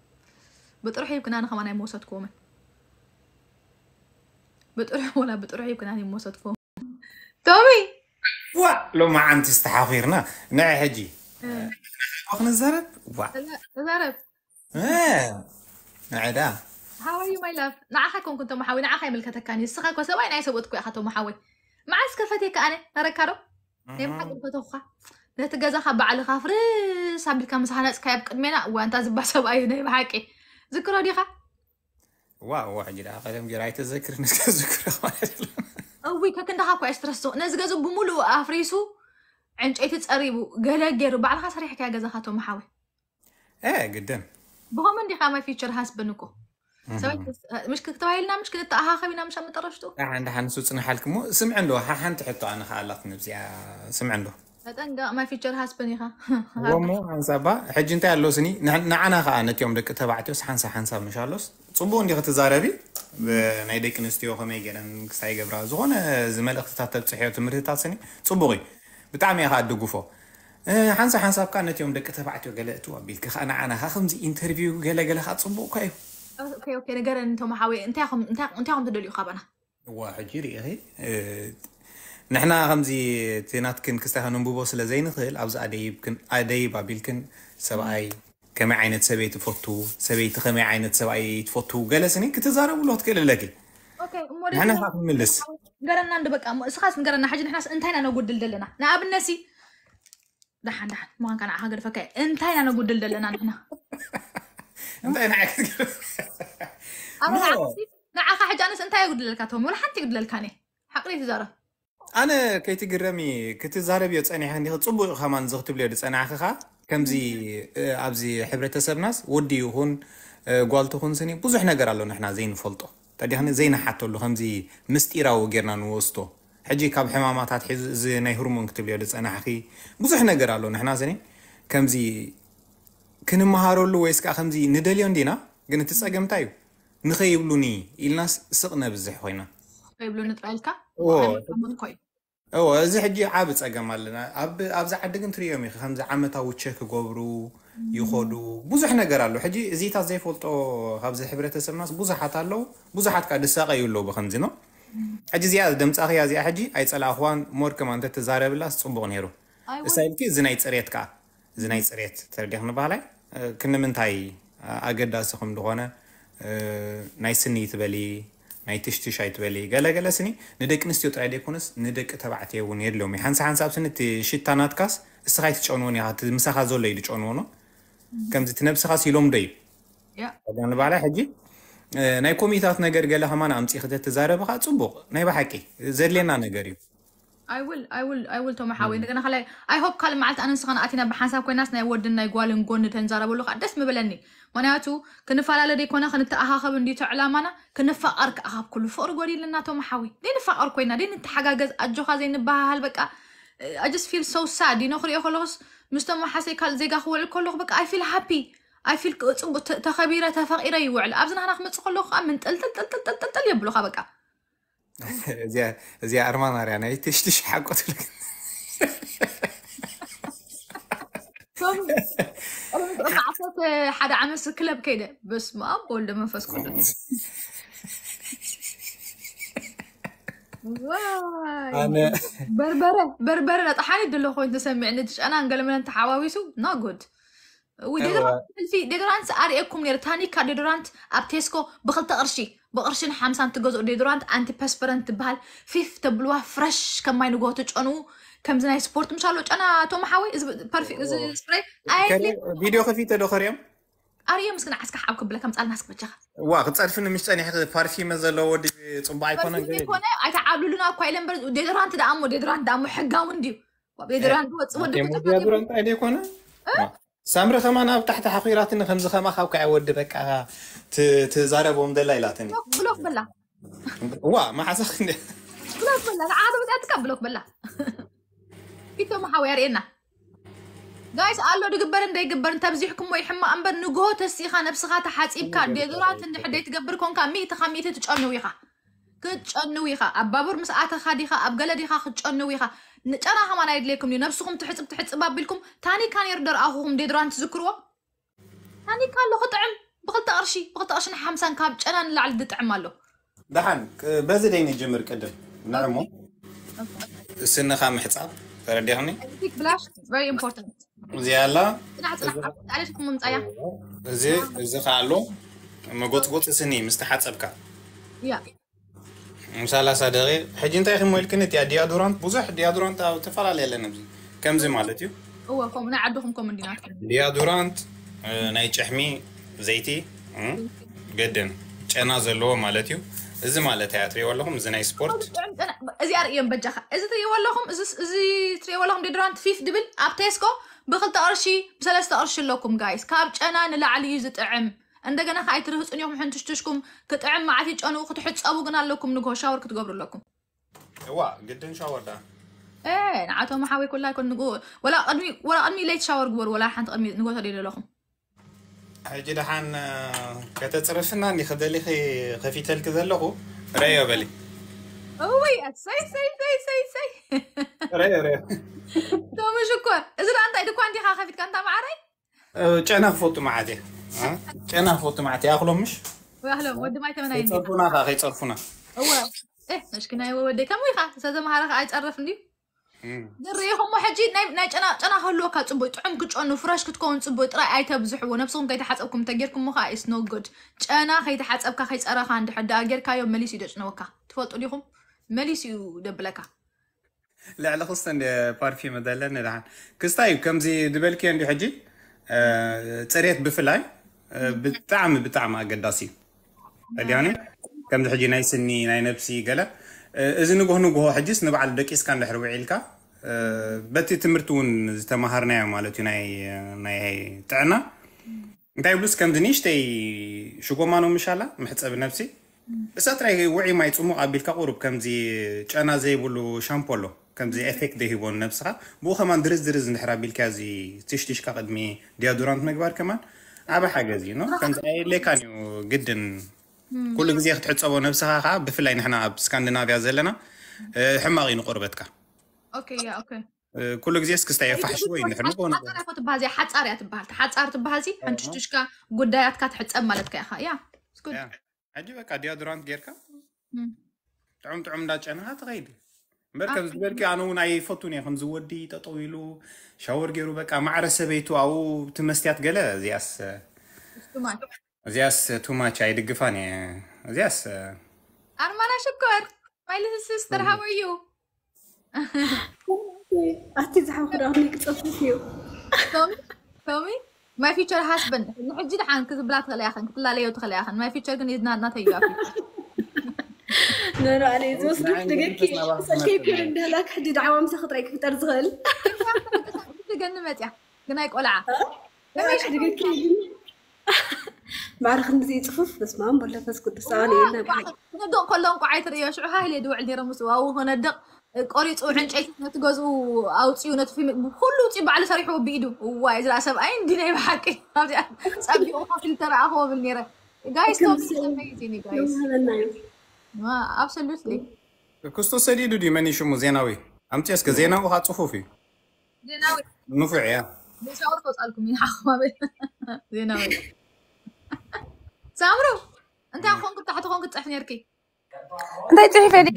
بتروحي يمكن انا خمانه موسات كومن بتروحي ولا بتروحي يمكن انا موسات كومن تومي وا لو ما عندي استحافيرنا نعي هجي وخنا آه. زرب وا زرب اه نعدا How are you my love نعخا كون كنت محاوي نعخا يملكتك كاني سخا كوسا وين عايسة بوتكو أخا اخاتو محاوي معاس كفتي كأنا نركارو نيم حق بتوخا نتجازا خا بعل خافرس عبد كام سحنا سكايب قدمنا وانت زبا سبا يني بحقي ذكروا ديخا واو واحد جرا قدم جرايت (laughs) ذكر نسك ذكر ፀዊካ ክንደኻ ኳ ስትረሶ ነዚ ገዝኡ ብሙሉእ ኣፍሪሱ ዕንጨይቲ ፀሪቡ ገለ ገይሩ ባዕልካ ሰሪሕካ ገዛኻቶ መሓዊ ግድን ብኸመን ዲኻ ማይ ፊቸር ሃስብን እኮ مش كتبايلنا مش كنت اها خبينا مش عم ترشتو عندها نسو تصنع حالك مو سمع له حنت حطو انا خالات نبزي سمع له تنقا ما في جر هاسبني خا ومو حنسابا حج انت يا لوسني نعنا خا يوم دك تبعتي حنسا حنسا مش ፅቡቅ እንዲ ክትዛረቢ ናይ ደቂ ኣንስትዮ ከመይ ገይረን ክስታይ ገብራ ዝኾነ ዝመልእክትታት ተብፅሕዮ ትምህርትታት ስኒ ፅቡቅ እዩ ብጣዕሚ እየ ከዓ ድጉፎ ሓንሳ ሓንሳብካ ነትዮም ደቂ ተባዕትዮ ገለ እቱ ኣቢልካ ከዓ ንዓናካ ከምዚ ኢንተርቪው ገለገለ ከዓ ፅቡቅ እኳ እዩ ነገረ ተመሓወ እንታይ ከም ተደልዩ ካባና ዋ ሕጂ ርኢ ንሕና ከምዚ ቴናትክን ክስታይ ከነንብቦ ስለ ዘይንክእል ኣብዚ ኣደይብ ኣቢልክን ሰብኣይ كما عينت سبيت فوتو سبيت خمي عينت سبايت فوتو قال سنين كنت زارا ولوت كل لكي اوكي موري انا فاهم من لس قرنا عند بقى اسخاس قرنا حاجه نحنا انت انا نقول دل لنا نا ابن نسي ده ده ما كان حاجه فك انت انا نقول دل لنا نحنا انت انا انا عارف حاجه انا انت يقول لك اتهم ولا حد يقول لك انا حقري زارا انا كيتي قرمي كنت زارا بيو صني عندي صبو خمان زغت بلي صني اخا ከምዚ ኣብዚ ሕብረተሰብናስ ወዲ ይኹን ጓልቲ ኹን ስኒ ብዙሕ ነገር ኣሎ ንሕና ዘይንፈልጦ ታዲኸ ዘይናሓተሉ ከምዚ ምስጢራዊ ጌርና ንወስቶ ሕጂ ካብ ሕማማታት ሒዙ እዚ ናይ ህርሞን ክትብልዮ ዝፀናሕኺ ብዙሕ ነገር ኣሎ ንሕና ስኒ ከምዚ ክንመሃረሉ ወይስ ከዓ ከምዚ ንደልዮ እንዲና ግን እቲ ፀገም እንታይ እዩ ንኸይብሉኒ ኢልናስ ስቕ ነብዝሕ ኮይና ይብሉኒ ጥራይልካ እዩ እዚ ሕጂ ዓብ ፀገም ኣለና ኣብዚ ዓዲ ግን ትሪኦም ኢ ከምዚ ዓመታዊ ቸ ክገብሩ ይኸዱ ብዙሕ ነገር ኣሎ ሕጂ እዚታት ዘይፈልጦ ካብዚ ሕብረተሰብናስ ብዙሓት ኣለው ብዙሓት ካ ድሳቀ እዩ ኣለዉ ብከምዚ ኖ ሕጂ እዚኣ ድምፃ ክያ እዚኣ ሕጂ ኣይ ኣይፀላእኽዋን ሞድከማ እንተ ተዛረብላስ ፅቡቅ ነይሩ እሳይልኪ እዚ ናይ ፅሬት ከዓ እዚ ናይ ፅሬት ተርዲክ ንባህላይ ክንምንታይ ኣገዳሲ ከም ድኾነ ናይ ስኒ ትበሊ ናይ ትሽቲ ሻይ ትበሊ ገለገለ ስኒ ንደቂ ኣንስትዮ ጥራይ ደይኮነስ ንደቂ ተባዕትየ እውን የድለዮም እዩ ሓንሳ ሓንሳ ኣብስኒ እቲ ሽታ ናትካስ እስኻ ይትጨንዎን ኢኻ ምሳኻ ዘሎ እዩ ትጨንዎ ኖ ከምዚ እቲ ነብስኻ ሲሎም ዶ እዩ ንባዕላይ ሕጂ ናይ ኮሚታት ነገር ገለ ከማ ኣምፂ ክተተዛረብካ ፅቡቅ ናይ ባሓቂ ዘድልየና ነገር እዩ I will, I will, I will tell my how. Ndagana khala. I hope kala ma'alt anan sgan atina bhansab koinas na wadin na gwalin gon tenjara bolu. Des mebelani. ምክንያቱ ክንፈላለደ ይኮነ ክንተኣኻኸብ እንዲቶ ዕላማና ክንፋቐር ክኣኻብ ኩሉ ፍቕሪ ጎዲልና ቶም ሓዊ ደይንፋቐር ኮይና ደይንተሓጋገዝ ኣጆኻ ዘይንባሃሃል በቃ ኣጀስ ፊል ሶ ሳድ ዩኖ ክሪኦ ከለኹስ ምስቶም ሓሰይ ካልእ ዜጋ ክውዕል ከለኹ በቃ ኣይ ፊል ሃፒ ኣይ ፊል ፅቡቅ ተኸቢረ ተፈቂረ ይውዕል ኣብዚ ናክና ክመፅእ ከለኹ ከዓ ምንጥልጥልጥልጥልጥል የብሉካ በቃ እዚኣ ኣርማናርያ ናይ ትሽትሽ ሓቆት (laughs) انا عصرت حدا عامل سكله بكده بس ما اب ولا منفس كله (laughs) واي انا بربره بربره طحاني دلو خوي انت سمعني دش انا انقل من انت حواويسو نا جود وديدرانت ديدرانت اريكم نيرتاني كديدرانت ابتيسكو بخلت قرشي بقرشن حمسان تجوز ديدرانت انتي باسبرنت بهال فيف تبلوها فريش كما ينقوتو تشنو ከምዚ ናይ ስፖርት ምሻሎ ጨና ቶም ሓወይ ስፕሬይ ቪድዮ ከፊተ ዶ ከሪኦም ኣርዮ ምስክን ዓስካ ሓብ ክብለ ከም ፃልና ስክብቸኻ ዋ ክፀድፍኒ ምስ ፀኒሕ ፓርፊመ ዘለዎ ወዲ ፅቡቅ ኣይኮነ ኮነ ኣይተዓብሉሉና እኳ ኢለ እምበር ዴድራንት ዳ እሞ ዴድራንት ዳ እሞ ሕጋውን ድዩ ዴድራንት ወፅእ ወዲዴድራንት ኣይደይኮነ ሳምሪ ከማ ናብ ታሕቲ ሓኺራትኒ ከምዚ ከማ ካብ ከዓ ወዲ በቃ ትዛረቦም ደላ ኢላትኒ ብሎክ በላ ዋ ማሓሳክ ብሎክ በላ ንዓደ በጣ ትካ ብሎክ በላ إيه كيتو محاورينا جايز الله دغبرن داي غبرن تبزيحكم وي حما انبر نغو تسيخا نفسخا تحاصيبكا ديدرات نحدي إيه؟ تغبر كونكا ميت خميت تچنو ويخا كچنو ويخا ابابور مسعات خاديخا ابغلديخا خچنو ويخا نچرا حمان ايدليكم ني نفسكم تحصب تحصب بابلكم تاني كان يردر اخوهم ديدران تذكروا تاني كان لو خطعم بغلط ارشي بغلط ارشي حمسان كاب چنان لعل دطعم الله دحن بزدين جمر قدم نعمو سنخا محصاب ተረዲኸኒ እዚ ኣላ እዚ እዚ ከዓ ኣሎ መጎፅጎፅ ስኒ ምስ ተሓፀብካ ምሳላሳ ደቂቕ ሕጂ እንታይ ከም ኢልክን እትያ ዲያዶራንት ብዙሕ ዲያዶራንት ኣብ ዝተፈላለየ ኣለና ዚ ከምዚ ማለት እዩ ናይ ዓድኹም ከምኡ ዲያዶራንት ናይ ጨሕሚ ዘይቲ ገደን ጨና ዘለዎ ማለት እዩ እዚ ማለት እያ ትሪእይዎ ኣለኹም እዚ ናይ ስፖርት እዚኣ ርእዮም በጃኻ እዚ ትሪእይዎ ኣለኹም እዚ ትሪእይዎ ኣለኹም ዲድራንት ፊፍ ድብል ኣብ ቴስኮ ብክልተ ቅርሺ ብሰለስተ ቅርሺ ኣለኩም ጋይስ ካብ ጨና ንላዕሊ እዩ ዝጥዕም እንደገና ከዓ ይትርህፅንኹም ሕንትሽትሽኩም ክጥዕም መዓልቲ ጨንኡ ክትሕፀቡ ግን ኣለኩም ንግሆ ሻወር ክትገብሩ ኣለኩም እዋ ግድን ሻወር ዳ ንዓቶም ሓወይ ኩላ ይኮን ንግ ወላ ቅድሚ ለይት ሻወር ግበሩ ወላ ሓንቲ ቅድሚ ንጎ ተደልዩ ኣለኹም هاجي دحان كتترفنا اني خدالي خي خفي تلك ذا اللغو ريو بلي اوي ساي ساي ساي ساي ساي ريو ريو تو مش كو ازر انت ايدو كوانتي خا خفيت كانتا معاري جانا فوتو معادي جانا فوتو معادي اخلو مش اخلو ودي ماي تمنا ينجي خي تصرفونا خا خي تصرفونا اوه اه مش كنا يو ودي كم ويخا سازم هارا خا عايز عرفني ድሪኹም ሕጂ ናይ ጨና ጨና ክህልወካ ፅቡይ ጥዑም ክጨኑ ፍረሽ ክትከውን ፅቡይ ጥራይ ኣይተብዝሕዎ ነብስኹም ከይተሓፀብኩም ተጌርኩም ከዓ ኢስ ኖ ጉድ ጨና ከይተሓፀብካ ከይፀረኻ እንድሕዳ ጌርካዮ መሊስ እዩ ደጭነወካ ትፈልጡ ዲኹም መሊስ እዩ ደብለካ ልዕሊ ክስተ እንደ ፓርፊም ዘለ ንድሓን ክስታ እዩ ከምዚ ድበልክዮ እንዲ ሕጂ ፅሬት ብፍላይ ብጣዕሚ ብጣዕሚ ኣገዳሲ እዩ ከምዚ ሕጂ ናይ ስኒ ናይ ነብሲ ገለ እዚ ንግሆ ንግሆ ሕጂስ ንባዕሉ ደቂስካ እንድሕር ውዒልካ በቲ ትምህርቲ እውን ዝተመሃርናዮ ማለት እዩ ናይ ጥዕና እንታይ ይብሉስ ከምዚ ንእሽተይ ሽጎማ ነው ምሻላ ምሕፀብ ነብሲ እሳ ጥራይ ውዒ ማይ ፅሙቅ ኣቢልካ ቁሩብ ከምዚ ጨና ዘይብሉ ሻምፖ ኣሎ ከምዚ ኤፌክት ደሂቦ ነብስኻ ብኡ ከማን ድርዝ ድርዝ እንድሕር ኣቢልካ እዚ ትሽትሽካ ቅድሚ ዲያዶራንት ምግባር ከማን ኣብ ሓገዝ እዩ ኖ ከምዚ ኣየድለካን እዩ ግድን ኩሉ ግዜ ክትሕፀቦ ነብስኻ ከዓ ብፍላይ ንሕና ኣብ ስካንዲናቭያ ዘለና ሕማቕ እዩ ንቆርበትካ ኩሉ ግዜ እስክስታ የፋሕሽ ወይ ንሕንቦ ትበሃል እዚኣ ሓፃር እያ ትበሃል ሓፃር ትበሃል ዚ ሕንሽዱሽካ ጉዳያትካ ትሕፀብ ማለትካ ኢኻ እያ ሕጂ በቃ ዲዮድራንት ጌርካ ጥዑም ጥዑም እንዳጨናኻ ትኸይድ እምበር ከም ዝበልኪ ኣነ እውን ኣይፈቱን እየ ከምዚ ወዲ ጠጠው ኢሉ ሻወር ገይሩ በቃ ማዕረ ሰበይቱ ኣብኡ ትመስትያት ገለ እዚኣስ እዚያስ ቱማች አይድግፋን እዚያስ አርማና ሽኮር ማይ ሊትል ሲስተር ሃው አር ዩ ኣቲ ዝሓብ ክዳኒ ክፀፍፍ እዩ ቶሚ ማይ ፊቸር ሃስበንድ ንሕጂ ድሓን ክትብላ ትኽእል ኢኸን ክትላለዮ ትኽእል ኢኸን ማይ ፊቸር ግን የዝናድናተ እዩ ኣብ ነራእለ ዝወስዱ ደገኪ ሰልከይኮነ እንዳላ ክሕዲ ድዓዋ ምሳ ክጥራይ ክፍጠር ዝኽእል ትገኒ መፅያ ግናይ ቆልዓ ደገኪ بعرف خمسي تخف بس ما نقول بس كنت ساني إنه بحاجة ندق كلهم قاعد ريا شو هاي اللي دوع اللي رمسوا وهنا دق ቆሪፁ ዕንጨይቲ ነትገዝኡ ኣውፅኡ ነቲ ኩሉ ውፅኡ በዓለ ሰሪሕዎ ብኢዱ እዋይ ዝላ ሰብኣይ እንዲናይ ብሓቂ ፀቢቑ ካብቲ ዝተረኣኽዎ ብል ነረ ጋይስ ኣብሰሉትሊ ክስቶ ሰዲዱ ድዩ መን ሽሙ ዜናዊ ኣምፅስ ዜናዊ ካ ፅፉፍ እዩ ንፉዕ እያ مش عارفه اسالكم مين حخوامل زين اوي سامرو انت اخوان كنت حتخوان كنت تحني ركي انت تحيف عليك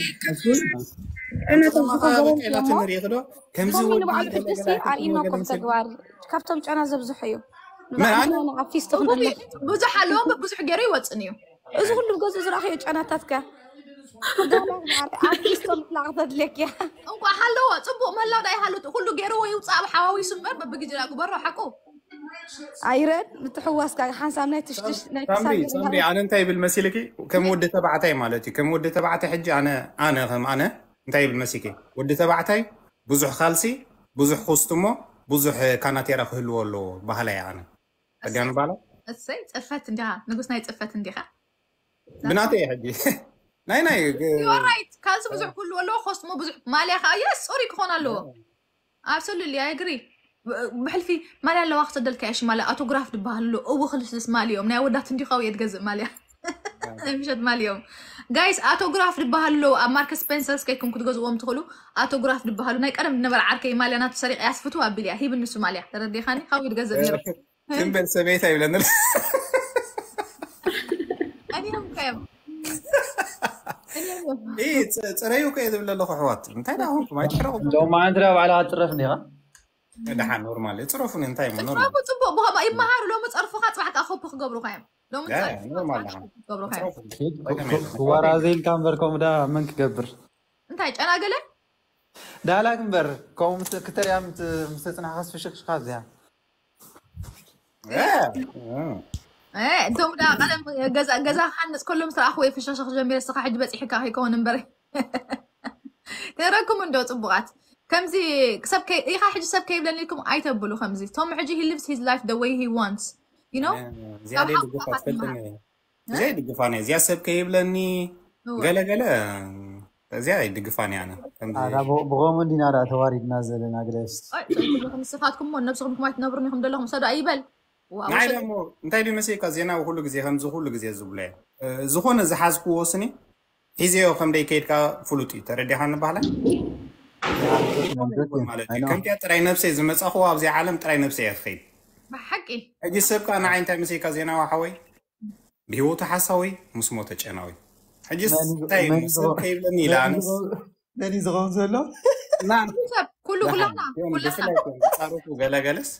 انا تنفقون لما كمزي بعد تدسي على انكم تقوار كابتن انا زبزو حيو ما انا عفيستهم بزح لهم بزح قري واتنيو እዚ ኩሉ ገዝኡ ዝረእኸዮ ጫናታትካ እንኳ ሃለዎ ፅቡቅ ምህላው ዳ ይሃሉ ኩሉ ገይርዎ ይውፃእ ብሓዋዊሱ እምበር በብግጅራ ጉበሮ ሓቁ ኣይረን ምትሕዋስካ ሓንሳብ ናይ ትሽትሽ ናይ ክሳብ ኣነ እንታይ ይብል መሲልኪ ከም ወዲ ተባዕታይ ማለት እዩ ከም ወዲ ተባዕታይ ሕጂ ኣነ ኣነ ከም ኣነ እንታይ ይብል መሲልኪ ወዲ ተባዕታይ ብዙሕ ካልሲ ብዙሕ ኩስትሞ ብዙሕ ካናቴራ ክህልዎ ኣለዎ ባህላይ ኣነ ሕጋን ባላ እሰይ ፅፈት እንዲኻ ንጉስ ናይ ፅፈት እንዲኻ ብናተይ ሕጂ ናይ ናይ ራይት ካልሲ ብዙሕ ኩሉ ኣለዎ ኮስትሞ ብዙሕ ማልያ ከዓ የስ ኦሪ ክኾን ኣለዎ ኣብሶሉሊ ኣይግሪ ብሕልፊ ማልያ ኣለዋ ክተደልካ እሽ ማልያ ኣውቶግራፍ ድበሃል ሎ እው ክልስልስ ማልዮም ናይ ወዳት እንዲኸው እየ ትገዝእ ማልያ ምሸት ማልዮም ጋይስ ኣውቶግራፍ ድበሃል ኣለዎ ኣብ ማርከስ ስፔንሰርስ ከይኩም ክትገዝዎም ትኽእሉ ኣውቶግራፍ ድበሃሉ ናይ ቀደም ድነበረ ዓርከይ ማልያ ናቱ ሰሪቅ ያስፍቱ ኣቢል እያ ሂብ ንሱ ማልያ ተረዲኻኒ ካብኡ ትገዝእ ነረ ትንበል ሰበይታ ይብለኒ ኣኒም ከዮም اي ፅረዩ ከእየ ዘለኹ ኣሕዋት እንታይ ዳ ሁንኩም ኣይትሕረቁም ሎም ማንትራብ ባዕልካ ትፅረፍኒ ኢኻ ድሓ ኖርማል ፅረፉኒ እንታይ ሞ ፅረፉ ፅቡቅ ብከማ ይመሃሩ ሎሚ ፀርፉካ ፅባዕካ ከብ ክገብሩካ እዮም ዋራዜል ካምበር ከምኡ ዳ መን ክገብር እንታይ ጨናገለ ዳላ ግንበር ከምኡ ክተሪያ ምስተፅናሕካ ስፍሽክሽካ ዝያ እእ እቶም ዳ ቀደም ገዛ ክሓንፅ ከሎም ዝተረእኽወይ ፍሻሸክ ጀሚረ ስኻ ሕጂ በፂሕካ ከይከውን እምበረ ተረኩም እንዶ ፅቡቃት ከምዚ ኢኻ ሕጂ ሰብ ከይብለኒ ኢልኩም ኣይተብሉ ከምዚ ቶም ሕጂ ሂ ሊቭስ ሂዝ ላይፍ ደ ወይ ሂ ዋንስ ዩ ኖ እዚኣ ይድግፋን እያ እዚኣ ሰብ ከይብለኒ ገለገለ እዚኣ ይድግፋን እያ ብኸምኡ ዲና ዳ ተዋሪድና ዘለና ግለስ ንስኻትኩም ሞ ነብስኩም ከማይ ትነብሩኒ ኢኹም ዘለኹም ሰዳ ይበል ናይ ደሞ እንታይ ድዩ መሲካ ዜና ኩሉ ግዜ ከምዚ ኩሉ ግዜ ዝብሎ እየ ዝኾነ ዝሓዝክዎ ስኒ ሒዘዮ ከምደይ ከይድካ ፍሉጥ እዩ ተረዲኻ ንባህላ ከምቲያ ጥራይ ነብሰይ ዝመፃኽዎ ኣብዚ ዓለም ጥራይ ነብሰይ እየ ክኸይድ ብሓቂ ሕጂ ሰብካ ንዓይ እንታይ መሲካ ዜናዊ ሓወይ ብሂወቱ ሓሳዊ ምስ ሞተ ጨናዊ ሕጂ እንታይ ሰብ ከይብለኒ ኢላ ኣነስ መን እዩ ዝኸውን ዘሎ ኩሉ ኩላና ኩላና ገለገለስ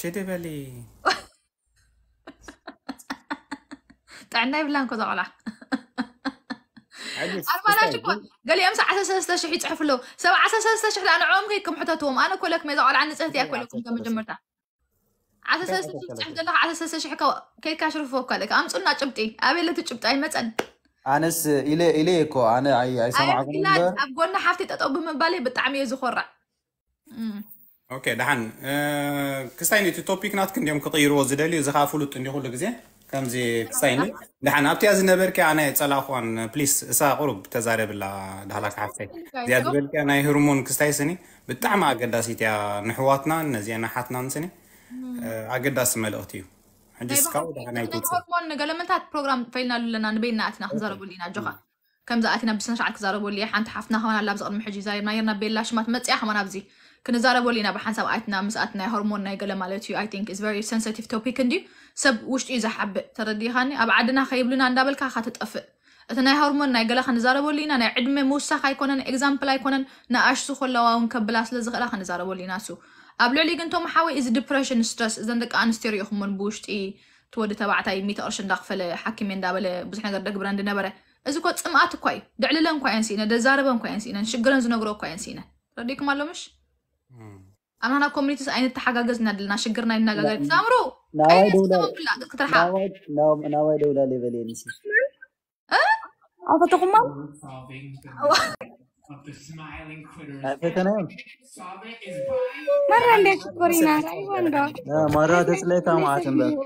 Chedevali. تعناي بالله نكون زغلا عارفه انا شكون قال لي امس عسى سلسله شحي تصحف له سبع عسى سلسله شحي انا عمري كم حتاتهم انا كلك ما زغلا عن نسيتي اكلكم كم جمرتها عسى سلسله تصحف له عسى سلسله شحي كيك اشرفه كلك امس قلنا ጭብጢ ابي لا تጭብጢ አይመፀን ኣነስ ኢለ ኢለ እኮ ኣነ ኣይሰምዓኩም ኣብ ጎና ሓፍቲ ጠጠው ብምባለይ ብጣዕሚ እየ ዝኮራዕ ኦኬ ድሓን ክስታይ ነቲ ቶፒክ ናትክ እንዲኦም ክቕይርዎ ዝደልዩ እዚ ከዓ ፍሉጥ እንዲ ኩሉ ግዜ ከምዚ ክስታይኒ ድሓን ኣብቲያ ዝነበርኪያ ናይ ፀላኹዋን ፕሊስ እሳ ቁሩብ ተዛረብላ ዳህላ ክሓፍተይ እዚኣ ዝበልኪያ ናይ ህርሞን ክስታይ ስኒ ብጣዕሚ ኣገዳሲት እያ ንሕዋትና ነዚአን ሓትናን ስኒ ኣገዳሲ መልእኽቲ እዩ ሕጂ ስካብ ድሓናይ ትውፅእ ንገለመንታት ፕሮግራም ፈይልና ኣለና ንበይና ኣትና ክንዛረብሉ ኢና ጆኻ ከምዚ ኣትና ብስነ ስርዓት ክዛረበሉ እየ ሓንቲ ሓፍትና ከማና ላ ብዚ ቅድሚ ሕጂ ዛሪብና የርና ቤላ ሽማት መፅያ ከማና ብዚ ክንዛረበሉ ኢና ብሓንሳብ ኣይትና ምስኣት ናይ ሆርሞን ናይ ገለ ማለት እዩ ኣይ ቲንክ ኢስ ቨሪ ሰንሰቲቭ ቶፒክ እንድዩ ሰብ ውሽጡ እዩ ዝሓብእ ተረዲኻኒ ኣብ ዓድና ከይብሉና እንዳበልካ ካትጠፍእ እቲ ናይ ሃርሞን ናይ ገለ ክንዛረበሉ ኢና ናይ ዕድመ ምውሳኽ ኣይኮነን ኤግዛምፕል ኣይኮነን ንኣሽሱ ከለዋ እውን ከብላ ስለ ዝኽእላ ክንዛረበሉ ኢና ሱ ኣብ ልዕሊ ግን ቶም ሓወይ እዚ ዲፕረሽን ስትረስ እዘን ደቂ ኣንስትዮ ሪኢኹምን ብውሽጢ እቲ ወዲ ተባዕታይ ሚተ ቅርሺ እንዳኽፈለ ሓኪሜ እንዳበለ ብዙሕ ነገር ደግብረ እንድነበረ እዚ ኮ ፅምኣት እኳ እዩ ድዕልለ እንኳ የንስኢነ ደዛረበ እንኳ የንስኢነን ሽግረን ዝነግሮ እኳ የንስኢነን ረዲኩም ኣሎ ምሽ انا انا كوميونيتي ساين تاع حاجه غزنا لنا شكرنا لنا قال سامرو ناوي دولا كثر حق ناوي ناوي دولا لي بالين اه عطا تقوم مرة عندك كورينا لا مرة تسليتها مع عشان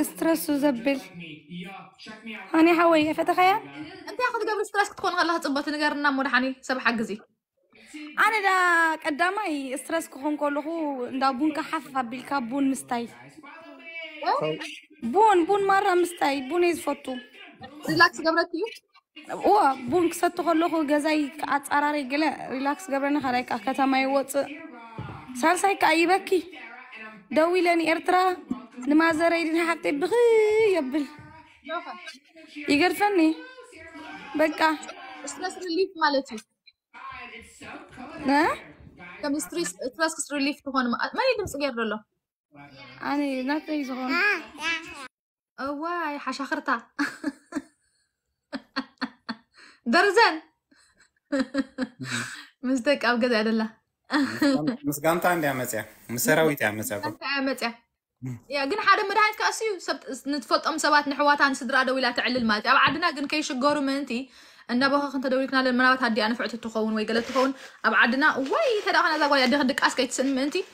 استرس وزبل هاني حوي فتخيل انت ياخذ قبل استرس تكون غلاها تبطي نقرنا مرحاني سبحة قزي ኣነ ዳ ቀዳማይ ስትረስ ክኾን ከለኹ እንዳ ቡን ካሓፍ ኣቢልካ ቡን ምስታይ ቡን ቡን ማራ ምስታይ ቡን እየ ዝፈቱ ሪላክስ ገብረት እዩ እዎ ቡን ክሰቲ ከለኹ ገዛይ ኣፀራረይ ገለ ሪላክስ ገብረኒ ካልኣይ ከዓ ከተማ ይወፅእ ሳልሳይ ከዓ ይበኪ ደው ኢለ ንኤርትራ ንማዘረይ ድንሓፍተይ ብኽ የብል ይገድፈኒ በቃ ስትረስ ሪሊፍ ማለት እዩ كم يستريس تراس كسر ليف تهون ما ما يدم سجير له أنا نات ليز هون واي حشا خرطة درزن مستك أو قد أدلة (laughs) مس قامت عندي عمتي مسراويتي عمتي قامت عمتي يا جن حدا مدهايت كأسيو سبت نتفوت أم سبات نحوات عن سدرا دويلات علل ماتي أبعدنا جن كيش جورمنتي النبوخ خنت دوري كنا للمرات هدي أنا فعلت تخون ويجلت تخون أبعدنا وي ترى أنا ذا قال يدخل دك أسكت سن منتي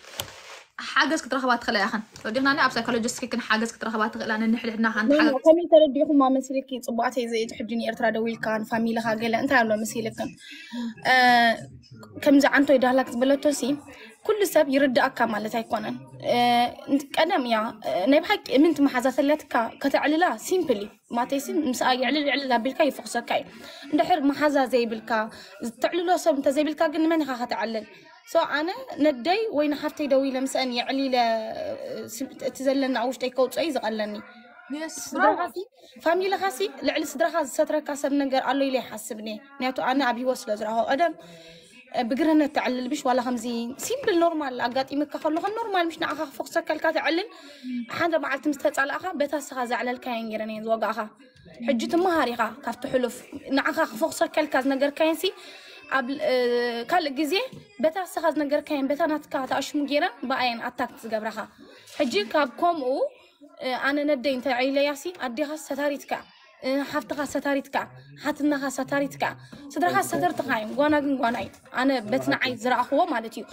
حاجز كترخبات خلايا خن ردينا انا ابسايكولوجيست كن حاجز كترخبات خلايا لان نحل حنا خن نعم، حاجز كم انت ردي خو ما مسلك يصبعت هي زي تحبجني ارترا دويل كان فاميلي خا قال انت على مسلك آه، كم زعنتو يدهلك بلوتو سي كل سبب يرد اكا مالت يكون آه، انت قدم يا آه، نيب حق منت محازات لتك كتعللا سيمبلي ما تيسين مسا يعلل يعلل بالكا يفخسك انت حر محازا زي بالكا تعللو سب انت بالكا قلنا من خا تعلل سو انا ندي وين حفتي دوي لمسان يعلي ل تزلنا عوش تي كوتش اي زقلني يس دراغاسي فاملي لغاسي لعل سدرها ستر كاسر نجر الله يلي حاسبني نياتو انا ابي وصل زراها ادم بقرنا تعلل بش ولا خمزي سيمبل نورمال لاقاتي مكخر لغا نورمال مش نعخا فوق سكال كاتعلل حدا بعد تمستهت على اخا بيتا سخاز على الكاين جرانين وقعها حجة مهاري خا حلف نعخا فوق سكال كاز نجر كاينسي ካልእ ግዜ በታ ስኻ ዝነገርካየን በታ ናትካ ተኣሽሙ ገይረን ብኣየን ኣታክት ዝገብረኻ ሕጂ ካብ ከምኡ ኣነ ነደይ እንተዒለያሲ ኣዴኻስ ተታሪትካ حفتقة ستاريت كع حتنا ستاريت كع صدرها ستر تقايم وانا وانا انا بتنا عيد زرع هو مالتي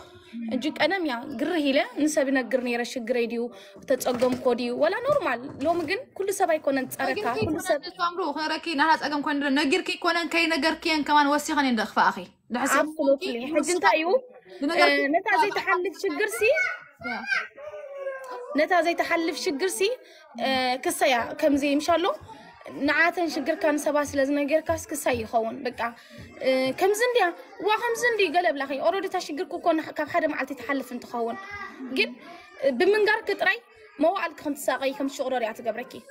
اجيك انا ميا قري هلا نسا بنا قرني رش قريديو تتصقم كودي ولا نورمال لو مجن كل سبا يكون نتصركا كل سبا تامرو خركي نهات اقم كون نغير كي كون كاي نغير كي كمان وسيخني ندخفا اخي دحسي حج انت ايو نتا زي تحلف شجرسي نتا زي تحلف كسيا كم زي مشالو ንዓተን ሽግርካ ንሰባ ስለ ዝነገርካስ ክሳይ ይኸውን زندي قلب لخي أرودي تشجر كون ገለብላኺ ኦረዲ እታ ሽግርክ انت خون جن بمن ትሓልፍ እንትኸውን ما هو على መዋዕልክ ساقي ከም ሽቁሮር ريع تجبركي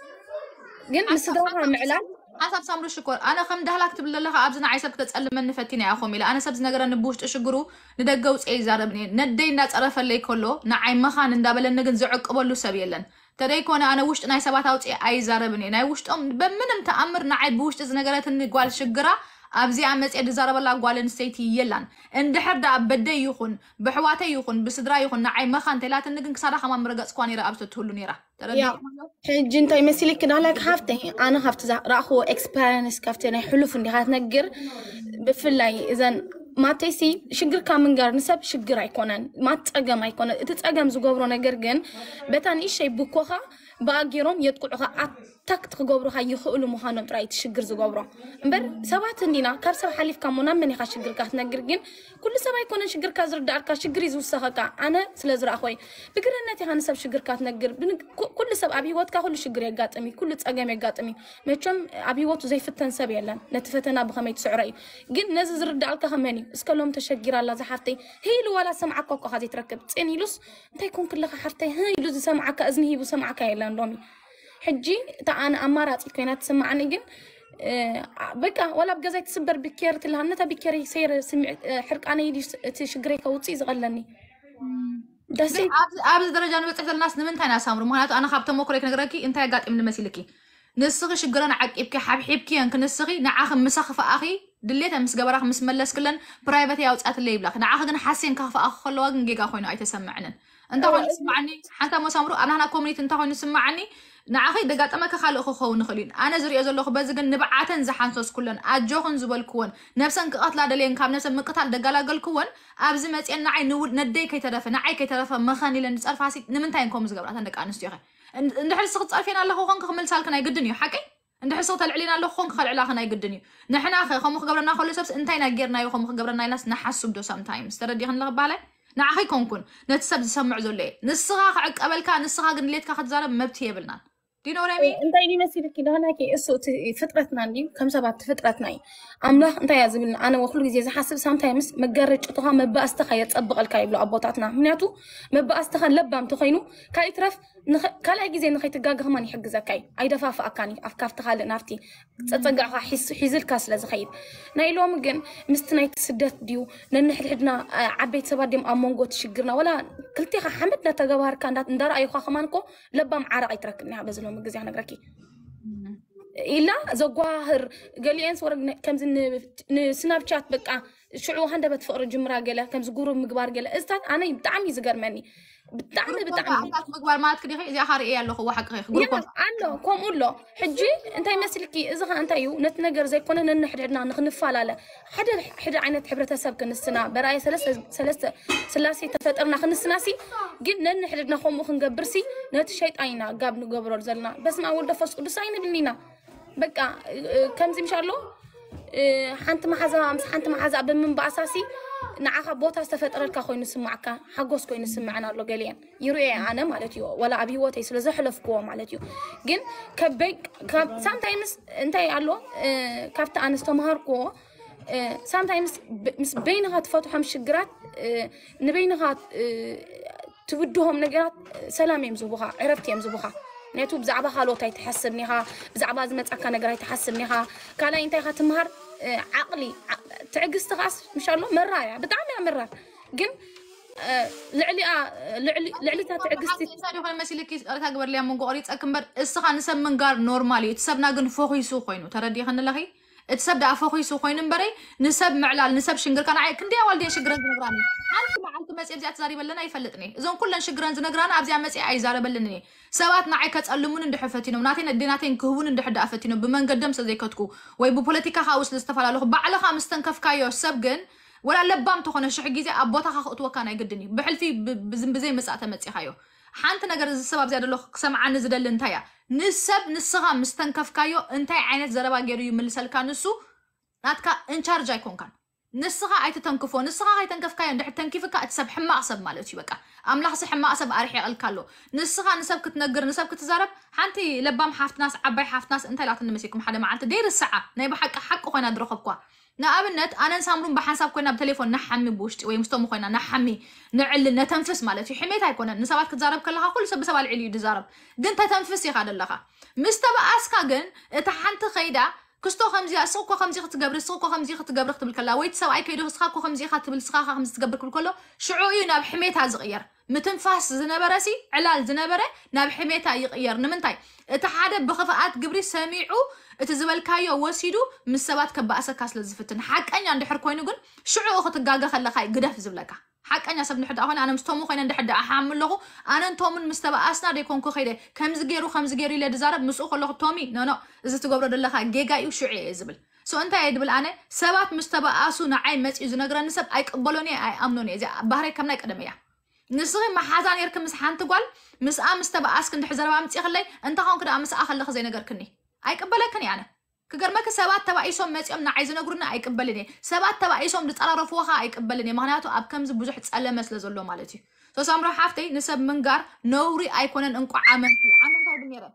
جن بس ደውሃ ምዕላል حسب سامر الشكر انا خم لك تبل الله ابزنا عيسب كتسلمني فتيني اخو ميلا انا سبز نغرا نبوش تشغرو ندغو أي زاربني ندينا لي كله نعي مخان ندابل النجن زعك سب يلن تريكون انا وشت أنا سبات اوتي اي زربني ناي وشت ام بمنم تامر ناي بوشت از نغرات نغوال شجرا ابزي امسي اد زرب الله غوال نسيتي يلان اند حرد ابد يخن بحواته يخن بسدرا يخن ناي ما خان تلات نغن كسرا خما مرغص كون يرا ابس تولو نيرا تربي حج انت يمسلك نالك حفته انا حفته راخو اكسبيرينس كافتني حلو فندي هات نغر بفلاي اذا ማቴሲ ሽግር ካብ ምንጋር ንሰብ ሽግር ኣይኮነን ማትፀገም ኣይኮነን እቲ ፀገም ዝገብሮ ነገር ግን በታ ንእሸይ ብኮኻ ብኣጊሮም የጥቅዑኻ كونتاكت كغبرو هاي يخولو مهانم تراي تشجر زغبرو امبر سبات اندينا كار سب حليف كامونا من يخا شجر كات نغرغين كل سبا يكون شجر كازر دار كا شجر يزو سحكا انا سلازر اخوي بكرنتي هان سب شجر كات نغر بن كل سب ابي وات كا كل شجر يغاطمي كل صقم يغاطمي مچم ابي وات زي فتن سب يلا نتفتنا بخمي تسعري جن نز زرد على كهماني اسكلهم تشجر الله زحفتي هي لو ولا سمعك كو هذه تركب تنيلوس انت يكون كلها حرتي هاي لوز سمعك اذني هي بو سمعك يلا رومي ሕጂ እታ ኣነ ኣማራፂት ኮይና ትስማዓኒ ግን በቃ ዋላ ብገዛ ይትስበር ብኬር ትልሃ ነታ ብኬር ሰይረ ስምዒት ሕርቃነይ እቲ ሽግረይ ከውፅእ ዝቐለኒ ኣብዚ ደረጃ ንበፅሕ ዘለናስ ንምንታይ ና ሳምሩ ምክንያቱ ኣነ ካብ ተመክሮ ክነግረኪ እንታይ ኣጋጢም ንመስልኪ ንስኺ ሽግረን ዓቂብኪ ሓብሒብኪየን ክንስኺ ንዓኸ ምሳ ክፍኣኺ ድሌተ ምስ ገበራኽ ምስ መለስ ክለን ፕራይቨት ያውፃትለ ይብላኽ ንዓኸ ግን ሓሴን ካኽፍኣኺ ከለዋ ግን ጌጋ ኮይኑ ኣይተሰምዕንን انت هون نسمعني حتى ما سامرو انا هنا كومينيتي انت هون نسمعني ንዓኸይ ደጋጠመ ከካልእ ክኸውን ንኽእል እዩ ኣነ ዝሪኦ ዘለኹ በዚ ግን ንባዓተን ዝሓንሰስኩለን ኣጆኹን ዝበልክዎን ነብሰን ክቐትላ ደልየን ካብ ነብሰን ምቅታል ደጋላገልክዎን ኣብዚ መፅአን ንዓይ ንውል ነደይ ከይተረፈ ንዓይ ከይተረፈ መኸን ኢለን ዝፀርፋሲ ንምንታይ ከምኡ ዝገብራተን ደቂ ኣንስትዮ ኸ እንድሕር ስ ክትፀርፌን ኣለኹ ኮንክ ክምልሳልክን ኣይግድን እዩ ሓቂ እንድሕር ስ ክተልዕሊና ኣለኹ ኮንክ ከልዕላኽን ኣይግድን እዩ ንሕና ኸ ከምኡ ክገብረና ከሎ ሰብስ እንታይ ናገርናዮ ከምኡ ክገብረና ኢላስ ንሓስብ ዶ ሰምታይምስ ተረዲኽን ልኽባላይ ንዓኸ ይኮንኩን ነቲ ሰብ ዝሰምዕ ዘሎ እየ ንስኻ ክዕቀበልካ ንስኻ ግን ድሌትካ ክትዛረብ መብቲ የብልናን ዲኖረሚ እንታይ ሊመስልክ ዳህናኪ እሱ እቲ ፍጥረትና እንድዩ ከም ሰባት ፍጥረትና እዩ ኣምላኽ እንታይ እያ ዝብልና ኣነ ወኩሉ ግዜ ዝሓስብ ሳምታይምስ መጋረጭትኻ መባእስትኻ የፀብቐልካ ይብሉ ኣቦታትና ምክንያቱ መባእስትኻ ለባምቲ ኮይኑ ካልእ ትረፍ نخ كل عجزي نخ يتجاج هماني حق زكاي أي دفع فأكاني أفكار تخال نارتي تتجع خا حس حزل كاس لزخيد نايلو مجن مستناي تسدت ديو ننحل حدنا عبيت سبار ديم أمونجو تشجرنا ولا كلتي خا حمدنا تجوار كان ندار أي خا خمانكو لبام عرق يترك نحبز لهم جزي أنا جراكي إلا زوجوهر قال لي أنس ورق كم زن نسناب شات بقى آه. شعو هندا بتفقر جمرة قلة كم زقور مقبار قلة استاد أنا بتعمي زقر مني بتعمي بتعمي مقبار ما تكدي خي إذا حاري إيه اللي هو حق خي خي أنا كم أقول له حجي أنت يمسلكي إذا أنت يو نتنجر زي كنا ننحرنا نغنفال على حدا حدا عينة حبرة سبك السنة براي سلسة سلسة سلاسي تفترنا خن السناسي قلنا ننحرنا خو مخن قبرسي نتشيت أينا قابنو قبرو زلنا بس ما أقول ده فصل بس بقى آه، كم زي مشارلو ሓንቲ መሓዛ ምስ ሓንቲ መሓዛ ብምንባእሳሲ ንዓኻ ቦታ ዝተፈጠረልካ ኮይኑ ስማዓካ ሓጎስ ኮይኑ ስምዐና ኣሎ ገሊአን ይርኦ ኣነ ማለት እዩ ወላ ኣብ ሂወተይ ስለዘሕለፍክዎ ማለት እዩ ግን ከበይ ሳምታይምስ እንታይ ኣሎ ካብቲ ኣነ ዝተምሃርክዎ ሳምታይምስ ምስ በይንኻ ትፈትሖም ሽግራት ንበይንኻ ትውድሆም ነገራት ሰላም እዮም ዝቡኻ ዕረፍቲ እዮም ዝቡኻ ምክንያቱ ብዛዕባ ካልኦት ኣይትሓስብ ኒኻ ብዛዕባ ዝመፀካ ነገር ኣይትሓስብ ኒኻ ካልኣይ እንታይ ኻ ትምሃር عقلي تعقست غاص مشاء الله مرايا بدعم يا مرة قم آه، آه، لعلي لعلي لعلي تعقست انسان يقول ماشي لك راك قبر لي مونغوريت اكبر اسخا نسمن غار نورمالي تسبنا كن فوخي سوخينو ترى دي خن لخي اتسب دا فخوي سو خوين نبري نسب معلال نسب شنغر كان عايك اندي والدين شغرن زنغراني انت ما انت مسئ بزي اتزاري بلنا يفلطني زون كلن شغرن زنغرانا ابزي مسئ ايزار بلني سباتنا عايك تصلمون اند حفتينو ناتين اديناتين كهبون اند حدا افتينو بمنقدم سزي كتكو وي ببوليتيكا هاوس لستفالالو بعلى خامس تنكفكايو سب ግን ወላ ለባም ተኾነ ሽሕ ግዜ ኣብ ቦታኻ ክእትወካ ናይ ግድን እዩ ብሕልፊ ብዘይ መፃእ ተመፂኻዮ ሓንቲ ነገር ዝሰብ ኣብዚኣ ደሎ ክሰምዓኒ ዝደሊ እንታይ እያ نسب نسغا مستنكف كايو انتاي عينت زربا غيرو يملسل كانسو ناتكا انشارج ايكون كان نسغا اي تتنكفو نسغا اي تنكف كايو ندح تنكفك اتسب حما اسب مالوتي بقى املاح صح حما اسب اريح يقلكالو نسغا نسب كتنقر نسب كتزرب حانتي لبام حافت ناس عباي حافت ناس انتاي لا تنمسيكم حدا معناته دير الساعه ناي بحق حق وين ادرخبكوا نأبنت أنا نسامرون بحنساب كنا بتليفون نحمي بوشت وي مستوم خوينا نحمي نعل نتنفس مالتي حميت هاي كنا نسابات كتزارب كلها كل سب سبال عليو دزارب دين تتنفس يخاد اللغة مستبع أسكا قن اتحان تخيدا كستو خمزي أسوكو خمزي خط قبر سوكو خمزي خط قبر خط بالكلا ويت سواء كيدو سخاكو خمزي خط بالسخاكو خمزي خط قبر كله شعوينا بحميتها زغير متنفس زنبرسي علال زنبرة نبحميتها يغير نمنتاي اتحاد بخفاءات قبري سميعو እቲ ዝበልካዮ ወሲዱ ምስ ሰባት ከበኣሰካ ስለ ዝፍትን ሓቀኛ እንድሕር ኮይኑ ግን ሽዑኡ ክትጋገ ከለካ ግደፍ ዝብለካ ሓቀኛ ሰብ ንድሕር ኮይኑ ኣነ ምስ ቶሙ ኮይነ ንድሕር ኣሓም ኣለኹ ኣነ ንቶምን ምስ ተበኣስና ደይኮንኩ ከይደ ከምዚ ገይሩ ከምዚ ገይሩ ኢለ ድዛረብ ምስኡ ከለኹ ቶሚ ኖኖ እዚ ትገብሮ ዘለካ ጌጋ እዩ ሽዑ እየ ዝብል ሶ እንታይ እየ ድብል ኣነ ሰባት ምስ ተበኣሱ ንዓይ መፅኡ ዝነግረኒ ሰብ ኣይቅበሎን እየ ኣይኣምኖን እየ እዚኣ ባህረይ ከም ናይ ቀደም እያ ንስኺ መሓዛ ነርክ ምስ ሓንቲ ጓል ምስኣ ምስ ተበኣስክ እንድሕር ዘረባ ምፅኢ ክለይ እንታይ ኮንክ ደኣ ምስኣ ከለኸ ዘይነገርክኒ ኣይቅበለክን ኣነ ክገርመክ ሰባት ተባኢሶም መፂኦም ንዓይ ዝነግሩና ኣይቅበልን እየ ሰባት ተባኢሶም ዝፀራረፍዎካ ኣይቅበልን እየ ምክንያቱ ኣብ ከምዚ ብዙሕ ፀለመ ስለ ዘሎ ማለት እዩ ተሳምሮ ሓፍተይ ንሰብ ምንጋር ነውሪ ኣይኮነን እንቋዕ ኣመንኪ ዓመንታይ ብነረ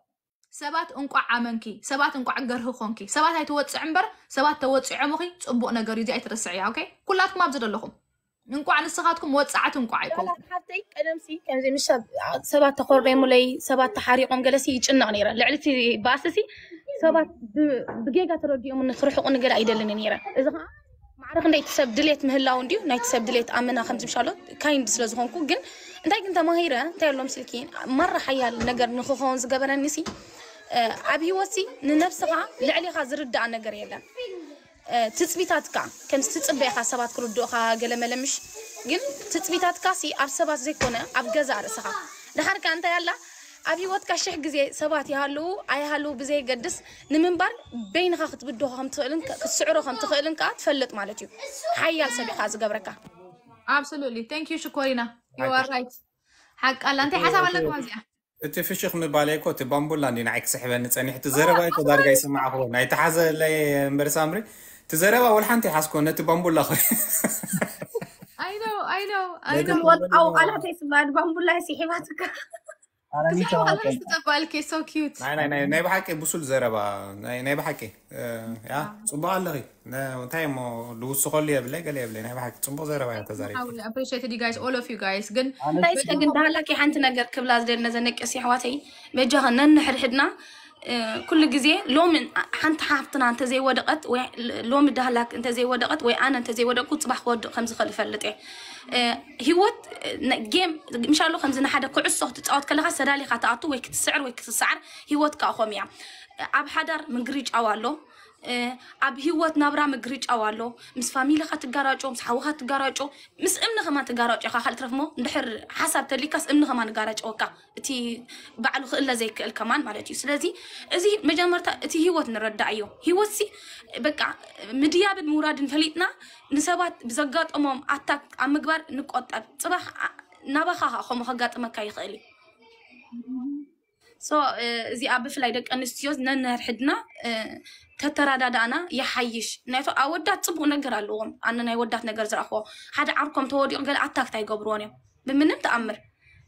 ሰባት እንቋዕ ኣመንኪ ሰባት እንቋዕ ገርህ ኮንኪ ሰባት ኣይትወፅዕ እምበር ሰባት ተወፂዖምኺ ፅቡቅ ነገር እዩ እዚ ኣይትርስዕ እያ ኦኬ ኩላትኩም ኣብዝ ደለኹም እንቋዕ ንስኻትኩም ወፃዕቲ እንቋዕ ይኮን ሓፍተይ ቀደምሲ ከምዚ ምስ ሰባት ተኮረሙለይ ሰባት ተሓሪቆም ገለሲ ይጭነቕ ነይረ ልዕሊ ባስሲ سبات بجيجا ترديو من نصرح قن جرا عيد اللي إذا ما عرف إن يتسبب دليت مهلا ونديو نا يتسبب دليت أمنا خمسة إن كاين بس لازم كوجن إنت أنت ما هيرة تعلم سلكين مرة حيا النجار نخو خانز جبر أبي وسي ننفس قا لعلي خازر الدع النجار يلا تثبيتات كا كم تثبيت خا سبات كل دو خا جل ملمش جن تثبيتات كاسي أرسبات زي كنا أبجزار سخا دهار كان تعلم أبي وقت كشح جزي سبعة يهلو أي هالو بزي قدس نمنبر بين خاخت بده هم تقلن كسعره هم تقلن كات فلت مالتيو حيال سبي خاز قبرك absolutely thank you شكورينا you are right حق الله أنت حسب الله كوزيا أنت في شيخ مباليكو تبامبول لاني نعك سحبة نتساني حتى زربا تدار جاي سمع هو ناي تحزة لي مبرسامري تزربا والحنت حاسكو نتي بامبول لاخر I know I know I know أو أنا تسمع بامبول لا سحباتك انا مين بالكي سو كيوت नाही नाही नाही नाही بحكي بصوا لزارة بقى नाही नाही بحكي يا آه. صبا على غي تاي مو لو سقول لي بلا قال لي بلا नाही بحكي صبا زارة بقى تزاري I appreciate you guys all of you guys ግን ታይስ ግን ዳላኪ ሓንቲ ነገር ክብላ ዝደልና ዘነቀሲ ኣሕዋተይ መጃኸና ንሕድሕድና كل جزي لوم حنت حافتنا أنت زي ودقت ولوم ده لك أنت زي ودقت وأنا أنت زي ودقت كنت صباح ود خمسة خلف فلتة هيوت جيم مش عارف خمسة كل كعصة تتعاط كلها سرالي خاتعاطو ويك السعر ويك السعر هيوت ميا أب آه، حدر من جريج أوله ኣብ ሂወት ናብራ ምግሪ ጫው ኣሎ ምስ ፋሚልኻ ትጋራጮ ምስ ሓውኻ ትጋራጮ ምስ እምንኸማ ትጋራጮ ኢኻ ካልእ ትረፍሞ እንድሕር ሓሳብ ተሊካስ እምንኸማ ንጋራጨወካ እቲ ባዕሉ ክእለ ዘይክእል ከማን ማለት እዩ ስለዚ እዚ መጀመርታ እቲ ሂወት ንረዳእ እዮ ሂወት ሲ በቃ ምድያብን ምውራድን ፈሊጥና ንሰባት ብዘጋጠሞም ኣታክ ኣብ ምግባር ንቆጠብ ፅባሕ ናባኻ ከምኡ ከጋጥመካ ይኽእል እዩ እዚኣ ብፍላይ ደቂ ኣንስትዮ ነንህርሕድና ተተራዳዳእና የሓይሽ ናይቶ ኣወዳት ፅቡቅ ነገር ኣለዎም ኣነ ናይ ወዳት ነገር ዝረእኽቦ ሓደ ዓርኮም ተወዲቑ ገለ ኣታክታ ይገብርዎን እዮም ብምንም ተኣምር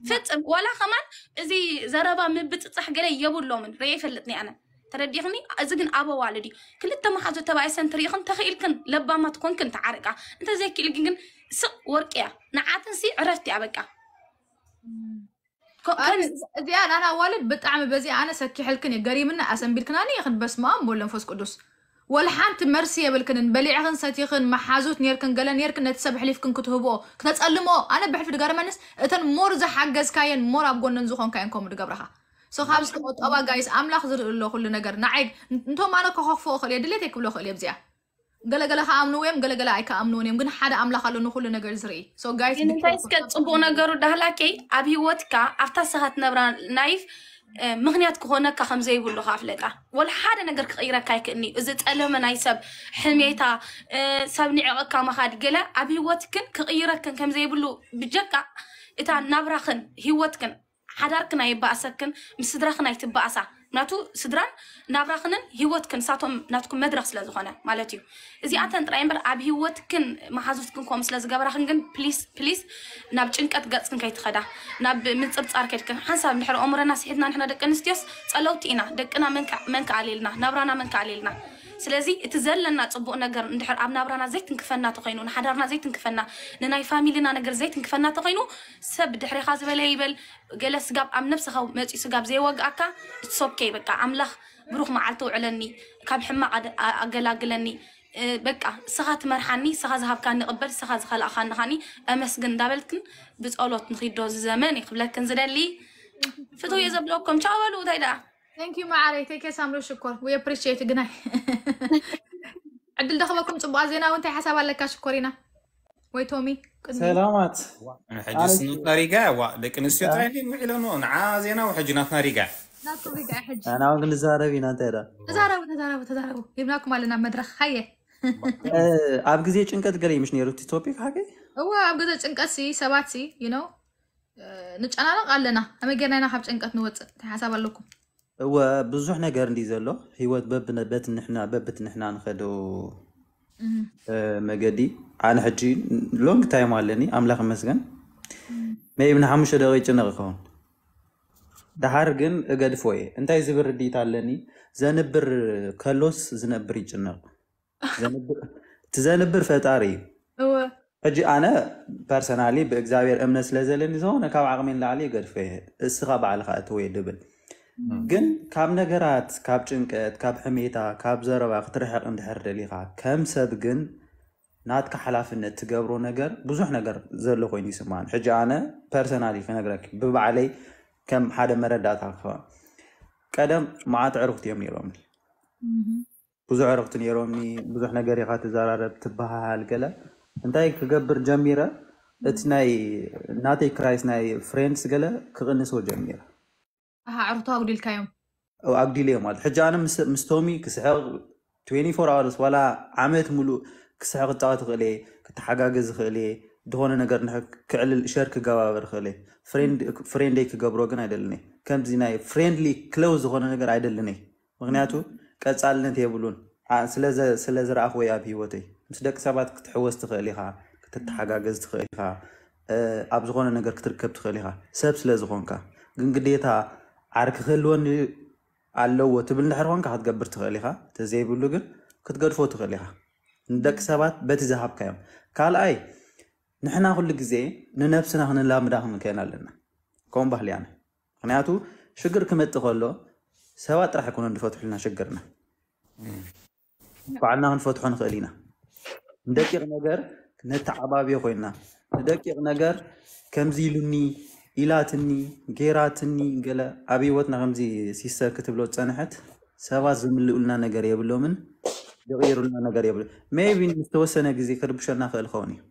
ፍፅም ዋላ ከማን እዚ ዘረባ ምብፅፃሕ ገለ የብሎምን ርአ ይፈልጥኒ ኣነ ተረዲኽኒ እዚ ግን ኣበዋልድ እዩ ክልተ መሓዞ ተባይሰን ትርኢኽን ተኽኢልክን ለባማት ኮንክን ተዓርቃ እንተዘይክእል ግን ስቕ ወርቂ እያ ንዓትን ሲ ዕረፍቲ እያ በቃ كان زيان انا والد بطعم بزي انا سكي حلكن يقري منا اسن بيلكن انا يخن بس ما ام ولا نفس قدس ولا حانت مرسيه بلكن بلي عغن ساتيخن محازوت نيركن قال نيركن تسب حليف كن كتهبو كنا تسلمو انا بحف دغار منس اتن مور زح حجز كاين مور اب غنن زخون كاين كوم دغبرها سو خابس كوت اوا جايز ام لاخذ الله كل نجر نعيق انتو معنا كخوف خلي دليتك بلو خلي بزيان ገለገለ ከኣምኑ እዮም ገለገለ ኣይከኣምኑን እዮም ግን ሓደ ኣምላኽ ኣሎ ንኩሉ ነገር ዝርኢ እንታይ ስከ ፅቡቅ ነገሩ ዳህላከይ ኣብ ሂወትካ ኣብታ ስኻ ትነብራ ናይፍ ምክንያት ክኾነካ ከምዘይብሉ ካፍለጣ ወላ ሓደ ነገር ክቕይረካ ይክእልኒ እዚ ፀለመ ናይ ሰብ ሕሜታ ሰብ ንዕቐካ መኻድ ገለ ኣብ ሂወትክን ክቕይረክን ከምዘይብሉ ብጀካ እታ ናብራኽን ሂወትክን ሓዳርክን ኣይበኣሰክን ምስ ስድራኽን ኣይትበኣሳ ናቱ ስድራን ናብራኽንን ሂወትክን ሳቶም ናትኩም መድረኽ ስለ ዝኾነ ማለት እዩ እዚኣተን ጥራይ እምበር ኣብ ሂወትክን መሓዙትክን ከም ስለ ዝገበራኽን ግን ፕሊስ ፕሊስ ናብ ጭንቀት ገፅክን ከይትኸዳ ናብ ምፅብፃር ከይድክን ሓንሳብ ንድሕሪ ኣእምሮና ስሒድና ንሕና ደቂ ኣንስትዮስ ፀለውቲ ኢና ደቅና መንከ ኣሌልና ናብራና መንከ ኣሌልና ስለዚ እቲ ዘለና ፅቡቅ ነገር እንድሕር ኣብ ናብራና ዘይትንክፈና ተኮይኑ ንሓዳርና ዘይትንክፈና ንናይ ፋሚሊና ነገር ዘይትንክፈና ተኮይኑ ሰብ ድሕሪኻ ዝበለ ይበል ገለ ስጋብ ኣብ ነብስኻ መፂኡ ስጋብ ዘይወግኣካ እትሶብከ ይበቃ ኣምላኽ ብሩክ መዓልቲ ውዕለኒ ካብ ሕማቅ ኣገላግለኒ በቃ ስኻ ትመርሓኒ ስኻ ዝሃብካ ንቕበል ስኻ ዝኸልእካ ንኻኒ ኣመስግን እንዳበልክን ብፀሎት ንኺዶ ዝዘመን ይክብለክን ዝደሊ ፍትው እየ ዘብለኩም ቻው በሉ እንታይ ደኣ ثانك يو ما عليك ثانك يو سامرو شكر وي ابريشيت قناي عدل دخلكم تبقى زينه وانت حسب لك شكرينا وي تومي سلامات حجسنا طريقة لكن السيوت عيلين وعيلون نعا زينة وحجنا طريقة نعم، أنا أقول نزاربينا نعم، تيرا تزاربوا تزاربوا تزاربوا جبناكم علينا مدرخ هيا (laughs) أب جزية چنكت قلي مش نيرو تيتوبيك حاجة هو أب جزية چنكت سي سباتي سي you know أه، نچانا لق علينا أما جينا نحب چنكت نوت حسب لكم هو بزح نقار ندي زلو هو باب نبات نحنا باب نحنا نخدو مقادي عن حجي لونج تايم علني املاك مسكن ما يبن حمش دغي تنغخون دهار جن اقاد فوي انت زبر دي تعلني زنبر كالوس زنبر يتنغ زنبر تزنبر فتاري هو اجي انا بيرسونالي باكزافير امنس لازلني زون كاب عقمين لعلي قرفيه السخاب على خاتوي دبل ግን ካብ ነገራት ካብ ጭንቀት ካብ ሕሜታ ካብ ዘረባ ክትርሕቕ እንድሕር ደሊኻ ከም ሰብ ግን ናትካ ሓላፍነት ትገብሮ ነገር ብዙሕ ነገር ዘሎ ኮይኑ ይስማን ሕጂ ኣነ ፐርሰናሊ ክነግረክ ብባዕለይ ከም ሓደ መረዳእታ ክኸ ቀደም መዓት ዕርክቲ እዮም ነይሮምኒ ብዙሕ ዕርክቲ ነይሮምኒ ብዙሕ ነገር ኢካ ትዘራረብ ትበሃሃል ገለ እንታይ ክገብር ጀሚረ እቲ ናይ ናተይ ክራይስ ናይ ፍሬንድስ ገለ ክቕንሶ ጀሚረ ها عرضها ودي الكايوم او اقدي ليه مال حجا انا مستومي كسحق 24 hours ولا عملت ملو كسحق ጻወት ኽእለ ክትሓጋገዝ ኽእለ ድኾነ ነገር ክዕልል ሸር ክገባበር ኽእለ ፍሬንደይ ክገብሮ ግን ኣይደለኒ ከምዚ ናይ ፍሬንድሊ ክለው ዝኾነ ነገር ኣይደለኒ ምክንያቱ ቀጻልነት የብሉን ስለ ዝረኣኽወይ ኣብ ሂወተይ ምስ ደቂ ሰባት ክትሕወስ ትኽእል ኢኻ ክትተሓጋገዝ ትኽእል ኢኻ ኣብ ዝኾነ ነገር ክትርከብ ትኽእል ኢኻ ሰብ ስለ ዝኾንካ ግን ግዴታ ዓርኪ ክህልወኒ ኣለዎ ትብል እንድሕር ኮንካ ክትገብር ትኽእል ኢኻ ተዘይብሉ ግን ክትገድፎ ትኽእል ኢኻ ንደቂ ሰባት በቲ ዝሃብካዮም ካልኣይ ንሕና ኩሉ ግዜ ንነብስና ክንላምዳ ክንከን ኣለና ከምኡ ባህልያነ ምክንያቱ ሽግር ክመፅእ ከሎ ሰባት ጥራሕ ይኮነ ንፈትሑልና ሽግርና ባዕልና ክንፈትሖ ንኽእል ኢና ንደቂቕ ነገር ነተዓባብዮ ኮይንና ንደቂቕ ነገር ከምዚ ኢሉኒ ኢላትኒ ጌራትኒ ገለ ኣብ ሂወትና ከምዚ ሲሰር ክትብሎ ፀንሐት ሰባት ዝምልኡልና ነገር የብሎምን ዝቕይሩልና ነገር የብሎ ሜቢ ዝተወሰነ ግዜ ክርብሸና ክእል ኸውን እዩ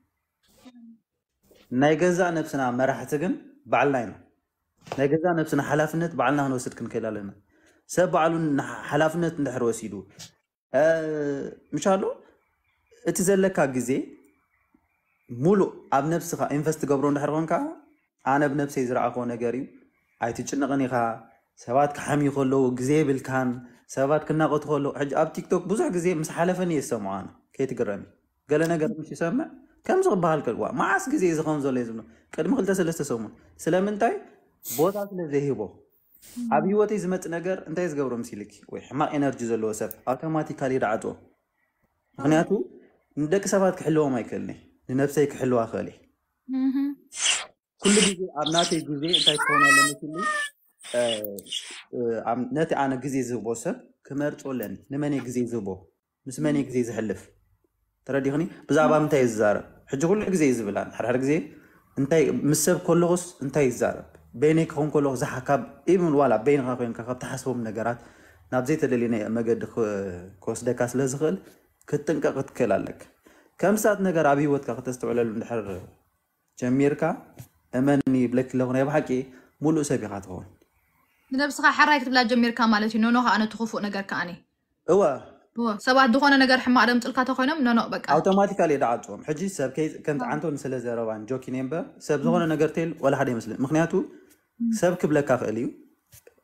ናይ ገዛ ነብስና መራሕቲ ግን በዓልና ኢና ናይ ገዛ ነብስና ሓላፍነት በዓልና ክንወስድ ክንክእል ኣለና ሰብ ባዕሉ ሓላፍነት እንድሕር ወሲዱ ምሻሉ እቲ ዘለካ ግዜ ሙሉእ ኣብ ነብስካ ኢንቨስት ገብሮ እንድሕር ኮንከዓ ኣነ ብነብሰይ ዝረኣኾ ነገር እዩ ኣይትጭንቕን ኢኻ ሰባት ክሓምዩ ከለዉ ግዜ ብልካን ሰባት ክናቐቱ ከለዉ ሕጂ ኣብ ቲክቶክ ብዙሕ ግዜ ምስ ሓለፈን እየ ዝሰምዖ ከይትግረሚ ገለ ነገር ምስ ይሰምዕ ከምዚ ክበሃል ከልዋ መዓስ ግዜ እዚ ከምዘሎ እዩ ዝብሎ ቅድሚ ክልተ ሰለስተ ሰሙን ስለምንታይ ቦታ ስለ ዘይሂቦ ኣብ ሂወተይ ዝመፅእ ነገር እንታይ ዝገብሮ ምስ ይልክ ወይ ሕማቅ ኤነርጂ ዘለዎ ሰብ ኣውቶማቲካሊ ዳዓፅዎ ምክንያቱ ንደቂ ሰባት ክሕልዎም ኣይክእልኒ ንነብሰይ ክሕልዋ ክእል እየ ኩሉ ጊዜ ኣብ ናተይ ግዜ እንታይ ክኾነ ለምትሉ ነቲ ኣነ ግዜ ዝህቦ ሰብ ክመርፆ ኣለኒ ንመነ ግዜ ዝህቦ ምስ መን ግዜ ዝሕልፍ ተረዲኽኒ ብዛዕባ ምንታይ ዝዛረብ ሕጂ ኩሉ ግዜ ዝብላ ሓርሕር ግዜ እንታይ ምስ ሰብ ከለኹስ እንታይ ይዛረብ በይነይ ክኸውን ከለኹ ዝሓካብ ኢብን ዋላ በይንካ ኮይንካ ካብ ተሓስቦም ነገራት ናብ ዘይተደልየ መገዲ ክወስደካ ስለ ዝኽእል ክትጥንቀቕ ክትክእል ኣለካ ከምሳት ነገር ኣብ ሂወትካ ክተስተውዕለሉ ንድሕር ጀሚርካ እመኒ ብለክ ናይ ብሓቂ ሙሉእ ሰብ ኢኻ ትኸውን ንነብስኻ ሓራይ ክትብላ ጀሚርካ ማለት እዩ ኖኖ ከኣነ ትኽፉእ ነገር ከኣኒ እወ ሰባት ዝኾነ ነገር ሕማቅ ደም ጥልካ ተኮይኖም ኖኖ በቃ ኣውቶማቲካሊ ዳዓፅዎም ሕጂ ሰብ ከምቲ ዓንተ ውን ስለ ዘረባን ጆኪን እየ እምበር ሰብ ዝኾነ ነገር ተል ወላ ሓደ ይመስልን ምክንያቱ ሰብ ክብለካ ክእል እዩ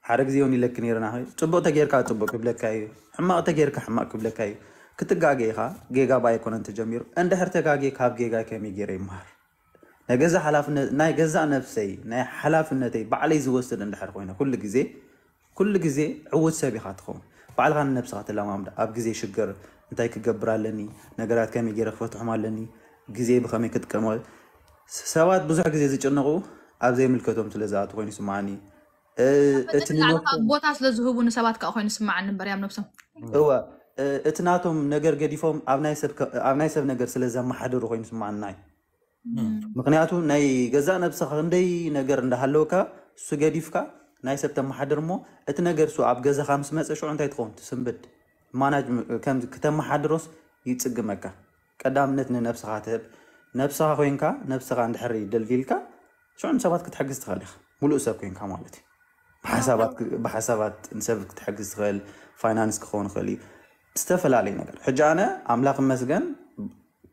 ሓደ ግዜ እውን ይለክ ነርና ፅቡቅ ተጌርካ ፅቡቅ ክብለካ እዩ ሕማቅ ተጌርካ ሕማቅ ክብለካ እዩ ክትጋገ ኢኻ ጌጋ ባይኮነ ተጀሚሩ እንድሕር ተጋጌ ካብ ጌጋ ከመይ ገይረ ይምሃር ናይ ገዛ ሓላፍነት ናይ ገዛ ነፍሰይ ናይ ሓላፍነተይ ባዕለይ ዝወስድ እንድሕር ኮይነ ኩሉ ግዜ ኩሉ ግዜ ዕውት ሰብ ኢኻ ትኸውን ባዕልኻ ንነብስኻ ተለማምድ ኣብ ግዜ ሽግር እንታይ ክገብር ኣለኒ ነገራት ከመይ ገይረ ክፈትሖም ኣለኒ ግዜ ብከመይ ክጥቀመ ሰባት ብዙሕ ግዜ ዝጭንቁ ኣብ ዘይምልከቶም ስለዝኣቱ ኮይኑ ይስማዓኒ እቲ ቦታ ስለዝህቡ ንሰባት ከዓ ኮይኑ ይስማዓኒ እምበር ያም ነብሶም እወ እቲ ናቶም ነገር ገዲፎም ኣብ ናይ ሰብ ነገር ስለዘመሓደሩ ኮይኑ ይስማዓና እዩ ምክንያቱ ናይ ገዛእ ነብስኻ ክንደይ ነገር እንዳሃለውካ እሱ ገዲፍካ ናይ ሰብ ተመሓድር እሞ እቲ ነገር ሱ ኣብ ገዛኻ ምስ መፀ ሽዑ እንታይ ትኸውን ትስንብድ ማናጅ ከተመሓድሮስ ይፅግመካ ቀዳምነት ንነብስኻ ትህብ ነብስኻ ኮይንካ ነብስኻ እንድሕሪ ደልዲልካ ሽዑ ንሰባት ክትሐግዝ ትኽእል ኢኻ ሙሉእ ሰብ ኮይንካ ማለት እዩ ብሓሳባት ንሰብ ክትሐግዝ ትኽእል ፋይናንስ ክኸውን ይኽእል እዩ ዝተፈላለየ ነገር ሕጂ ኣነ ኣምላኽ መስገን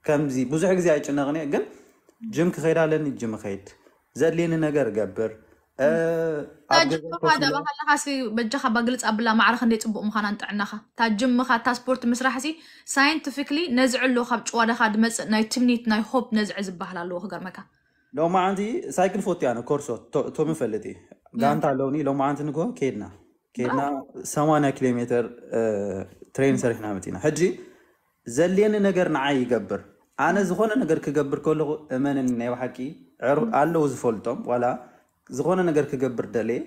ከምዚ ብዙሕ ግዜ ኣይጭነቕኒ ግን ጅም ክኸይድ ኣለኒ ጅም ኸይድ ዘድልየኒ ነገር እገብር ባህልኻሲ በጃኻ ባግልፅ ኣብላ ማዕረ ክንደይ ፅቡቅ ምዃና ንጥዕናኻ እታ ጅምኻ እታ ስፖርት ምስራሕ ሲ ሳይንቲፊክሊ ነዚ ዕሎ ካብ ጭዋዳኻ ድመፅእ ናይ ትምኒት ናይ ሆፕ ነዝዕ ዝበሃል ኣለዎ ክገርመካ ሎማዓንቲ ሳይክል ፈትያ ነ ኮርሶ ቶም ፈልጥ እዩ ጋንታ ኣለውኒ ሎማዓንቲ ንጎ ከይድና ከይድና 80 ኪሎ ሜትር ትሬን ሰሪሕና መፂና ሕጂ ዘድልየኒ ነገር ንዓይ ይገብር ኣነ ዝኾነ ነገር ክገብር ከለኹ እመንን ናይ ባሓቂ ኣለዉ ዝፈልጦም ዋላ ዝኾነ ነገር ክገብር ደለየ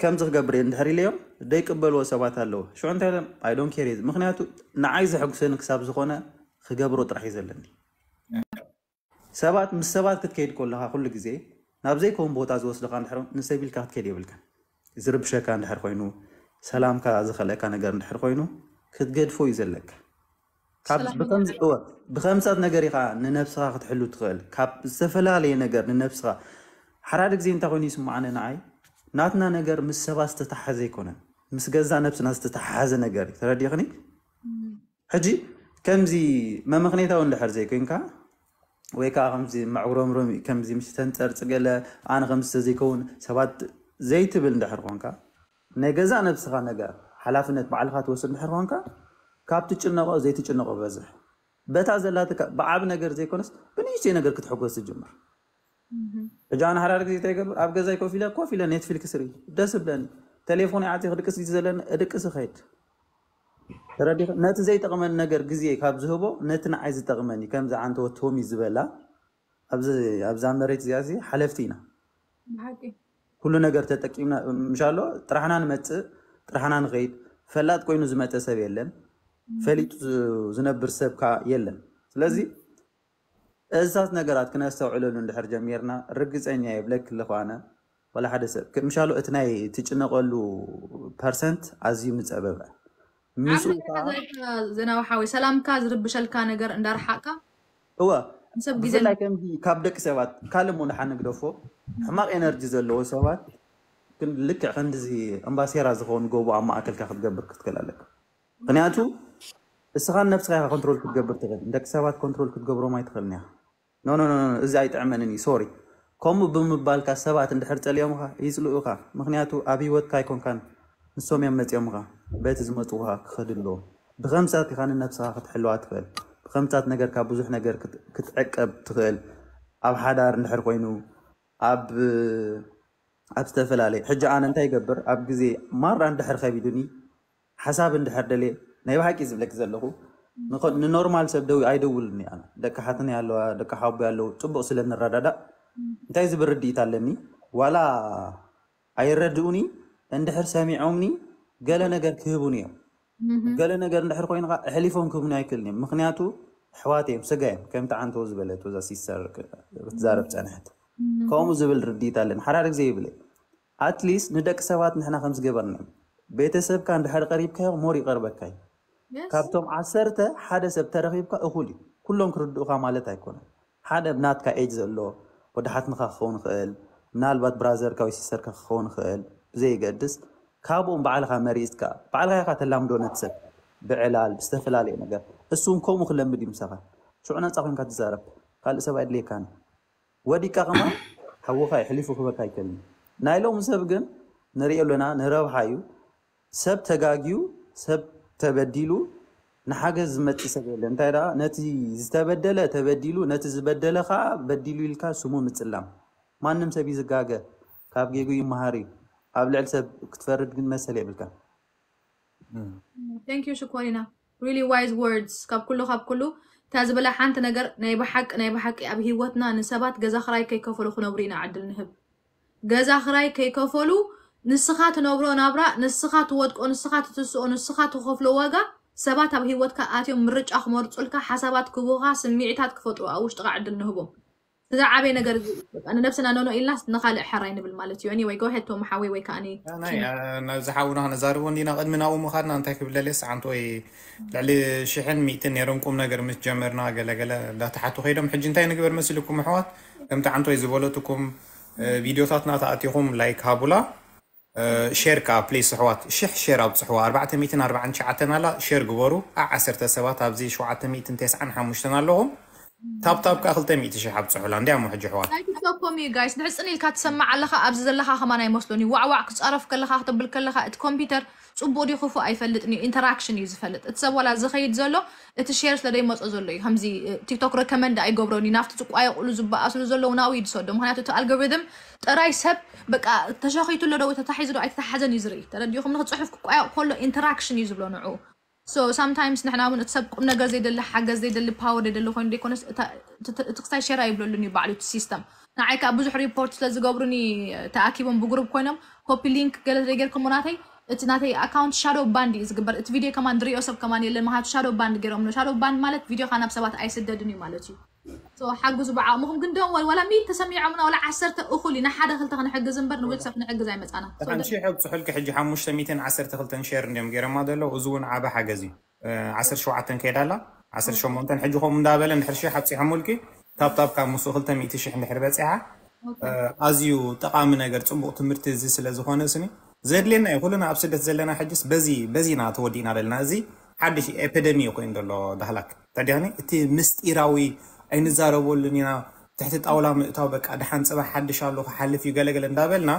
ከምዚ ክገብር እየ እንድሕር ኢለዮም ደይቅበልዎ ሰባት ኣለዎ ሽዑ እንታይ ኢሎም ኣይዶን ኬር እዩ ምክንያቱ ንዓይ ዘሐጉሰኒ ክሳብ ዝኾነ ክገብሮ ጥራሕ እዩ ዘለኒ ሰባት ምስ ሰባት ክትከይድ ከለካ ኩሉ ግዜ ናብ ዘይከውን ቦታ ዝወስድካ እንድሕር ንሰብ ኢልካ ክትከይድ የብልካ ዝርብሸካ ንድሕር ኮይኑ ሰላምካ ዝኸለካ ነገር ንድሕር ኮይኑ ክትገድፎ እዩ ዘለካ ብከምሳት ነገር ኢኻ ንነብስኻ ክትሕሉ ትኽእል ካብ ዝተፈላለየ ነገር ንነብስኻ ሓራደ ግዜ እንታይ ኮይኑ ይስማዓነ ንዓይ ናትና ነገር ምስ ሰባ ዝተተሓሓዘ ኣይኮነን ምስ ገዛ ነብስና ዝተተሓሓዘ ነገር እዩ ተረዲኽኒ ሕጂ ከምዚ መምክኔታዊ እንድሕር ዘይኮንካ ወይ ከዓ ከምዚ መዕጉረምሮም ከምዚ ምስ ተንፀርፅ ገለ ኣነ ከምዝተ ዘይከውን ሰባት ዘይትብል እንድሕር ኮንካ ናይ ገዛ ነብስኻ ነገር ሓላፍነት ባዕልኻ ትወስድ እንድሕር ኮንካ ካብ ትጭነቆ ዘይትጭነቆ በዝሕ በታ ዘላ ብዓብ ነገር ዘይኮነስ ብንእሽተይ ነገር ክትሕጎስ ትጅምር ሕጂ ሓዳር ግዜ እንተይገብር ኣብ ገዛይ ኮፍ ኢለ ኮፍ ኢለ ኔትፍሊክስ ርኢ ደስ ብለኒ ቴሌፎን ዓፂ ክድቅስ ዩ ዘለኒ እድቅስ ይኸይድ ነቲ ዘይጠቕመኒ ነገር ግዜ ካብ ዝህቦ ነቲ ንዓይ ዝጠቕመኒ ከምዚ ዓንተ ወትሆም እዩ ዝበላ ኣብዛ መሬት እዚኣ ሓለፍቲ ኢና ኩሉ ነገር ተጠቂምና ምሻሎ ጥራሕና ንመፅእ ጥራሕና ንኸይድ ፈላጥ ኮይኑ ዝመፀ ሰብ የለን ፈሊጡ ዝነብር ሰብ ከዓ የለን ስለዚ እዛት ነገራት ክነስተውዕለሉ እንድሕር ጀሚርና ርግፀኛ የብለክ ኮነ ወላ ሓደ ሰብ ምሻሉ እቲ ናይ ትጭነቀሉ ፐርሰንት ኣዝዩ ምፀበበ ምስኡ ዘናውሓዊ ሰላምካ ዝርብሸልካ ነገር እንዳርሓቅካ እወ ብፍላይ ከምዚ ካብ ደቂ ሰባት ካልእ ምኡ ንግደፎ ሕማቅ ኤነርጂ ዘለዎ ሰባት ልክዕ ከንዲዚ እምባሴራ ዝኸውን ጎቦ ኣብ ማእከልካ ክትገብር ክትክእል ኣለካ ምክንያቱ እስኻን ነብስኻ ኢኻ ኮንትሮል ክትገብር ትኽእል ንደቂ ሰባት ኮንትሮል ክትገብሮም ኣይትኽእልን ኢኻ ኖ ኖ እዚ ኣይጥዕመንን እዩ ሶሪ ከምኡ ብምባልካ ሰባት እንድሕር ፀልኦምካ ይፅልኡካ ምክንያቱ ኣብ ሂወትካ ኣይኮንካን ንሶም እዮም መፂኦምካ በቲ ዝመፅውካ ክኸድ ኣለዎ ብከምሳት ኢኻ ንነብስኻ ክትሕልዋ ትኽእል ብከምሳት ነገርካ ብዙሕ ነገር ክትዕቀብ ትኽእል ኣብ ሓዳር እንድሕር ኮይኑ ኣብ ኣብ ዝተፈላለየ ሕጂ ኣነ እንታይ ይገብር ኣብ ግዜ ማራ እንድሕር ከቢዱኒ ሓሳብ እንድሕር ደልየ ናይ ብሓቂ ዝብለክ ዘለኹ ንኖርማል ሰብ ደዊ ኣይደውልኒ ኣነ ደቂ ሓትን ኣለዋ ደቂ ሓቦ ኣለዉ ፅቡቅ ስለ ስለንረዳዳእ እንታይ ዝብል ኣለኒ ዋላ ኣይረድኡኒ እንድሕር ሰሚዖምኒ ገለ ነገር ክህቡኒ እዮም ገለ ነገር እንድሕር ኮይኑካ ኣሕሊፎም ክህቡኒ ኣይክእልን እዮም ምክንያቱ ኣሕዋት እዮም ስጋ እዮም ከምቲ ዓንተ ዝበለት ዛ ሲስተር ክትዛረብ ፀንሐት ከምኡ ዝብል ርድኢት ኣለኒ ሓዳር ግዜ ይብለ ኣትሊስት ንደቂ ሰባት ንሕና ከምዝገበርኒ ቤተሰብካ እንድሕር ቀሪብካዮ ሞር ይቀርበካ እዩ ካብቶም ዓሰርተ ሓደ ሰብ ተረኺብካ እኹል እዩ ኩሎም ክርድኡካ ማለት ኣይኮነን ሓደ ብናትካ ኤጅ ዘሎ ወድሓትንካ ክኸውን ይኽእል ምናልባት ብራዘርካ ወይ ሲስተርካ ክኸውን ይኽእል ብዘይገድስ ካብኦም ባዕልካ መሪፅካ ባዕልካ ኢካ ተላምዶ ነቲ ሰብ ብዕላል ብዝተፈላለየ ነገር እሱን ከምኡ ክለምድ እዩ ምሳኻ ሽዑ ነፃ ኮይንካ ትዛረብ ካልእ ሰብ ኣድልየካን ወዲቃ ኸማ ሓወካ ይሕሊፉ ክበካ ይከልኒ ናይ ሎሚ ሰብ ግን ንሪኦ ኣለና ንረብሓ እዩ ሰብ ተጋግዩ ሰብ ተበዲሉ ንሓገ ዝመፅእ ሰብ የለን እንታይ ደኣ ነቲ ዝተበደለ ተበዲሉ ነቲ ዝበደለ ከዓ በዲሉ ኢልካ ስሙ ምፅላም ማንም ሰብ ይዝጋገ ካብ ጌጉ ይመሃር እዩ ኣብ ልዕሊ ሰብ ክትፈርድ ግን መሰል የብልካ ንክ ሽኮሪና ሪሊ ዋይዝ ወርድስ ካብ ኩሉ ካብ ኩሉ እንታ ዝበላ ሓንቲ ነገር ናይ ብሓቂ ናይ ብሓቂ ኣብ ሂወትና ንሰባት ገዛ ክራይ ከይከፈሉ ክነብሩ ኢና ዓድል ንህብ ገዛ ክራይ ከይከፈሉ ንስኻ ትነብሮ ናብራ ንስኻ ትወድቆ ንስኻ ትትስኦ ንስኻ ትኸፍሎ ዋጋ ሰባት ኣብ ሂወትካ ኣትዮም ምርጫ ክመርፁልካ ሓሳባት ክህቡካ ስሚዒታት ክፈጥሩ ኣብ ውሽጢ ቃ ዕድል ንህቦም እዛ ዓበይ ነገር ንነብስና ነኖ ኢልና ንካልእ ሓራይ ንብል ማለት እዩ ወይ ጎሄቶ መሓወይ ወይ ከዓኒ ዝሓውና ክነዛርቦ እንዲና ቅድሚ ናብኡ ምኻድና እንታይ ክብለለስ ዓንቲ ወይ ልዕሊ ሽሕን ሚእትን ነይሮም ቁም ነገር ምስ ጀመርና ገለገለ ዳተሓቱ ኮይዶም ሕጂ እንታይ ንግበር መስልኩም ኣሕዋት ከምቲ ዓንቲ ወይ ዝበለትኩም ቪድዮታትና ተኣቲኹም ላይክ ሃቡላ أه، شيركا بلي صحوات شح شيرا بصحوة 440 شعاتنا لا شير قبرو عسر تسوات هبزي شو عتميتن تسعة حمشتنا لهم تاب تاب كأخل تميت شح بصحوة عندي أم حج حوار لايك توكم يا جايز نحس إني كات سمع على خا أبز الله خا خمانة يمسلوني وع وع كل خا تقبل كل خا الكمبيوتر ፅቡቅ ድኹ ኣይፈልጥን እዩ ኢንተራክሽን እዩ ዝፈልጥ እቲ ሰብ ዋላ ዝኸይድ ዘሎ እቲ ሸር ስለደይመፆ ዘሎ እዩ ከምዚ ቲክቶክ ረከመንድ ኣይገብሮን እዩ ናብቲ ዝቋየቁሉ ዝበኣስሉ ዘሎ ናብኡ እዩ ዝሰዶ ምክንያቱ እቲ ኣልጎሪትም ጥራይ ሰብ በቃ ተሸኺቱሎ ዶ ተታሒዙ ዶ ኣይተታሓዘን እዩ ዝርኢ ተረዲኹም ንክፅሑፍ ክቋየቕ ከሎ ኢንተራክሽን እዩ ዝብሎ ንዕኡ so sometimes ንሕና እውን እቲ ሰብ ቁም ነገር ዘይደሊ ሓገዝ ዘይደሊ ፓወር ዘይደሊ ኮይኑ ደይኮነስ እቲ ክሳይ ሸራ ይብለሉን እዩ ባዕሉ እቲ ሲስተም ንዓይ ከዓ ብዙሕ ሪፖርት ስለዝገብሩኒ ተኣኪቦም ብግሩፕ ኮይኖም ኮፒ ሊንክ ገለ ዘይጌርኩም ሙናተይ እቲ ናተይ ኣካውንት ሻዶ ባንድ እዩ ዝግበር እቲ ቪድዮ ከማ ንሪኦ ሰብ ከማ የለ ምሃቱ ሻዶ ባንድ ገይሮም ሻዶ ባንድ ማለት ቪድዮ ካ ናብ ሰባት ኣይስደድን እዩ ማለት እዩ ሓግዙ ብዓቅምኩም ግን ደም ደወል ዋላ ሚል ተሰሚዖምና ዋላ ዓሰርተ እኹል እዩ ንሓደ ክልተ ክንሕግዝ እምበር ንውል ሰብ ክንሕግዝ ኣይመፃና ፅሑልክ ሕጂ ሓሙሽተ ሚትን ዓሰርተ ክልተን ሸር እንዲኦም ገይሮማ ዘሎ እዚ እውን ዓበ ሓገዝ እዩ ዓሰር ሸውዓተን ኣላ ዓሰር ሸሞንተን ሕጂ ከምኡ እንዳበለ ንድሕር ሽ ሓፂሖምልኪ ታብታብ ካብ ምስ ክልተ ሚእቲ ሽሕ ንድሕር በፂሓ ኣዝዩ ጠቃሚ ነገር ፅቡቅ ትምህርቲ እዚ ስለዝኮነ ስኒ ዘድልየና እዩ ኩሉና ኣብ ስደት ዘለና ሕጅስ በዚ በዚና ተወዲእና ዘለና እዚ ሓድሽ ኤፒደሚ ኮይኑ ዘሎ ዳህላክ ታዲያኒ እቲ ምስጢራዊ ኣይንዛረበሉን ኢና ትሕቲ ጣውላ ምእታው በቃ ድሓን ፅባሕ ሓድሽ ኣሎ ክሓልፍ እዩ ገለገለ እንዳበልና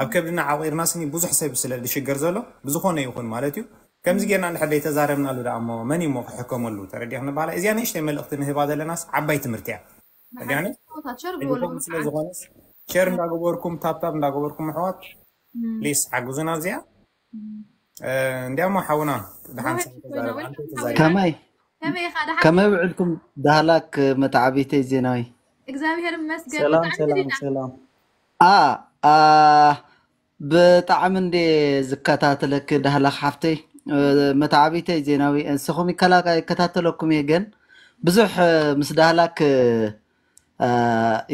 ኣብ ከብድና ዓቂርና ስኒ ብዙሕ ሰብ ስለ ዝሽገር ዘሎ ብዝኾነ ይኹን ማለት እዩ ከምዚ ጌርና እንድሕር ደይ ተዛረብናሉ ዳ እሞ መን እዩ ሞ ክሕከመሉ ተረዲያ ክንበሃላ እዚኣ ንእሽተይ መልእኽቲ ንህባ ዘለናስ ዓባይ ትምህርቲ እያ ስለዝኾነስ ሸር እንዳገበርኩም ታብታብ እንዳገበርኩም ኣሕዋት ፕሊስ ሓጉዝና እዚኣ እንዲያ ሞ ሓውና ከመይ ከመይ ብዕልኩም ዳህላክ መታዓበይተይ ዜናዊ እግዚኣብሔር መስገን ብጣዕሚ እንዴ ዝከታተለክ ዳህላክ ሓፍተይ መታዓበይተይ ዜናዊ እንስኹም ይከላካ ይከታተለኩም እየ ገን ብዙሕ ምስ ዳህላክ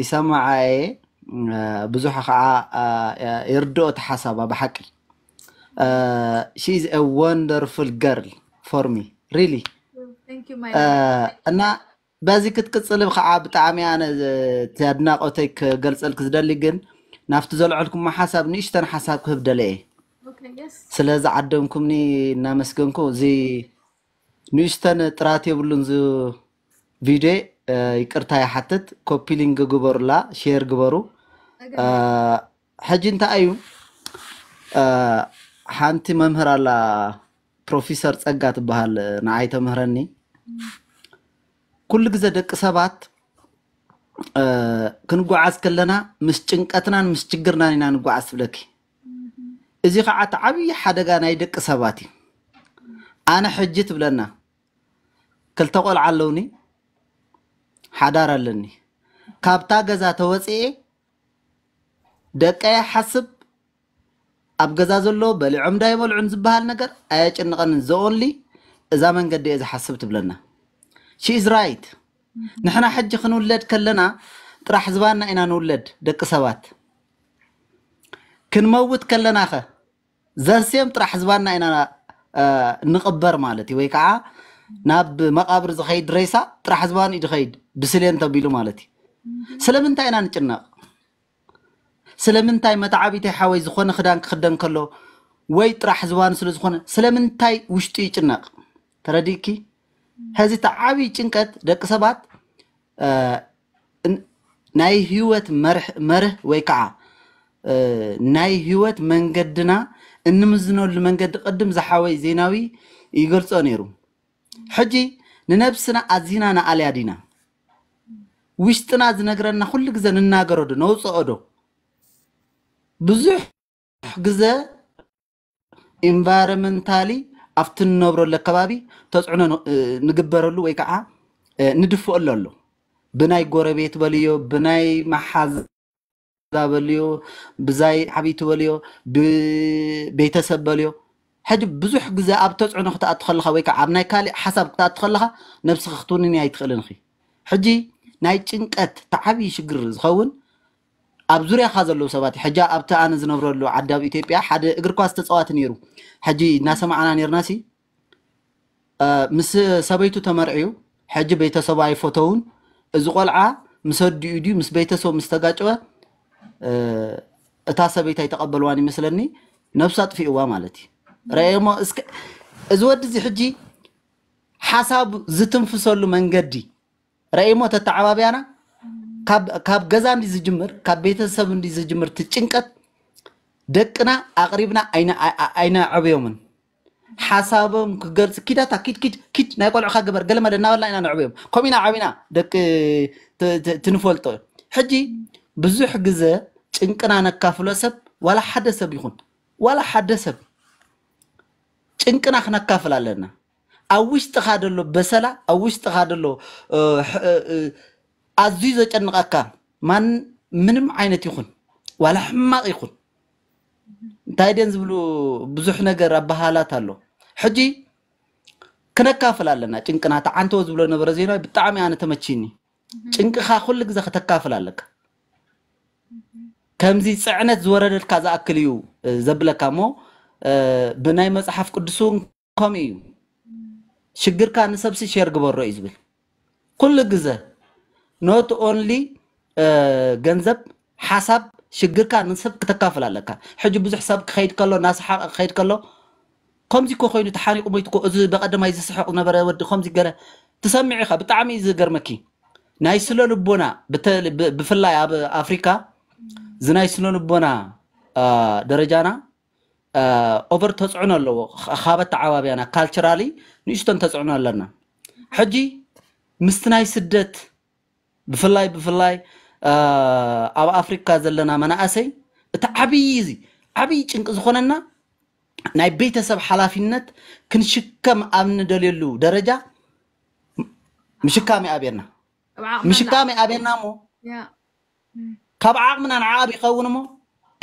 ይሰማዓየ ብዙሕ ከዓ የርድኦ እቲ ሓሳባ ብሓቂ ሺዝ ወንደርፉል ገርል ፎር ሚ ሪሊ እና በዚ ክትቅፅል ከዓ ብጣዕሚ ኣነ ኣድናቆተይ ክገልፀልክ ዝደሊ ግን ናብቲ ዘልዐልኩም ሓሳብ ንእሽተን ሓሳብ ክህብ ደለየ ስለዚ ዓደምኩምኒ እናመስገንኩ እዚ ንእሽተን ጥራት የብሉን ቪድዮ ይቅርታ ይሓትት ኮፒሊንግ ግበሩላ ሼር ግበሩ ሕጂ እንታይ እዩ ሓንቲ መምህር ኣላ ፕሮፌሰር ፀጋ ትበሃል ንዓይ ተምህረኒ ኩሉ ግዜ ደቂ ሰባት ክንጓዓዝ ከለና ምስ ጭንቀትናን ምስ ችግርናን ኢና ንጓዓዝ ትብለኪ እዚ ከዓ እቲ ዓብዪ ሓደጋ ናይ ደቂ ሰባት እዩ ኣነ ሕጂ ትብለና ክልተ ቆልዓ ኣለውኒ ሓዳር ኣለኒ ካብታ ገዛ ተወፅአ ደቀይ ሓስብ ኣብ ገዛ ዘሎ በሊዖም ዳ ይበልዑን ዝበሃል ነገር ኣያጭንቐንን ዘኦንሊ እዛ መንገዲ እየ ዝሓስብ ትብለና ሺ ራይት ንሕና ሕጂ ክንውለድ ከለና ጥራሕ ዝባና ኢና ንውለድ ደቂ ሰባት ክንመውት ከለና ኸ ዘስም ጥራሕ ዝባና ኢና ንቕበር ማለት እዩ ወይ ከዓ ናብ መቃብሪ ዝኸይድ ሬሳ ጥራሕ ዝባን እዩ ዝኸይድ ብስልየን ተቢሉ ማለት እዩ ስለምንታይ ኢና ንጭነቕ ስለምንታይ መተዓቢተይ ሓወይ ዝኾነ ክዳን ክክደን ከሎ ወይ ጥራሕ ዝባኑ ዝኾነ ስለምንታይ ውሽጡ ይጭነቕ ተረዲእኪ ሕዚ ቲ ዓብይ ጭንቀት ደቂ ሰባት ናይ ሂወት መርህ ወይ ከዓ ናይ ሂወት መንገድና እንምዝነሉ መንገዲ ቅድም ዝሓወይ ዜናዊ ይገልፆ ነይሩ ሕጂ ንነብስና ኣዝና ንኣልያ ዲና ውሽጥና ዝነግረና ኩሉ ግዜ ንናገሮ ዶ ነውፅኦ ዶ ብዙሕ ግዜ ኢንቫይሮመንታሊ ኣብቲ ንነብረሉ ከባቢ ተፅዕኖ ንግበረሉ ወይ ከዓ ንድፍአሉ ኣሎ ብናይ ጎረቤት በልዮ ብናይ ማሓዛ በልዮ ብዛይ ዓበይቲ በልዮ ብቤተሰብ በልዮ ሕጂ ብዙሕ ግዜ ኣብ ተፅዕኖ ክትኣቱ ከለካ ወይ ከዓ ኣብ ናይ ካሊእ ሓሳብ ክትኣቱ ከለካ ነብስኪ ክትውንን ኣይትኽእልን ሕጂ ናይ ጭንቀት ተዓብዪ ሽግር ዝኸውን ኣብ ዙርያካ ዘለዉ ሰባት ሕጃ ኣብቲ ኣነ ዝነብረሉ ዓዲ ኣብ ኢትዮጵያ ሓደ እግሪ ኳስ ተፃዋቲ ነይሩ ሕጂ እናሰማዕና ነርና ሲ ምስ ሰበይቱ ተመርዒዩ ሕጂ ቤተሰቡ ኣይፎተውን እዚ ቆልዓ ምስ ወዲኡ ድዩ ምስ ቤተሰቡ ምስ ተጋጨወ እታ ሰበይት ኣይተቐበልዋን ይመስለኒ ነብሳ ጥፊእዋ ማለት እዩ ረአየ ረአሞ እዚ ወዲ እዚ ሕጂ ሓሳብ ዝትንፍሰሉ መንገዲ ሞ ተተዓባብያና ካብ ገዛ እንዲዝጅምር ካብ ቤተሰብ እንዲዝጅምር ትጭንቀት ደቅና ኣቕሪብና ኣይነዕብዮምን ሓሳቦም ክገልፅ ኪዳታ ኪድ ኪድ ናይ ቆልዑካ ግበር ገለመደ እናበልና ኢና ንዕብዮም ከምኡ ኢና ዓብና ደቂ ትንፈልጦ ሕጂ ብዙሕ ግዜ ጭንቅና ነካፍሎ ሰብ ዋላ ሓደ ሰብ ይኹን ዋላ ሓደ ሰብ ጭንቅና ክነካፍል ኣለና ኣብ ውሽጥኻ ደሎ በሰላ ኣብ ውሽጥኻ ደሎ ኣዝዩ ዘጨንቐካ ማን ምንም ዓይነት ይኹን ዋላ ሕማቕ ይኹን እንታይ ደን ዝብሉ ብዙሕ ነገር ኣባህላት ኣሎ ሕጂ ክነካፍል ኣለና ጭንቅና ተዓንተዎ ዝብሎ ነበረ ዜና ብጣዕሚ ኣነ ተመቺኒ ጭንቅኻ ኩሉ ግዜ ክተካፍል ኣለካ ከምዚ ፅዕነት ዝወረደልካ ዝኣክል እዩ ዘብለካ እሞ ብናይ መፅሓፍ ቅዱስ እውን ከምኡ እዩ ሽግርካ ንሰብሲ ሸር ግበሮ እዩ ዝብል ኩሉ ግዜ ኖት ኦንሊ ገንዘብ ሓሳብ ሽግርካ ንሰብ ክተካፍል ኣለካ ሕጂ ብዙሕ ሰብ ክኸይድ ከሎ እናሰሓቐ ክኸይድ ከሎ ከምዚ ኮ ኮይኑ ተሓኒቁ ሞይት ኮ እዚ በቀደማይ ዝስሕቁ ዝነበረ ወዲ ከምዚ ገለ ትሰሚዑ ኢኻ ብጣዕሚ እዩ ዝገርመኪ ናይ ስለ ልቦና ብፍላይ ኣብ ኣፍሪካ እዚ ናይ ስለ ልቦና ደረጃና ኦቨር ተፅዕኖ ኣለዎ ካበቲ ዓባብያና ካልቸራሊ ንእሽቶን ተፅዕኖ ኣለና ሕጂ ምስቲ ናይ ስደት ብፍላይ ብፍላይ ኣብ ኣፍሪካ ዘለና መናእሰይ እቲ ዓብይ እዚ ዓብይ ጭንቂ ዝኮነና ናይ ቤተሰብ ሓላፊነት ክንሽከም ኣብ ንደልየሉ ደረጃ ምሽካም ኣቤርና ምሽካም ኣቤርና ሞ ካብ ዓቅምና ንዓቅብ ይኸውን ሞ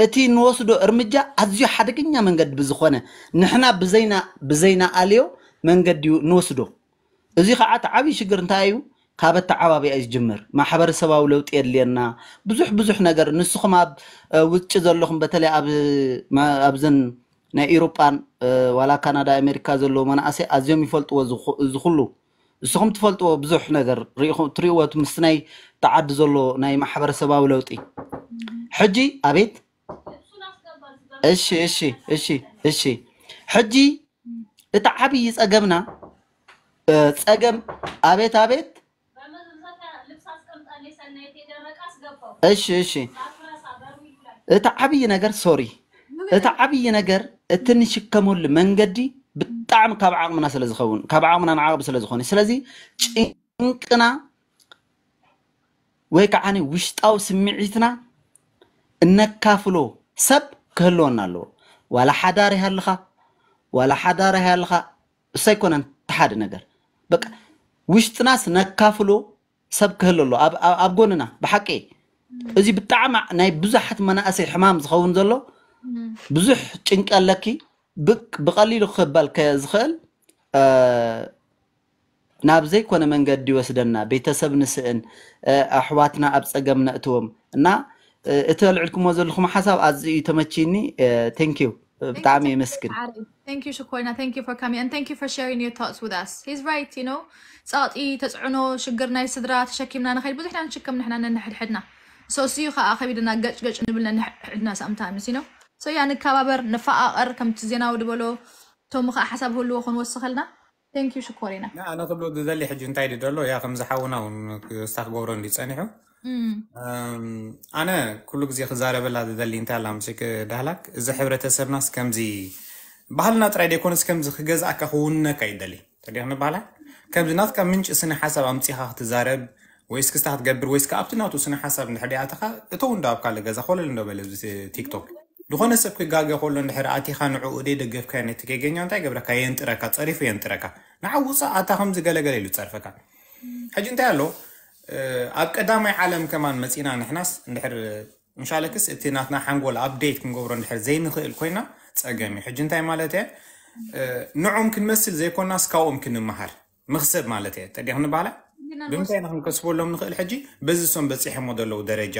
እቲ ንወስዶ እርምጃ ኣዝዩ ሓደገኛ መንገዲ ብዝኮነ ንሕና ብዘይና ብዘይና ኣልዮ መንገዲ ንወስዶ እዚ ከዓ እቲ ዓብይ ሽግር እንታይ እዩ ካብቲ ዓባቢያ እዩ ዝጅምር ማሕበረሰባዊ ለውጢ የድልየና ብዙሕ ብዙሕ ነገር ንስኹም ኣብ ውጭ ዘለኹም በተለይ ኣብዘን ናይ ኤሮጳን ዋላ ካናዳ ኣሜሪካ ዘለዎ መናእሰይ ኣዝዮም ይፈልጥዎ ዝኩሉ ንስኹም ትፈልጥዎ ብዙሕ ነገር ትርእይዎ ምስ ናይ ተዓዲ ዘሎ ናይ ማሕበረሰባዊ ለውጢ ሕጂ ኣቤት እሺ እሺ እሺ እሺ ሕጂ እቲ ዓብይ ፀገምና ፀገም ኣቤት ኣቤት እሺ እሺ እታ ዓብይ ነገር ሶሪ እታ ዓብይ ነገር እቲ ንሽከመሉ መንገዲ ብጣዕሚ ካብ ዓቅምና ስለ ዝኸውን ካብ ዓቅምና ንዓቕቢ ስለ ዝኾነ ስለዚ ጭንቅና ወይ ከዓኒ ውሽጣዊ ስምዒትና እነካፍሎ ሰብ ክህልወና ኣለዎ ዋላ ሓዳር ይሃልካ ዋላ ሓዳር ይሃልካ ኣለኻ እሱ ኣይኮነን ሓደ ነገር በቃ ውሽጥናስ ነካፍሎ ሰብ ክህል ኣሎ ኣብ ጎንና ብሓቂ እዚ ብጣዕሚ ናይ ብዙሓት መናእሰይ ሕማም ዝኸውን ዘሎ ብዙሕ ጭንቂ ኣለኪ ብቐሊሉ ክባል ዝኽእል ናብ ዘይኮነ መንገዲ ይወስደና ቤተሰብ ንስእን ኣሕዋትና ኣብ ፀገም ነእትዎም እና እቲ በልዕልኩሞ ዘለኹም ሓሳብ ኣዝዩ ተመቺኒ ቴንኪዩ ብጣዕሚ የመስግን Thank you, Shakurna. Thank you for coming and thank you for sharing your thoughts with us. He's right, you know. ጸቕጢ ተጽዕኖ ሽግርና ይስድራ ተሸኪምና ንኸይድ ብዙሕና ንሽከም ንሕና ነንሕድሕድና سيو خا خبيد نا غچ غچ نبلنا نحنا سام تايم نو سو يعني كبابر نفقر كم تزينا ودبلو توم خا حسب هلو خن وسخلنا ثانك يو شكورينا لا انا تبلو دزلي حج انتاي دلو يا خمس حاونا ونستخبرون اللي تصنيحو ኣነ ኩሉ ግዜ ክዛረበላ ዝደሊ እንታይ ኣላ ምስክ ዳህላክ እዚ ሕብረተሰብናስ ከምዚ ባህልና ጥራይ ደይኮነስ ከምዚ ክገዝኣካ ክውነካ ይደሊ ተዲክ ንባህላ كم منش ምንጭ حسب ሓሳብ خا تزارب ወይስ ክስታ ክትገብር ወይስ ከዓ ኣብቲ ናቱ ስነ ሓሳብ ንድሕር ኣተኻ እተው እንዳብካ ለገዛ ኮሎ እንዳበለ ቲክቶክ ዝኾነ ሰብ ክጋገ ከሎ ንድሕር ኣቲኻ ንዕኡ ደይ ደገፍካ ነቲ ከይገኛ እንታይ ገብረካ የንጥረካ ፀሪፉ የንጥረካ ንዓውፃ ኣታ ከምዚ ገለገለ ኢሉ ዝፀርፈካ ሕጂ እንታይ ኣሎ ኣብ ቀዳማይ ዓለም ከማን መፂና ንሕናስ እንድሕር እንሻለክስ እቲ ናትና ሓንጎል ኣፕዴት ክንገብሮ እንድሕር ዘይንኽእል ኮይና ፀገም እዩ ሕጂ እንታይ ማለት እየ ንዑም ክንመስል ዘይኮናስ ካብኦም ክንመሃር ምኽሰብ ማለት እየ ጠዲቕ ክንበሃላ ብምንታይ ንክንከስበሎም ንክእል ሕጂ በዚ ሶም በፂሖሞ ዘለዉ ደረጃ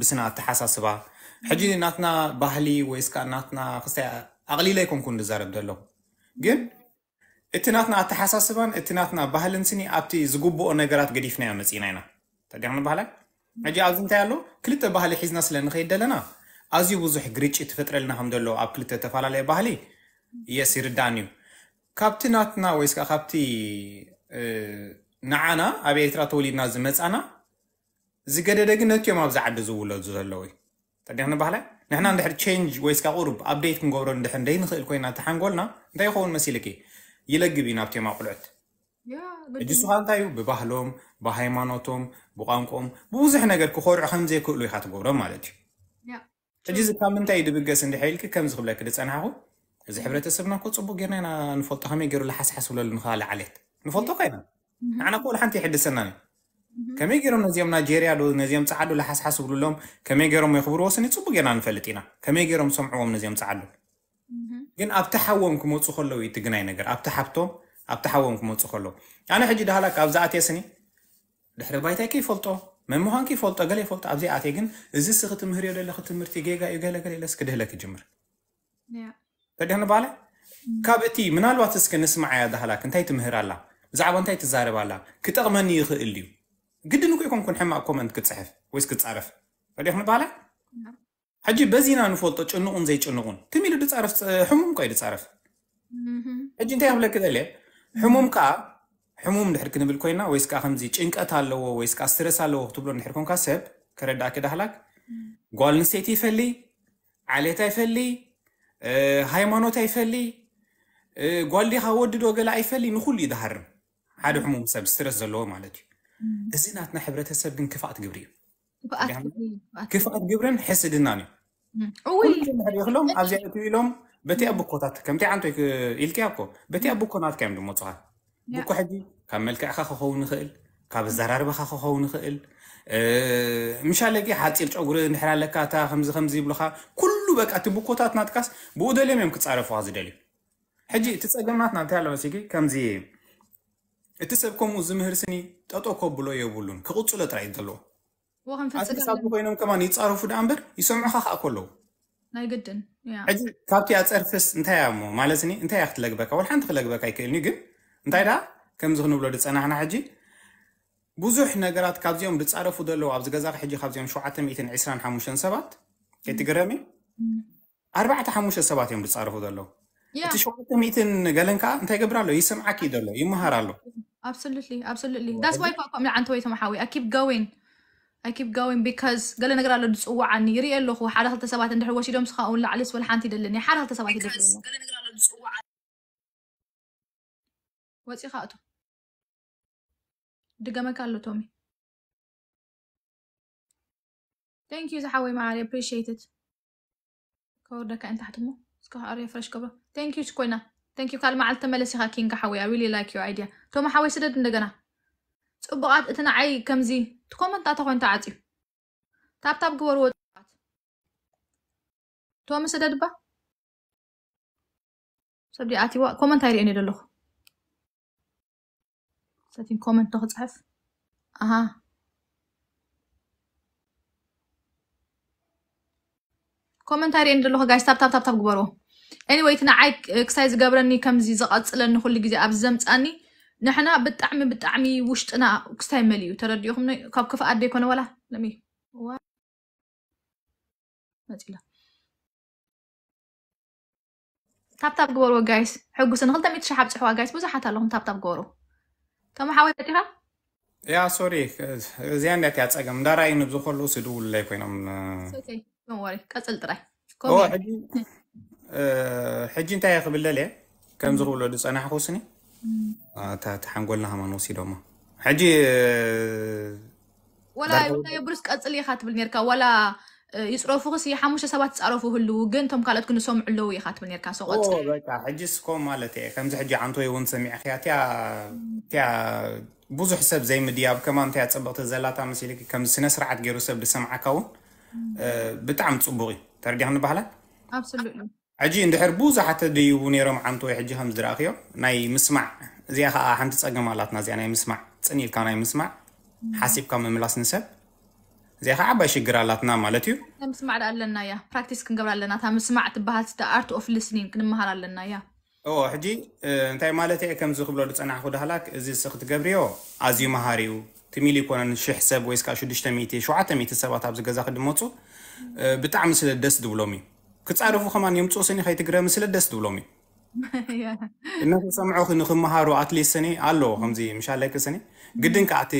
ብስና ኣተሓሳስባ ሕጂ ናትና ባህሊ ወይስከዓ ናትና ክስተይ ኣቕሊላ ይኮንኩን ንዛረብ ዘለኹ ግን እቲ ናትና ኣተሓሳስባን እቲ ናትና ባህልን ስኒ ኣብቲ ዝግብኦ ነገራት ገዲፍናዮ መፂና ኢና ተዲክኒ ባህላ ሕጂ ኣብዚ እንታይ ኣሎ ክልተ ባህሊ ሒዝና ስለ ንኸይድ ዘለና ኣዝዩ ብዙሕ ግርጭ ትፈጥረልና ከም ዘለዎ ኣብ ክልተ ዝተፈላለየ ባህሊ የስ ይርዳእን እዩ ካብቲ ናትና ወይስከዓ ካብቲ نعنا أبي ترى تولي ناس مثنا زكاة دقنة يوم أبز عد زول زلوي تدري بحلا نحن عند حد change ويس كقرب update نقول عند حد دين خل كوينا تحنقولنا ده يخون مسيلكي يلقي بينا بتي ما قلعت እጂ ንሱ ኸ እንታይ እዩ ብባህሎም ብሃይማኖቶም ብቋንቋኦም ብብዙሕ ነገር ክኮርዑ ከም ዘይክእሉ ኢካ ትገብሮም ማለት እዩ ሕጂ እዚ ካብ ምንታይ ድብገስ እንድሕኢልክ ከምዚ ክብለክ ድፀናሕኹ እዚ ሕብረተሰብና ኮ ፅቡቅ ጌርና ኢና ንፈልጦ ከመይ ገይሩ ዝሓስሓስ ብለሉ ንኸ ላዓሌት ንፈልጦ ኮይና ንዓነኮ ሓንቲ ይሕድሰናን እዩ ከመይ ገይሮም ነዚኦም ናጀርያ ዶ ነዚኦም ፀዓዱ ዝሓስሓስ ብሉ ኣሎም ከመይ ገይሮም የኽብሩ ወሰን ፅቡቅ ጌርና ንፈልጥ ኢና ከመይ ገይሮም ሰምዕዎም ነዚኦም ፀዓሉ ግን ኣብቲ ሓዎም ክመፁ ከለዉ እዩ ትግናይ ነገር ኣብቲ ሓብቶም ኣብቲ ሓዎም ክመፁ ከለዉ ኣነ ሕጂ ዳሃላ ካብዚ ኣትየስኒ ድሕሪ ባይታይ ከይፈልጦ መምሃን ከይፈልጦ ገለ ይፈልጦ ኣብዚ ኣትየ ግን እዚ ስ ክትምህርዮ ዘለኹ ትምህርቲ ጌጋ እዩ ገለገለ ኢለስ ክድህለ ክጅምር ተድሕኒ ባለ ካብ እቲ ምናልባት እስኪ ንስማዓያ ዳሃላ እንታይ ትምህር ኣላ ብዛዕባ እንታይ ትዛረብ ኣላ ክጠቕመኒ ይኽእል እዩ ግድን ኮ ይኮንኩን ሕማቅ ኮመንት ክትፅሕፍ ወይስ ክትፃረፍ ፈሊኹ ንባሃላ ሕጂ በዚና ንፈልጦ ጭንቁን ዘይጭንቁን ትሚሉ ድፃረፍ ሕሙም ኮይ ድፃረፍ ሕጂ እንታይ ክብለክ ደልየ ሕሙም ከዓ ሕሙም ድሕር ክንብል ኮይና ወይስ ከዓ ከምዚ ጭንቀት ኣለዎ ወይስ ከዓ ስትረስ ኣለዎ ክትብሎ ንድሕር ኮንካ ሰብ ከረዳእ ክዳህላክ ጓል ኣንስተይቲ ይፈሊ ዓሌታ ይፈሊ ሃይማኖት ኣይፈሊ ጓል ዲኻ ወድዶ ገላ ኣይፈሊ ንኩሉ ይዳሃርም ሓደ ሕሙም ሰብ ስትረስ ዘለዎ ማለት እዩ እዚ ናትና ሕብረተሰብ ግን ክፍኣት ግብሪ እዩ ክፍኣት ግብርን ሕስድናን እዩ ክሎም ኣብዚኣ እትዩ ኢሎም በቲ ኣብ ብኮታት ከምቲ ዓንቶይ ኢልቅያ ኮ በቲ ኣብ ብኮናት ከዮም ድመፁኻ ብኮ ሕጂ ካብ መልክዕካ ክኸውን ይኽእል ካብ ኣዘራርበካ ክኸውን ይኽእል ምሻለጊ ሓፂር ጨጉሪ ንድሕር ኣለካ እታ ከምዚ ከምዚ ይብሉካ ኩሉ በቃ እቲ ብኮታት ናትካስ ብኡ ደልዮም እዮም ክፃረፉካ ዝደልዩ ሕጂ እቲ ፀገምናትና እንታይ ኣሎ መሲጊ ከምዚ እቲ ሰብ ከምኡ ዝምህር ስኒ ጠጦ ከብሎ የብሉን ክቕፅሎ ጥራይ ዘለዎ ኣሳብ ኮይኖም ከማ ይፃረፉ ዳ እምበር ይሰምዑካ ከዓ ከለዉ ናይ ግድን ሕዚ ካብቲ ኣፀርፍስ እንታይ እያ ሞ ስኒ እንታይ እያ ክትለግበካ ወል ሓንቲ ክለግበካ ይክእልኒ ግን እንታይ ደኣ ከምዚ ክንብሎ ድፀናሕና ሕጂ ብዙሕ ነገራት ካብዚኦም ዝፃረፉ ዘለዉ ኣብዚ ገዛ ሕጂ ካብዚኦም 725 ሰባት ከይትግረሚ 45 ሰባት እዮም ዝፃረፉ ዘለዉ እቲ 700 ገለን ከዓ እንታይ ገብር ኣሎ ይስምዓኪ ዘሎ ይምሃር ኣሎ absolutely absolutely that's why كم عن تويتو محاوي I keep going I keep going because قال لنا قرا له دسوا عن يري له هو حدا هلت سبات عند حوشي دوم سخاء ولا علس ولا حانتي دلني حالة هلت سبات دلني قال لنا قرا له دسوا عني واتي خاطو دقمك قال له تومي thank you زحاوي معاري appreciate it كوردك انت حتمو سكو اريا فرش كبره thank you شكوينا ታንኪዩ ካልእ መዓልተ መለሲ ኢኻ ኪንካ ሓወይ ኣይ ሪሊ ላይክ ዩር ኣይድያ ቶማ ሓወይ ስደድ እንደገና ፅቡቓት እቲ ንዓይ ከምዚ እቲ ኮመንታታ ኮይንታ ዓፅዩ ታብታብ ግበርዎ ፅቡቓት ቶሚ ስደድ ባ ሰብዲ ኣትዋ ኮመንት ኣይርእየን እየ ዘለኹ ሰቲን ኮመንት ተክፅሕፍ ኣሃ ኮመንት ኣይርእየን ዘለኹ ጋይስ ታብታብታብታብ ግበርዎ anyway እቲ ንዓይ ክሳይ ዝገብረኒ ከምዚ ዝቐፅለኒ ኩሉ ግዜ ኣብ ዘምፃኒ ንሕና ብጣዕሚ ብጣዕሚ ውሽጥና ክስታይ መል እዩ ተረዲኹም ካብ ክፍኣት ደይኮነ ወላ ለሚ መፂላ ታብታብ ግበርዎ ጋይስ ሕጉስን ክልተ ሚእቲ ሸሓብ ፅሕዋ ጋይስ ብዙሓት ኣለኹም ታብታብ ግበሩ ተመሓወይ መጢኻ ያ ሶሪ እዚኣ እንዲያት እያ ፀገም እንዳራእይኒ ብዝከልኡ ስድውልለይ ኮይኖም ቀፅል ጥራይ ሕጂ እንታይ ክብለለ ከም ዝኽብሎ ዝፀናሕ ክውስኒ ተሓንጎልና ሃማን ወሲዶሞ ሕጂ ወላ የብርስ ቀፅል ኢኻ ትብል ነርካ ወላ ይፅረፉ ክስ ሓሙሽተ ሰባት ይፃረፉ ህልው ግን እቶም ካልኦት ክንሰምዑ ኣለዉ ኢኻ ትብል ነርካ ሰቆፅበቃ ሕጂ ስኮም ማለት እየ ከምዚ ሕጂ ዓንተወይ እውን ሰሚዕ ክያ እቲያ ብዙሕ ሰብ ዘይምድያብ ከማ እንታይ ፅብቕቲ ዘላታ መሲሊ ከምዚ ስነ ስርዓት ገይሩ ሰብ ዝሰምዓካ እውን ብጣዕሚ ፅቡቅ እዩ ተርዲኽ ንባህላ ኣብሰሉ እዩ حجي عند حربوزة حتى ديو نيرم عمتو يحجي همز دراخيو ناي مسمع زي خا حمت تسقم على تنا زي ناي مسمع تسني الكان انا مسمع حاسب كم ملاس نسب زي خا عباش يقرا على تنا مالتيو مسمع على لنا يا براكتس كن قبل لنا تام مسمع تبهات تا ارت اوف لسنين كن مهار على لنا يا او حجي انت اه، مالتي كم زو قبل تصنع خد هلاك زي سخت جابريو ازيو مهاريو تميلي كون شي حساب ويسكا شو دشتميتي شو عتميتي سبات ابز غزا خدموتو اه، بتعمل سلا دس دبلومي ክፃረፉ ከማን የምፅኡ ሰኒ ከይትግረ ምስለ ደስ ትብሎም እዩ እናተሰምዑ ንክመሃሩ ኣትሊስት ሰኒ ኣለዎ ከምዚ ምሻለይ ክስኒ ግድን ከዓ እቲ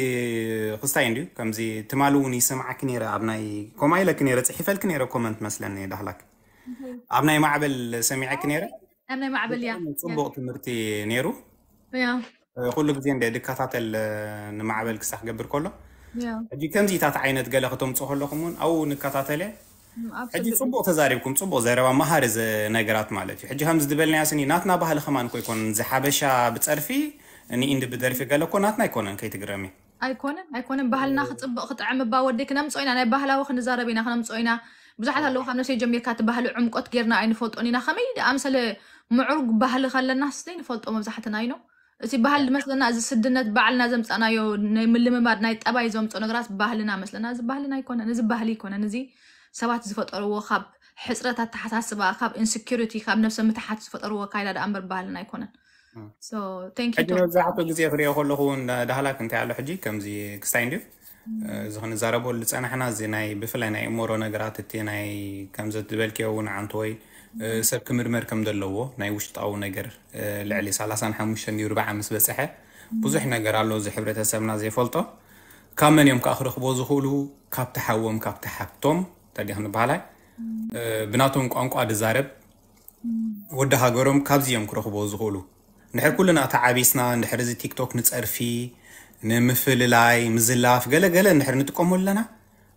ክስታይ እንድዩ ከምዚ ትማል እውን ይስምዓኪ ነይረ ኣብ ናይ ከምኣ ኢለኪ ነይረ ፅሒፈልኪ ነይረ ኮመንት መስለኒ ዳህላኪ ኣብ ናይ ማዕበል ሰሚዐኪ ነይረ ኣብ ናይ ማዕበል እያ ፅቡቅ ትምህርቲ ነይሩ ኩሉ ግዜ እንደ ድከታተል ንማዕበል ክሳብ ክገብር ከሎ ሕጂ ከምዚታት ዓይነት ገለ ክተምፅኦ ከለኹም እውን ኣብኡ ንከታተለ حجي صبو تزاربكم صبو زربا مهارز نقرات مالتي حجي همز دبلنا ياسني ناتنا بها لخمان كو يكون زي حبشا بتصرفي اني اندي بدرفي قال لكو ناتنا يكونن كي تقرامي ايكونن ايكونن بهالنا خط خط عم باوردي كنا مصوينا انا بهلا وخ نزاربينا خنا مصوينا بزحت هالو خنا شي جميل كات بهل عمقت غيرنا اين فوتوني نا خمي امسل معرق بهل خلنا حسين فوتو مزحت ناينو اسي بهل مثلنا از سدنت بعلنا زمصنا يو ملم ما بعد ناي طبا يزمصو نغراس بهلنا مثلنا از بهلنا ايكونن از بهلي ايكونن ازي ሰባት ዝፈጠርዎ ካብ ሕፅረታት ተሓሳስባ ካብ ኢንስኪሪቲ ካብ ነብሰ ምትሓት ዝፈጠርዎ ካይዳ ዳ እምበር ባህልና ኣይኮነን መብዛሕትኡ ግዜ ክሪኦ ከለኹ እውን ዳህላክ እንታይ ኣሎ ሕጂ ከምዚ ክስታይ እንድዩ እዚ ክንዛረበሉ ዝፀናሕና እዚ ናይ ብፍላይ ናይ እሞሮ ነገራት እቲ ናይ ከምዚ ዝበልክዮ እውን ዓንቲ ወይ ሰብ ክምርመር ከም ዘለዎ ናይ ውሽጣዊ ነገር ልዕሊ 35 ዩ 40 ምስ በፅሐ ብዙሕ ነገር ኣሎ እዚ ሕብረተሰብና ዘይፈልጦ ካብ መን እዮም ከዓ ክረኽቦ ዝኽእሉ ካብ ተሓዎም ካብ ተሓብቶም እንተዲያ ክንበሃላይ ብናቶም ቋንቋ ድዛረብ ወዲ ሃገሮም ካብዚ እዮም ክረኽቦ ዝኽእሉ ንድሕር ኩልና እታ ዓቤስና ንድሕር እዚ ቲክቶክ ንፀርፊ ንምፍልላይ ምዝላፍ ገለገለ ንድሕር ንጥቀመሉ ኣለና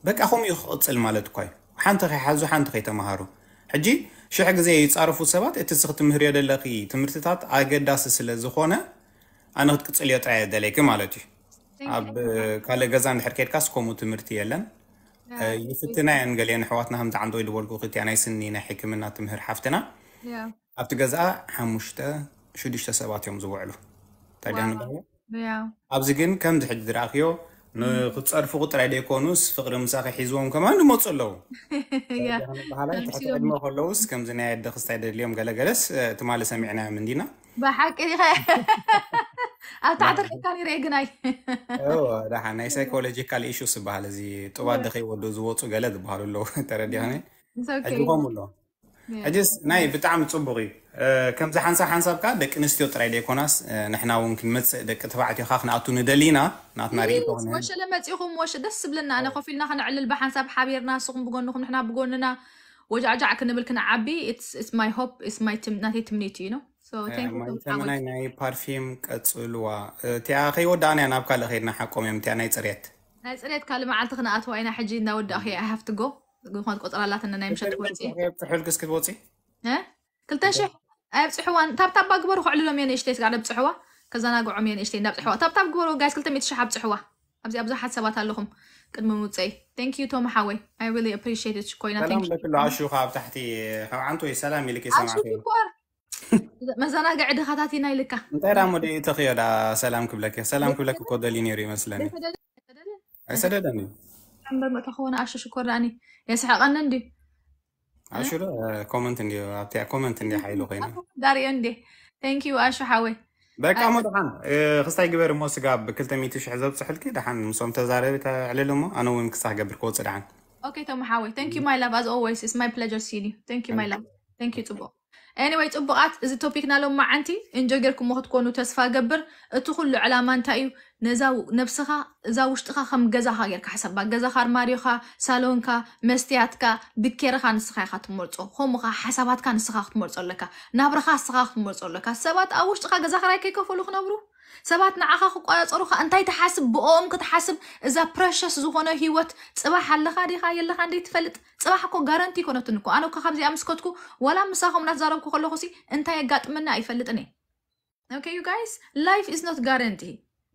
በቃ ከምኡ ክቕፅል ማለት እኳ እዩ ሓንቲ ከይሓዙ ሓንቲ ከይተምሃሩ ሕጂ ሽሕ ግዜ ይፃርፉ ሰባት እቲ ዝክትምህርዮ ዘለኺ ትምህርትታት ኣገዳሲ ስለ ዝኾነ ኣነ ክትቅፅል እዮ ጥራየ ዘለይኪ ማለት እዩ ኣብ ካልእ ገዛ እንድሕር ከድካስ ከምኡ ትምህርቲ የለን የፍትና ንገሊአን ኣሕዋትና ከምዚ ዓንዶ ኢልወልጉ ክትያናይ ስኒና ሕክምና ትምህር ሓፍትና ኣብቲ ገዝኣ ሓሙሽተ ሽዱሽተ ሰባት እዮም ዝውዕሉ ታድያ ኣብዚ ግን ከምዚ ሕጂ ዝረኣኽዮ ንክፀርፉ ቁጥር ኣይደይኮኑስ ፍቅሪ ምሳኺ ሒዝዎም ከማን ድመፁ ኣለው ባህላይ ትሕቲ ዕድመ ከለውስ ከምዚ ናይ ኣደ ክስታይ ደልዮም ገለገለስ ትማለ ሰሚዕና ምንዲና بحكي اتعطر كان يريقناي ايوا راح انا سايكولوجيكال ايشوس بحال زي طبعا دخي ودو زوتو غلط بحال لو ترى دي هاني يعني. اجيهم لو اجس ناي بتعم تصبغي أه، كم زي حنسى حنسى بكا دك نستيو تراي دي كوناس أه، نحنا ممكن مت دك تبعتي خاخنا اتو ندلينا نات إيه، ناري واش لما تيخو واش دس بلنا انا خوفي لنا خنعل البحان صاب حابير ناس بقولنا نحنا بقولنا وجعجع كنا ملكنا عبي اتس ماي هوب اتس ماي تم ناتي تمنيتي يو ተመናይ ናይ ፓርፊም ቀፅልዋ እቲኣ ከይወዳእና እያ ናብ ካልእ ከይድና ሓቆም እዮም እቲኣ ናይ ፅሬት ናይ ፅሬት ካልእ መዓልቲ ክነኣትዋ ኢና ሕጂ እናወዳእኺ ኣይሃፍቲ ጎ ምኳን ቆፅራላትና ናይ ምሸት ወፅኢብፅሑል ክስ ክትወፅኢ ክልተ ሽሕ ኣብፅሕዋን ታብታብ ባግበሩ ክዕልሎም እየ ንእሽተይ ስጋዕ ብፅሕዋ ከዘናግዖም እየ ንእሽተይ እንዳብፅሕዋ ታብታብ ግበሩ ጋይስ ክልተ ሚእቲ ሽሕ ኣብፅሕዋ ኣብዚ ኣብዙሓት ሰባት ኣለኹም ቅድሚ ምውፅኢ ቴንክ ዩ ቶም ሓወይ ኣይ ሪሊ ኣፕሪሽት ኮይና ሰላም በትሎ ኣሹ ካብ ታሕቲ ካብ ዓንቲ ወይ ሰላም ኢልክ ይሰማዕ መዘናግዒ ዲኻ ታቲና ኢልካ እንታይ ዳ ሞዲ ተኽዮ ዳ ሰላም ክብለክ ሰላም ክብለክ እኮ ደሊ ነይሩ ይመስለኒ ኣይሰደደን እዩ እምበር መእታ ኸውነ ኣሸሽ እኮ ዳኣኒ የስሐቐኒ እንዲ ኣሹ ዶ ኮመንት እንዲ ኣብቲ ኮመንት እንዲ ሓይሉ ኮይኑ ዳርዮ እንዴ ተንኪዩ ኣሹ ሓወይ በቃ ሞ ድሓን ክስታይ ግበር እሞ ስጋ ብክልተ ሚእቲ ሽሕ ዘብፅሕልኪ ድሓን ምስም ተዛረቢ ተዕልል እሞ ኣነ እውን ክሳሕ ገብር ክወፅ ድሓን ኦኬ ቶም ሓወይ ተንኪዩ ማይ ላቭ ኣዝ ኦልዌይስ ኢትስ ማይ ፕለጀር ሲን እዩ ተንኪዩ ማይ ላቭ ተንኪዩ ፅቡቅ anyway طبقات اذا توبيكنا لو ما عندي انجركم وقت تكونوا تسفا قبر اتخلوا على ما انت ايو نزاو نفسها زاو شتخا خم غزا خير كحسب با غزا خار ماريو خا سالون كا مستيات كا بكير خا نسخا خات مرصو خوم خا حسابات كا نسخا خات مرصو لك نابر سخا خات مرصو لك سبات اوش تخا غزا خراي كيكفلو خنابرو ሰባት ንዓኻ ክቆረፀሩካ እንታይ ተሓስብ ብኦም ክትሓስብ እዛ ፕረሸስ ዝኾነ ሂወት ፅባሕ ኣለካ ዲኻ የለካ እንደይ ትፈልጥ ፅባሕ እኮ ጋረንቲ ይኮነትን እኮ ኣነ እኮ ከምዚኣ ምስከትኩ ወላ ምሳኹም እናትዛረብኩ ከለኹ ሲ እንታይ የጋጥመና ኣይፈልጥን እየ ኦኬ ዩ ጋይስ ላይፍ ኢዝ ኖት ጋረንቲ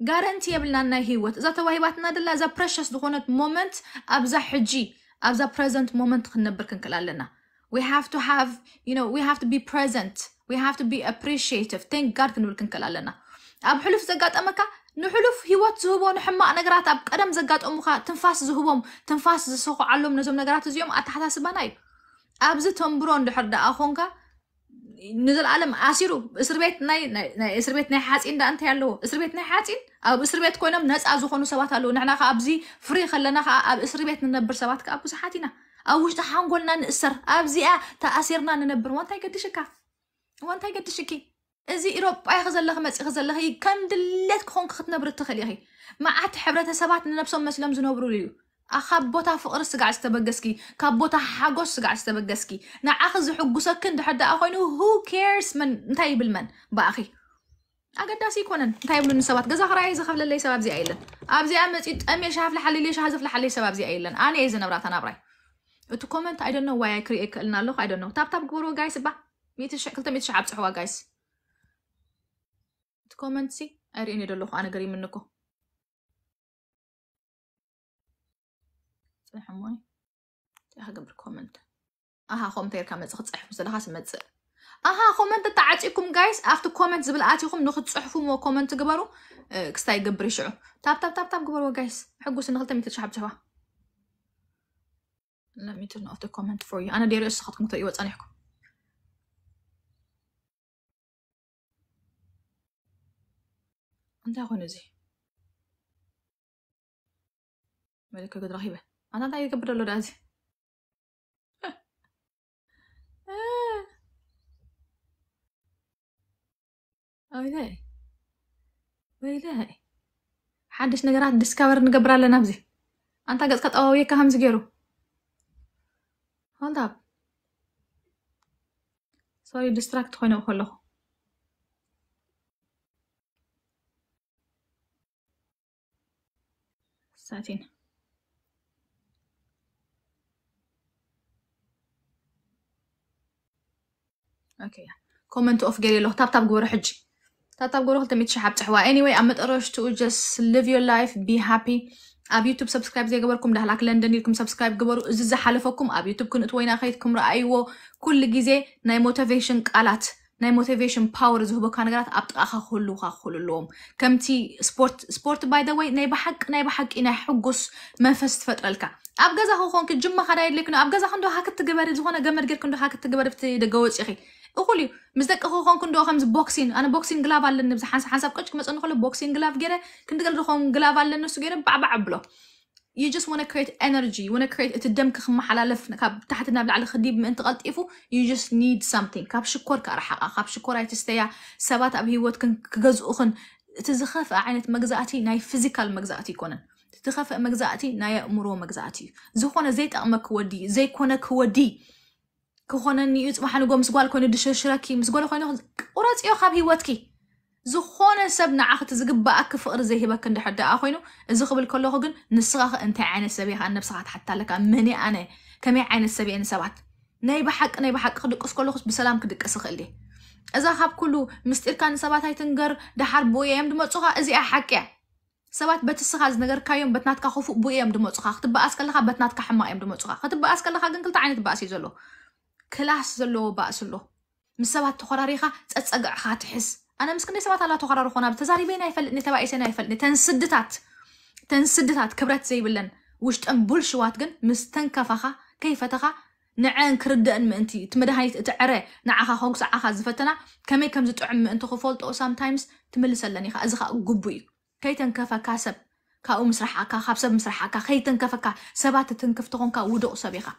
ጋረንቲ የብልና ናይ ሂወት እዛ ተዋሂባትና ደላ እዛ ፕረሸስ ዝኾነት ሞመንት ኣብዛ ሕጂ ኣብዛ ፕረዘንት ሞመንት ክንነብር ክንክእል ኣለና we have to have you know we have to be present we have to be appreciative thank god ክንብል ክንክእል ኣለና أب حلف زقات أمك نحلف هيوات زهوبو نحمق نقرات أب قدم زقات أمك تنفاس زهوبو تنفاس زسوخو علوم نزوم نقرات زيوم أتحت سباناي أب زي تنبرون دحر دا أخونك نزل عالم أسيرو إسر بيت ناي ناي إسر بيت ناي حاسين دا أنت يالو إسر بيت ناي حاسين أب إسر بيت كوينم نهز أزو خونو سوات هلو نحنا خا أبزي فري خلنا خا أب إسر بيت ننبر سواتك أبو سحاتينا أو وش تحان قولنا نأسر أبزي أه تأسيرنا ننبر وانتاي قدشكا وانتاي قدشكي እዚ ኢሮጳ ኢኸ ዘለኸ መፂኸ ዘለኸ ከም ድሌት ክኾንክ ክትነብሪ እትኽእል ኢኺ መዓት ሕብረተሰባት ንነብሶም መስሎም ዝነብሩሉ እዩ ካብ ቦታ ፍቕሪ ስጋዕ ዝተበገስኪ ካብ ቦታ ሓጎስ ስጋዕ ዝተበገስኪ ንዓኺ ዝሕጉሰኪ እንድሕር ደኣ ኮይኑ ሁ ኬርስ መን እንታይ ይብል መን ብኣኺ ኣገዳሲ ይኮነን እንታይ ይብሉኒ ሰባት ገዛ ክራይ ዝኸፍለለይ ሰብ ኣብዚኣ የለን ኣብዚኣ መፂ ጠሜ ሻሃፍ ዝሓልለይ ሻሃ ዘፍላሓለይ ሰብ ኣብዚኣ የለን ኣነ እየ ዝነብራታ ናብራይ እቲ ኮመንት ኣይደኖ ዋይ ክርእ ክእልና ኣለኹ ኣይደኖ ታብታብ ግበርዎ ጋይስ ባ 200 ኣብ ፅሕዋ ጋይስ تكومنتسي اريني دلوخ انا قريب منكو صح موي تاها قبر كومنت اها خوم تير كامل زخ تصحف مسلاها سمتز اها خوم انت تعاتيكم جايز افتو كومنت زبل اتيكم نخد تصحفو مو كومنت قبرو كستاي قبر يشعو تاب تاب تاب تاب قبرو جايز حقو سنغلتا ميتر شعب جوا let me turn off the comment for you انا ديري اسخطكم تايوات انيحكم انت اخويا نزيه مالك قد رهيبه انا دا يكبر له راسي ويلي ويلي ሓድሽ ነገራት ዲስካቨር ንገብር ኣለና ብዚ ኣንታ ገጽካ ጠዋውየካ ከምዚ ገይሩ ሆንታብ ሶሪ ዲስትራክት ኮይነ ከለኹ ساعتين اوكي كومنت اوف قالي له طب طب قول روح اجي طب طب قول روح تمي تشحب تحوا اني anyway واي ام تقرش تو just ليف يور لايف بي هابي أب يوتيوب سبسكرايب زي قبلكم ده لاك لندن لكم سبسكرايب قبل إزز حلفكم أب يوتيوب كنت وين أخيتكم رايو كل جزء ناي موتيفيشن قالات ናይ ሞቲቬሽን ፓወር ዝህበካ ነገራት ኣብ ጥቓኻ ክህሉካ ክኽእሉ ኣለዎም ከምቲ ስፖርት ስፖርት ባይ ደ ወይ ናይ ብሓቂ ናይ ብሓቂ ናይ ሕጉስ መንፈስ ትፈጥረልካ ኣብ ገዛ ክኾንክ ጅማ ካዳ የድልክኖ ኣብ ገዛ ክንዶ ሃክትግበሪ ዝኮነ ገመድ ጌርክ ንዶ ሃክትግበሪ ብቲ ደገ ወፂኺ እኹል እዩ ምስ ደቂ ክኾን ክንዶ ከምዚ ቦክሲን ኣነ ቦክሲን ግላብ ኣለኒ ብዚ ሓንሳ ሓንሳብ ቀጭ ክመፀኒ ከሎ ቦክሲን ግላብ ገይረ ክንዲ ገለ ዝኾን ግላብ ኣለኒ ንሱ ገይረ ባዕባዕ ኣብሎ you just wanna create energy you wanna create it الدم كخم على لفنا كاب تحت نابل على خديب من انت غلط إفو you just need something كاب شكر كأرحق كاب شكر اي تستيع سبات أبي هوت كن كجز أخن تزخاف عينة مجزأتي ناي فيزيكال مجزأتي كونن تخاف مجزأتي ناي أمره مجزأتي زخونا زيت أمك ودي زي كونة كودي كخونة نيوت محل جو مسقال كونة دششركي مسقال خونة قرأت إيو خاب هوتكي ዝኾነ ሰብ ንዓኸ እቲ ዝግባእ ክፍቕሪ ዘይሂበክ እንድሕር ደኣ ኮይኑ እዚ ክብል ከለኹ ግን ንስኻ ኸ እንታይ ዓይነት ሰብ ኢኻ ነብስኻ ትሓታ ኣለካ መን ኣነ ከመይ ዓይነት ሰብ እየን ሰባት ናይ ብሓቂ ናይ ብሓቂ ክድቅስ ከለኹስ ብሰላም ክድቅስ ይኽእል እየ እዛ ካብ ኩሉ ምስጢርካ ንሰባት ኣይትንገር ድሓር ቦየ እዮም ድመፁኻ እዚኣ ሓቂ እያ ሰባት በቲ ስኻ ዝነገርካዮም በትናትካ ክፉእ ቦየ እዮም ድመፁኻ ክትበኣስ ከለካ በትናትካ ሕማቅ እዮም ድመፁኻ ክትበኣስ ከለካ ግን ክልተ ዓይነት ባእሲ እዩ ዘሎ ክላስ ዘለዎ ባእሲ ኣሎ ምስ ሰባት ተኮራሪኻ ፀፀግዕካ ትሕስ أنا مسكني سبات الله تقرر خونا بتزاري بينا يفلت نتبعي سينا يفلت تنسدتات تنسدتات كبرت زي بلن وش تنبول شوات جن مستنكا فخا كيف تخا نعان كرد أن ما أنتي تمدها يتعرى نعها خوكس عها زفتنا كم كم زتعم ما أنتو خفولت أو sometimes تملس لني خا أزخا قبوي كي تنكفا كاسب كأو مسرحة كخابس مسرحة كخي تنكفا كسبات تنكف تقون كودو سبيخا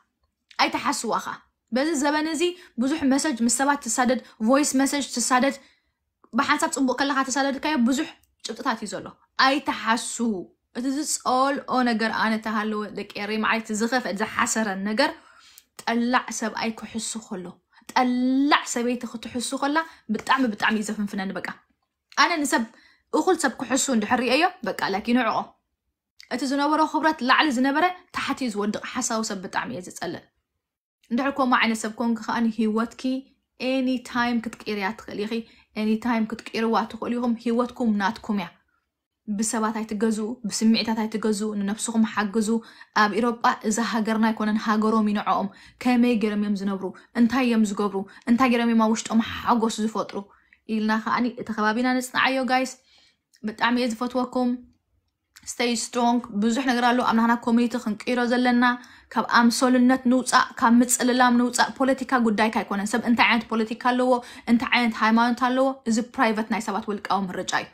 أي تحسوا خا بس الزبنزي بزح مسج مسبات تسدد voice message تسدد بحسب صبوك كلها تسالد كاي بزح شفت تاتي زلو اي تحسو it is all او نجر انا تهلو لك اري معي تزخف اذا حسر النجر تقلع سب اي كحسو خلو تقلع سبي تخو تحسو خلا بتعمي بتعمي يزفن فنان بقى انا نسب اخل سب كحسو عند حري ايو بقى لكن عقو اتي زنبره خبرت لعل زنبره تحتي زود حساو سب بتعمي يز تقلع ندعكم معنا سب كون خاني هيوتكي اني تايم كتكيريات خليخي اني تايم كتقيروا تخليهم هيوتكم ناتكم يا بسبات هاي تجزو بسمعت هاي تجزو نفسهم حجزو اب آه، اوروبا اذا هاجرنا يكون هاجروا من عوم كما يجرم يمزنبرو انت يمز غبرو انت يجرم ما وشت ام حجوس زفطرو يلنا خاني تخبابينا نصنعيو جايز بتعمي ازفطوكم ስተይ ስትሮንግ ብዙሕ ነገር ኣሎ ኣብ ናህና ኮሚኒቲ ክንቅሮ ዘለና ካብ ኣምሶልነት ንውፃእ ካብ ምፅልላም ንውፃእ ፖለቲካ ጉዳይካ ኣይኮነን ሰብ እንታይ ዓይነት ፖለቲካ ኣለዎ እንታይ ዓይነት ሃይማኖት ኣለዎ እዚ ፕራይቨት ናይ ሰባት ውልቃዊ ምርጫ እዩ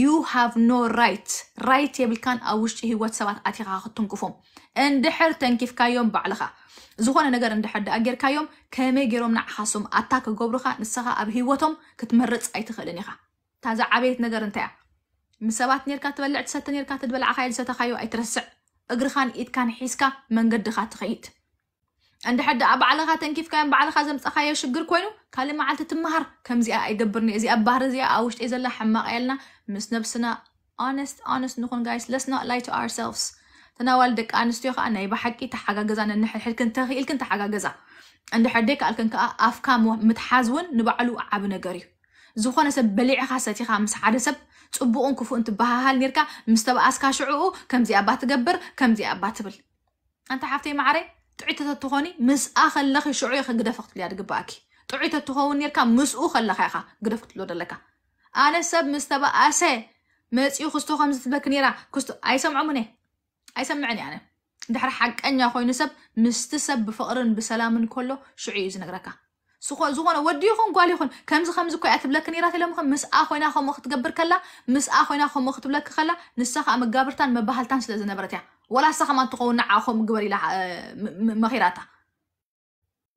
ዩ ሃቭ ኖ ራይት ራይት የብልካን ኣብ ውሽጢ ሂወት ሰባት ኣቲኻ ክትንክፎም እንድሕር ተንኪፍካዮም ባዕልኻ ዝኾነ ነገር እንድሕር ዳኣ ጌርካዮም ከመይ ገይሮም ንዓኻሶም ኣታ ክገብሩካ ንስኻ ኣብ ሂወቶም ክትመርፅ ኣይትኽእልን ኢኻ ታዛ ዓበየት ነገር እንታይ እያ من نير كانت تبلع تسات نير كانت تبلع خايل سات خايو اي ترسع اقرخان ايد كان حيسكا من قد خات خيت عند حد ابا على خاتن كيف كان بعلى خازم تخايو شقر كوينو قال لي معناته تمهر كم زي اي دبرني زي ابهر زي اوش اذا لا حماق يالنا مس نفسنا honest honest نكون guys let's not lie to ourselves تناول دك انستيو خانا يبا حقي تحقا غزا نحل حل كنت تخيل كنت حقا غزا عند حديك قال كنك افكام متحازون نبعلو عاب نغري زخونه سب بليع خاصتي خامس حدا سب ፅቡቕን ክፉእን ትበሃሃል ነርካ ምስ ተበኣስካ ሽዕኡ ከምዚኣ ባ ትገብር ከምዚኣ ባ ትብል ኣንታ ሓፍተይ ማዕረ ጥዕተ ተትኾኒ ምስኣ ከለኺ ሽዑ ክግደፍ ክትብል እያ ድግባኣኪ ጥዑተ ትኸውን ነርካ ምስኡ ከለኻ ኢኻ ግደፍ ክትብሎ ዘለካ ኣነ ሰብ ምስ ተበኣሰ መፂኡ ክስቶ ከም ዝትብለክ ነራ ክስቶ ኣይሰምዖምን እየ ኣይሰምዕን ኣነ ድሕሪ ሓቀኛ ኮይኑ ሰብ ምስቲ ሰብ ብፍቕርን ብሰላምን ከሎ ሽዑ እዩ ዝነግረካ ዝኾነ ወዲ ይኹን ጓል ይኹን ከምዚ ከምዚ ኮይ ትብለክ ነይራት ኢሎምኹም ምስኣ ኮይና ከምኡ ክትገብር ከላ ምስኣ ኮይና ከምኡ ክትብለክ ከላ ንሳ ከዓ መጋብርታን መባህልታን ስለ ዝነበረት እያ ወላ ሳ ከማ እንትኸውን ንዓኹም ግበር ኢላ መኺራታ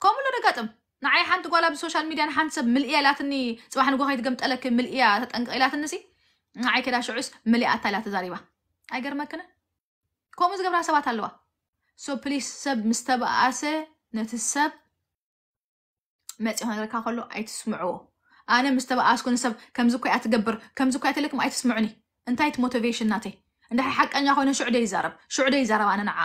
ከምኡ ለደጋጥም ንዓይ ሓንቲ ጓል ኣብ ሶሻል ሚድያ ንሓንቲ ሰብ ምልእያ ኢላትኒ ፅባሕ ንጎ ከይትገምጠለክ ምልእያ ተጠንቅቕ ኢላትኒ ሲ ንዓይ ከዳ ሽዑስ ምልእያታ ኢላ ተዛሪባ ኣይገርመክነ ከምኡ ዝገብራ ሰባት ኣለዋ ሶ ፕሊስ ሰብ ምስተበኣሰ ነቲ ሰብ መፂኹ ነገርካ ከሎ ኣይትስምዕዎ ኣነ ምስ ተበኣስኩ ሰብ ከምዚ ኮይ ኣትገብር ከምዚ ኮይ ኣተለኩም ኣይትስምዑኒ እንታይ እቲ ሞቲቬሽን ናተይ እንድሕር ሓቀኛ ኮይኑ ሽዑ ደ ይዛረብ ሽዑ ደ ይዛረብ ኣነ ንዓ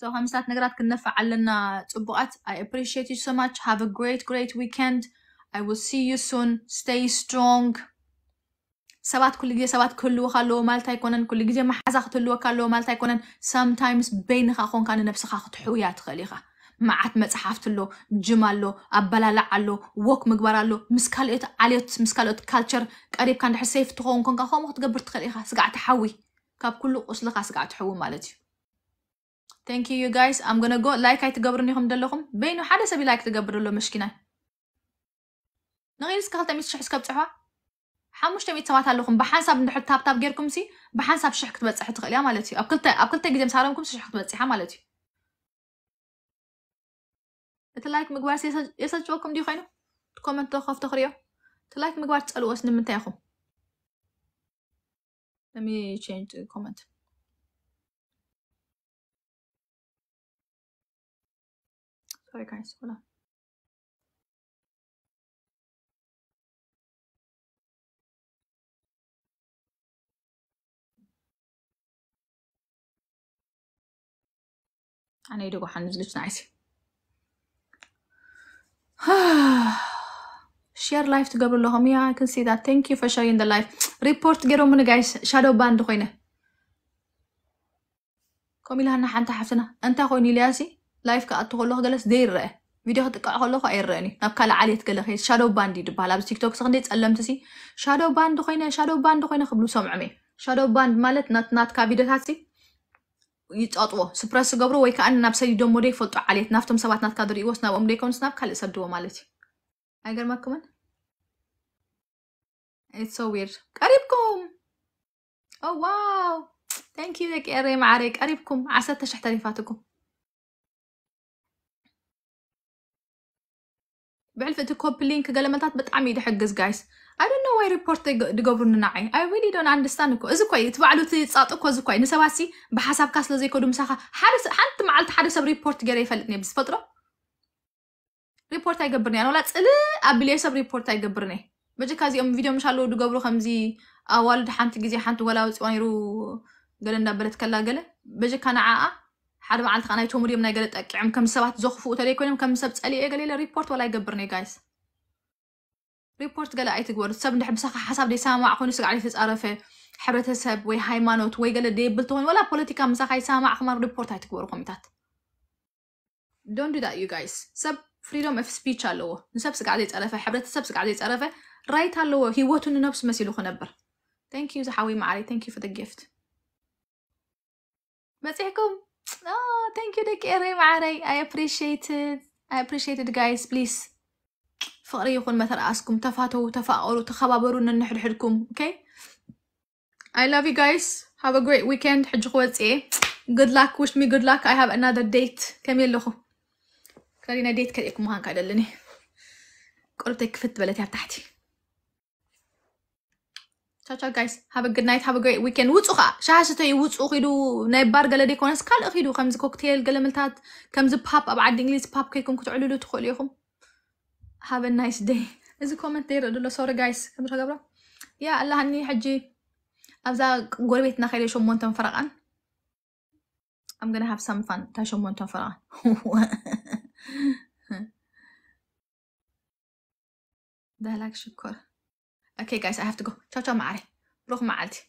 So همسات نقرات كنا فعلنا تبقات I appreciate you so much have a great great weekend I will see you soon stay strong ሰባት ኩሉ ግዜ ሰባት ክህልዎ ካለዎ ማለት ኣይኮነን ኩሉ ግዜ መሓዛ ክትህልወካ ኣለዎ ማለት ኣይኮነን sometimes በይንኻ ኮንካ ንነብስኻ ክትሕውያ ትኽእል ኢኻ መዓት መፅሓፍቲ ኣሎ ጅም ኣሎ ኣበላላዕ ኣሎ ዎክ ምግባር ኣሎ ምስ ካልኦት ዓልዮት ምስ ካልኦት ካልቸር ቀሪብካ እንድሕር ሴፍ ትኸውን ኮንካ ከምኡ ክትገብር ትኽእል ኢኻ ስጋዕቲ ሓዊ ካብ ኩሉ ቁስልካ ስጋዕ ትሕዊ ማለት እዩ ታንክ ዩ ጋይስ ኣም ጎነ ጎ ላይክ ኣይትገብርን ኢኹም ዘለኹም በይኑ ሓደ ሰብ ላይክ ትገብር ኣሎ መሽኪናይ ንኽኢልስ ክልተ ሚት ሽሕ ስከብ ፅሕዋ ሓሙሽተ ሚት ሰባት ኣለኹም ብሓንሳብ እንድሕር ታብታብ ጌርኩምሲ ብሓንሳብ ሽሕ ክትበፅሕ ትኽእል እያ ማለት እዩ ኣብ ክልተ ግዜ ምሳለምኩም ሽሕ ክትበፅሓ ማለት እዩ እቲ ላይክ ምግባር የሰጭወኩም ድዩ ኮይኑ እቲ ኮመንት ከፍቶ ክሪዮ እቲ ላይክ ምግባር ትፀልዎስ ንምንታይ ኢኹም ለሚ ቼንጅ ኮመንት ሶሪ ጋይስ ሆላ أنا يدوق حنزلت نعسي ሸር ላይፍ ትገብሩ ኣለኹም ያ ክንሲዳ ታንክ ዩ ፎር ሸሪንግ ደ ላይፍ ሪፖርት ገይሮምኒ ጋይስ ሻዶ ባንድ ኮይነ ከምኡ ኢልሃና ሓንቲ ሓፍትና እንታይ ኮይኑ ኢልያሲ ላይፍ ክኣቱ ከለኹ ገለስ ዘይርአ ቪድዮ ክጥቃዕ ከለኹ ኣይርአኒ ናብ ካልእ ዓልየት ገለ ከይድ ሻዶ ባንድ እዩ ድበሃል ኣብዚ ቲክቶክ ክንደይ ፀለምቲ ሲ ሻዶ ባንድ ኮይነ ሻዶ ባንድ ኮይነ ክብሉ ሰምዑ ሜ ሻዶ ባንድ ማለት ናትካ ቪድዮታት ሲ ይፀጥዎ ስፕረስ ዝገብሮ ወይ ከዓ ናብ ሰይዶ ሞደ ይፈልጡ ዓሌት ናብቶም ሰባት ናትካ ዝርእዎስ ናብኦም ደይኮንስ ናብ ካልእ ሰድዎ ማለት እዩ ኣይገርመኩምን ኢትስ ሶ ዊርድ ቀሪብኩም ዋው ታንኪ ደቂኤረ ማዓረይ ቀሪብኩም ዓሰርተ ሽሕ ተሪፋትኩም ብዕልፊ እቲ ኮፕሊንክ ሊንክ ብጣዕሚ እዩ ድሕግዝ ጋይስ ኣይ ዶንት ዋይ ሪፖርት ድገብሩ ንዓይ ኣይ ሪሊ ዶን ኣንደርስታንድ እኮ እዚ ኮይ እቲ ባዕሉ እቲ ትፃጥ እኮ እዚ ኮይ ንሰባሲ ብሓሳብካ ስለ ዘይከዱ ምሳኻ ሓንቲ መዓልቲ ሓደ ሰብ ሪፖርት ገይረ ይፈልጥ ኒ ብዝፈጥሮ ሪፖርት ኣይገብርኒ እያ ንላ ፅል ኣቢልዮ ሰብ ሪፖርት ኣይገብርኒ መጀካ እዚኦም ቪድዮ ምሻ ድገብሩ ከምዚ ኣዋልድ ሓንቲ ግዜ ሓንቲ ወላ ፅዋ ነይሩ ገለ እንዳበለት ከላ ገለ በጀካ ንዓኣ ሓደ መዓልቲ ከ ናይ ቶምድዮም ናይ ገለ ጠቂዖም ከም ሰባት ዘኽፍኡ ተደይ ኮይኖም ከም ሰብ ፀሊኦ ገሌለ ሪፖርት ወላ ይገብርኒ ጋይስ ሪፖርት ገለ ኣይትግበሩ ሰብ እንድሕር ምሳኻ ሓሳብ ደይሰማዕ ኮይኑ ስጋዕ ዘይተፃረፈ ሕብረተሰብ ወይ ሃይማኖት ወይ ገለ ደየብል ተኮይኑ ወላ ፖለቲካ ምሳኻ ይሰማዕ ክማር ሪፖርት ኣይትግበሩ ከምኡታት ዶን ዱ ዳት ዩ ጋይስ ሰብ ፍሪዶም ኦፍ ስፒች ኣለዎ ንሰብ ስጋዕ ዘይፀረፈ ሕብረተሰብ ስጋዕ ዘይፀረፈ ራይት ኣለዎ ሂወቱ ንነብሱ መሲሉ ክነብር ታንክ ዩ ዝሓዊ ማዓሪ ታንክ ዩ ፎር ጊፍት በፂሕኩም ታንክ ዩ ደቂ ኤረይ ማዓረይ ኣይ ኣፕሪሽትድ ኣይ ኣፕሪሽትድ ጋይስ ፕሊስ فقري يكون مثلا أسكم تفاتوا تفاؤلوا ان نحد حدكم okay I love you guys have a great weekend حج خواتي good luck wish me good luck I have another date كم يلخو كارينا ديت كريكم هان كادلني قربتك كفت بلتي تحتي ቻው ቻው ጋይስ ሃብ ግድ ናይት ሃብ ግሬት ዊኬንድ ውፁ ከዓ ሻሓሸተይ ውፁ ኺዱ ናይ ባር ገለ ደይኮነስ ካልእ ኺዱ ከምዚ ኮክቴል ገለ ምልታት ከምዚ ፓፕ ኣብ ዓዲ እንግሊዝ ፓፕ ከይኩም ክትዕልሉ ትኽእሉ ኢኹም ሃብ ናይስ ደይ እዚ ኮመንት ዘይርኢ ዘሎ ሶሪ ጋይስ ከምዚ ከገብሮ ያ ኣላሃኒ ሕጂ ኣብዛ ጎረቤትና ከይደ ሸሞንተን ፍረቓን ኣም have ሃብ ሳምፋን እታ ሸሞንተን ፍረቓን ዳህላክ ሽኮር guys, I have to go. Ciao, ciao, መዓሪ ብሩክ መዓልቲ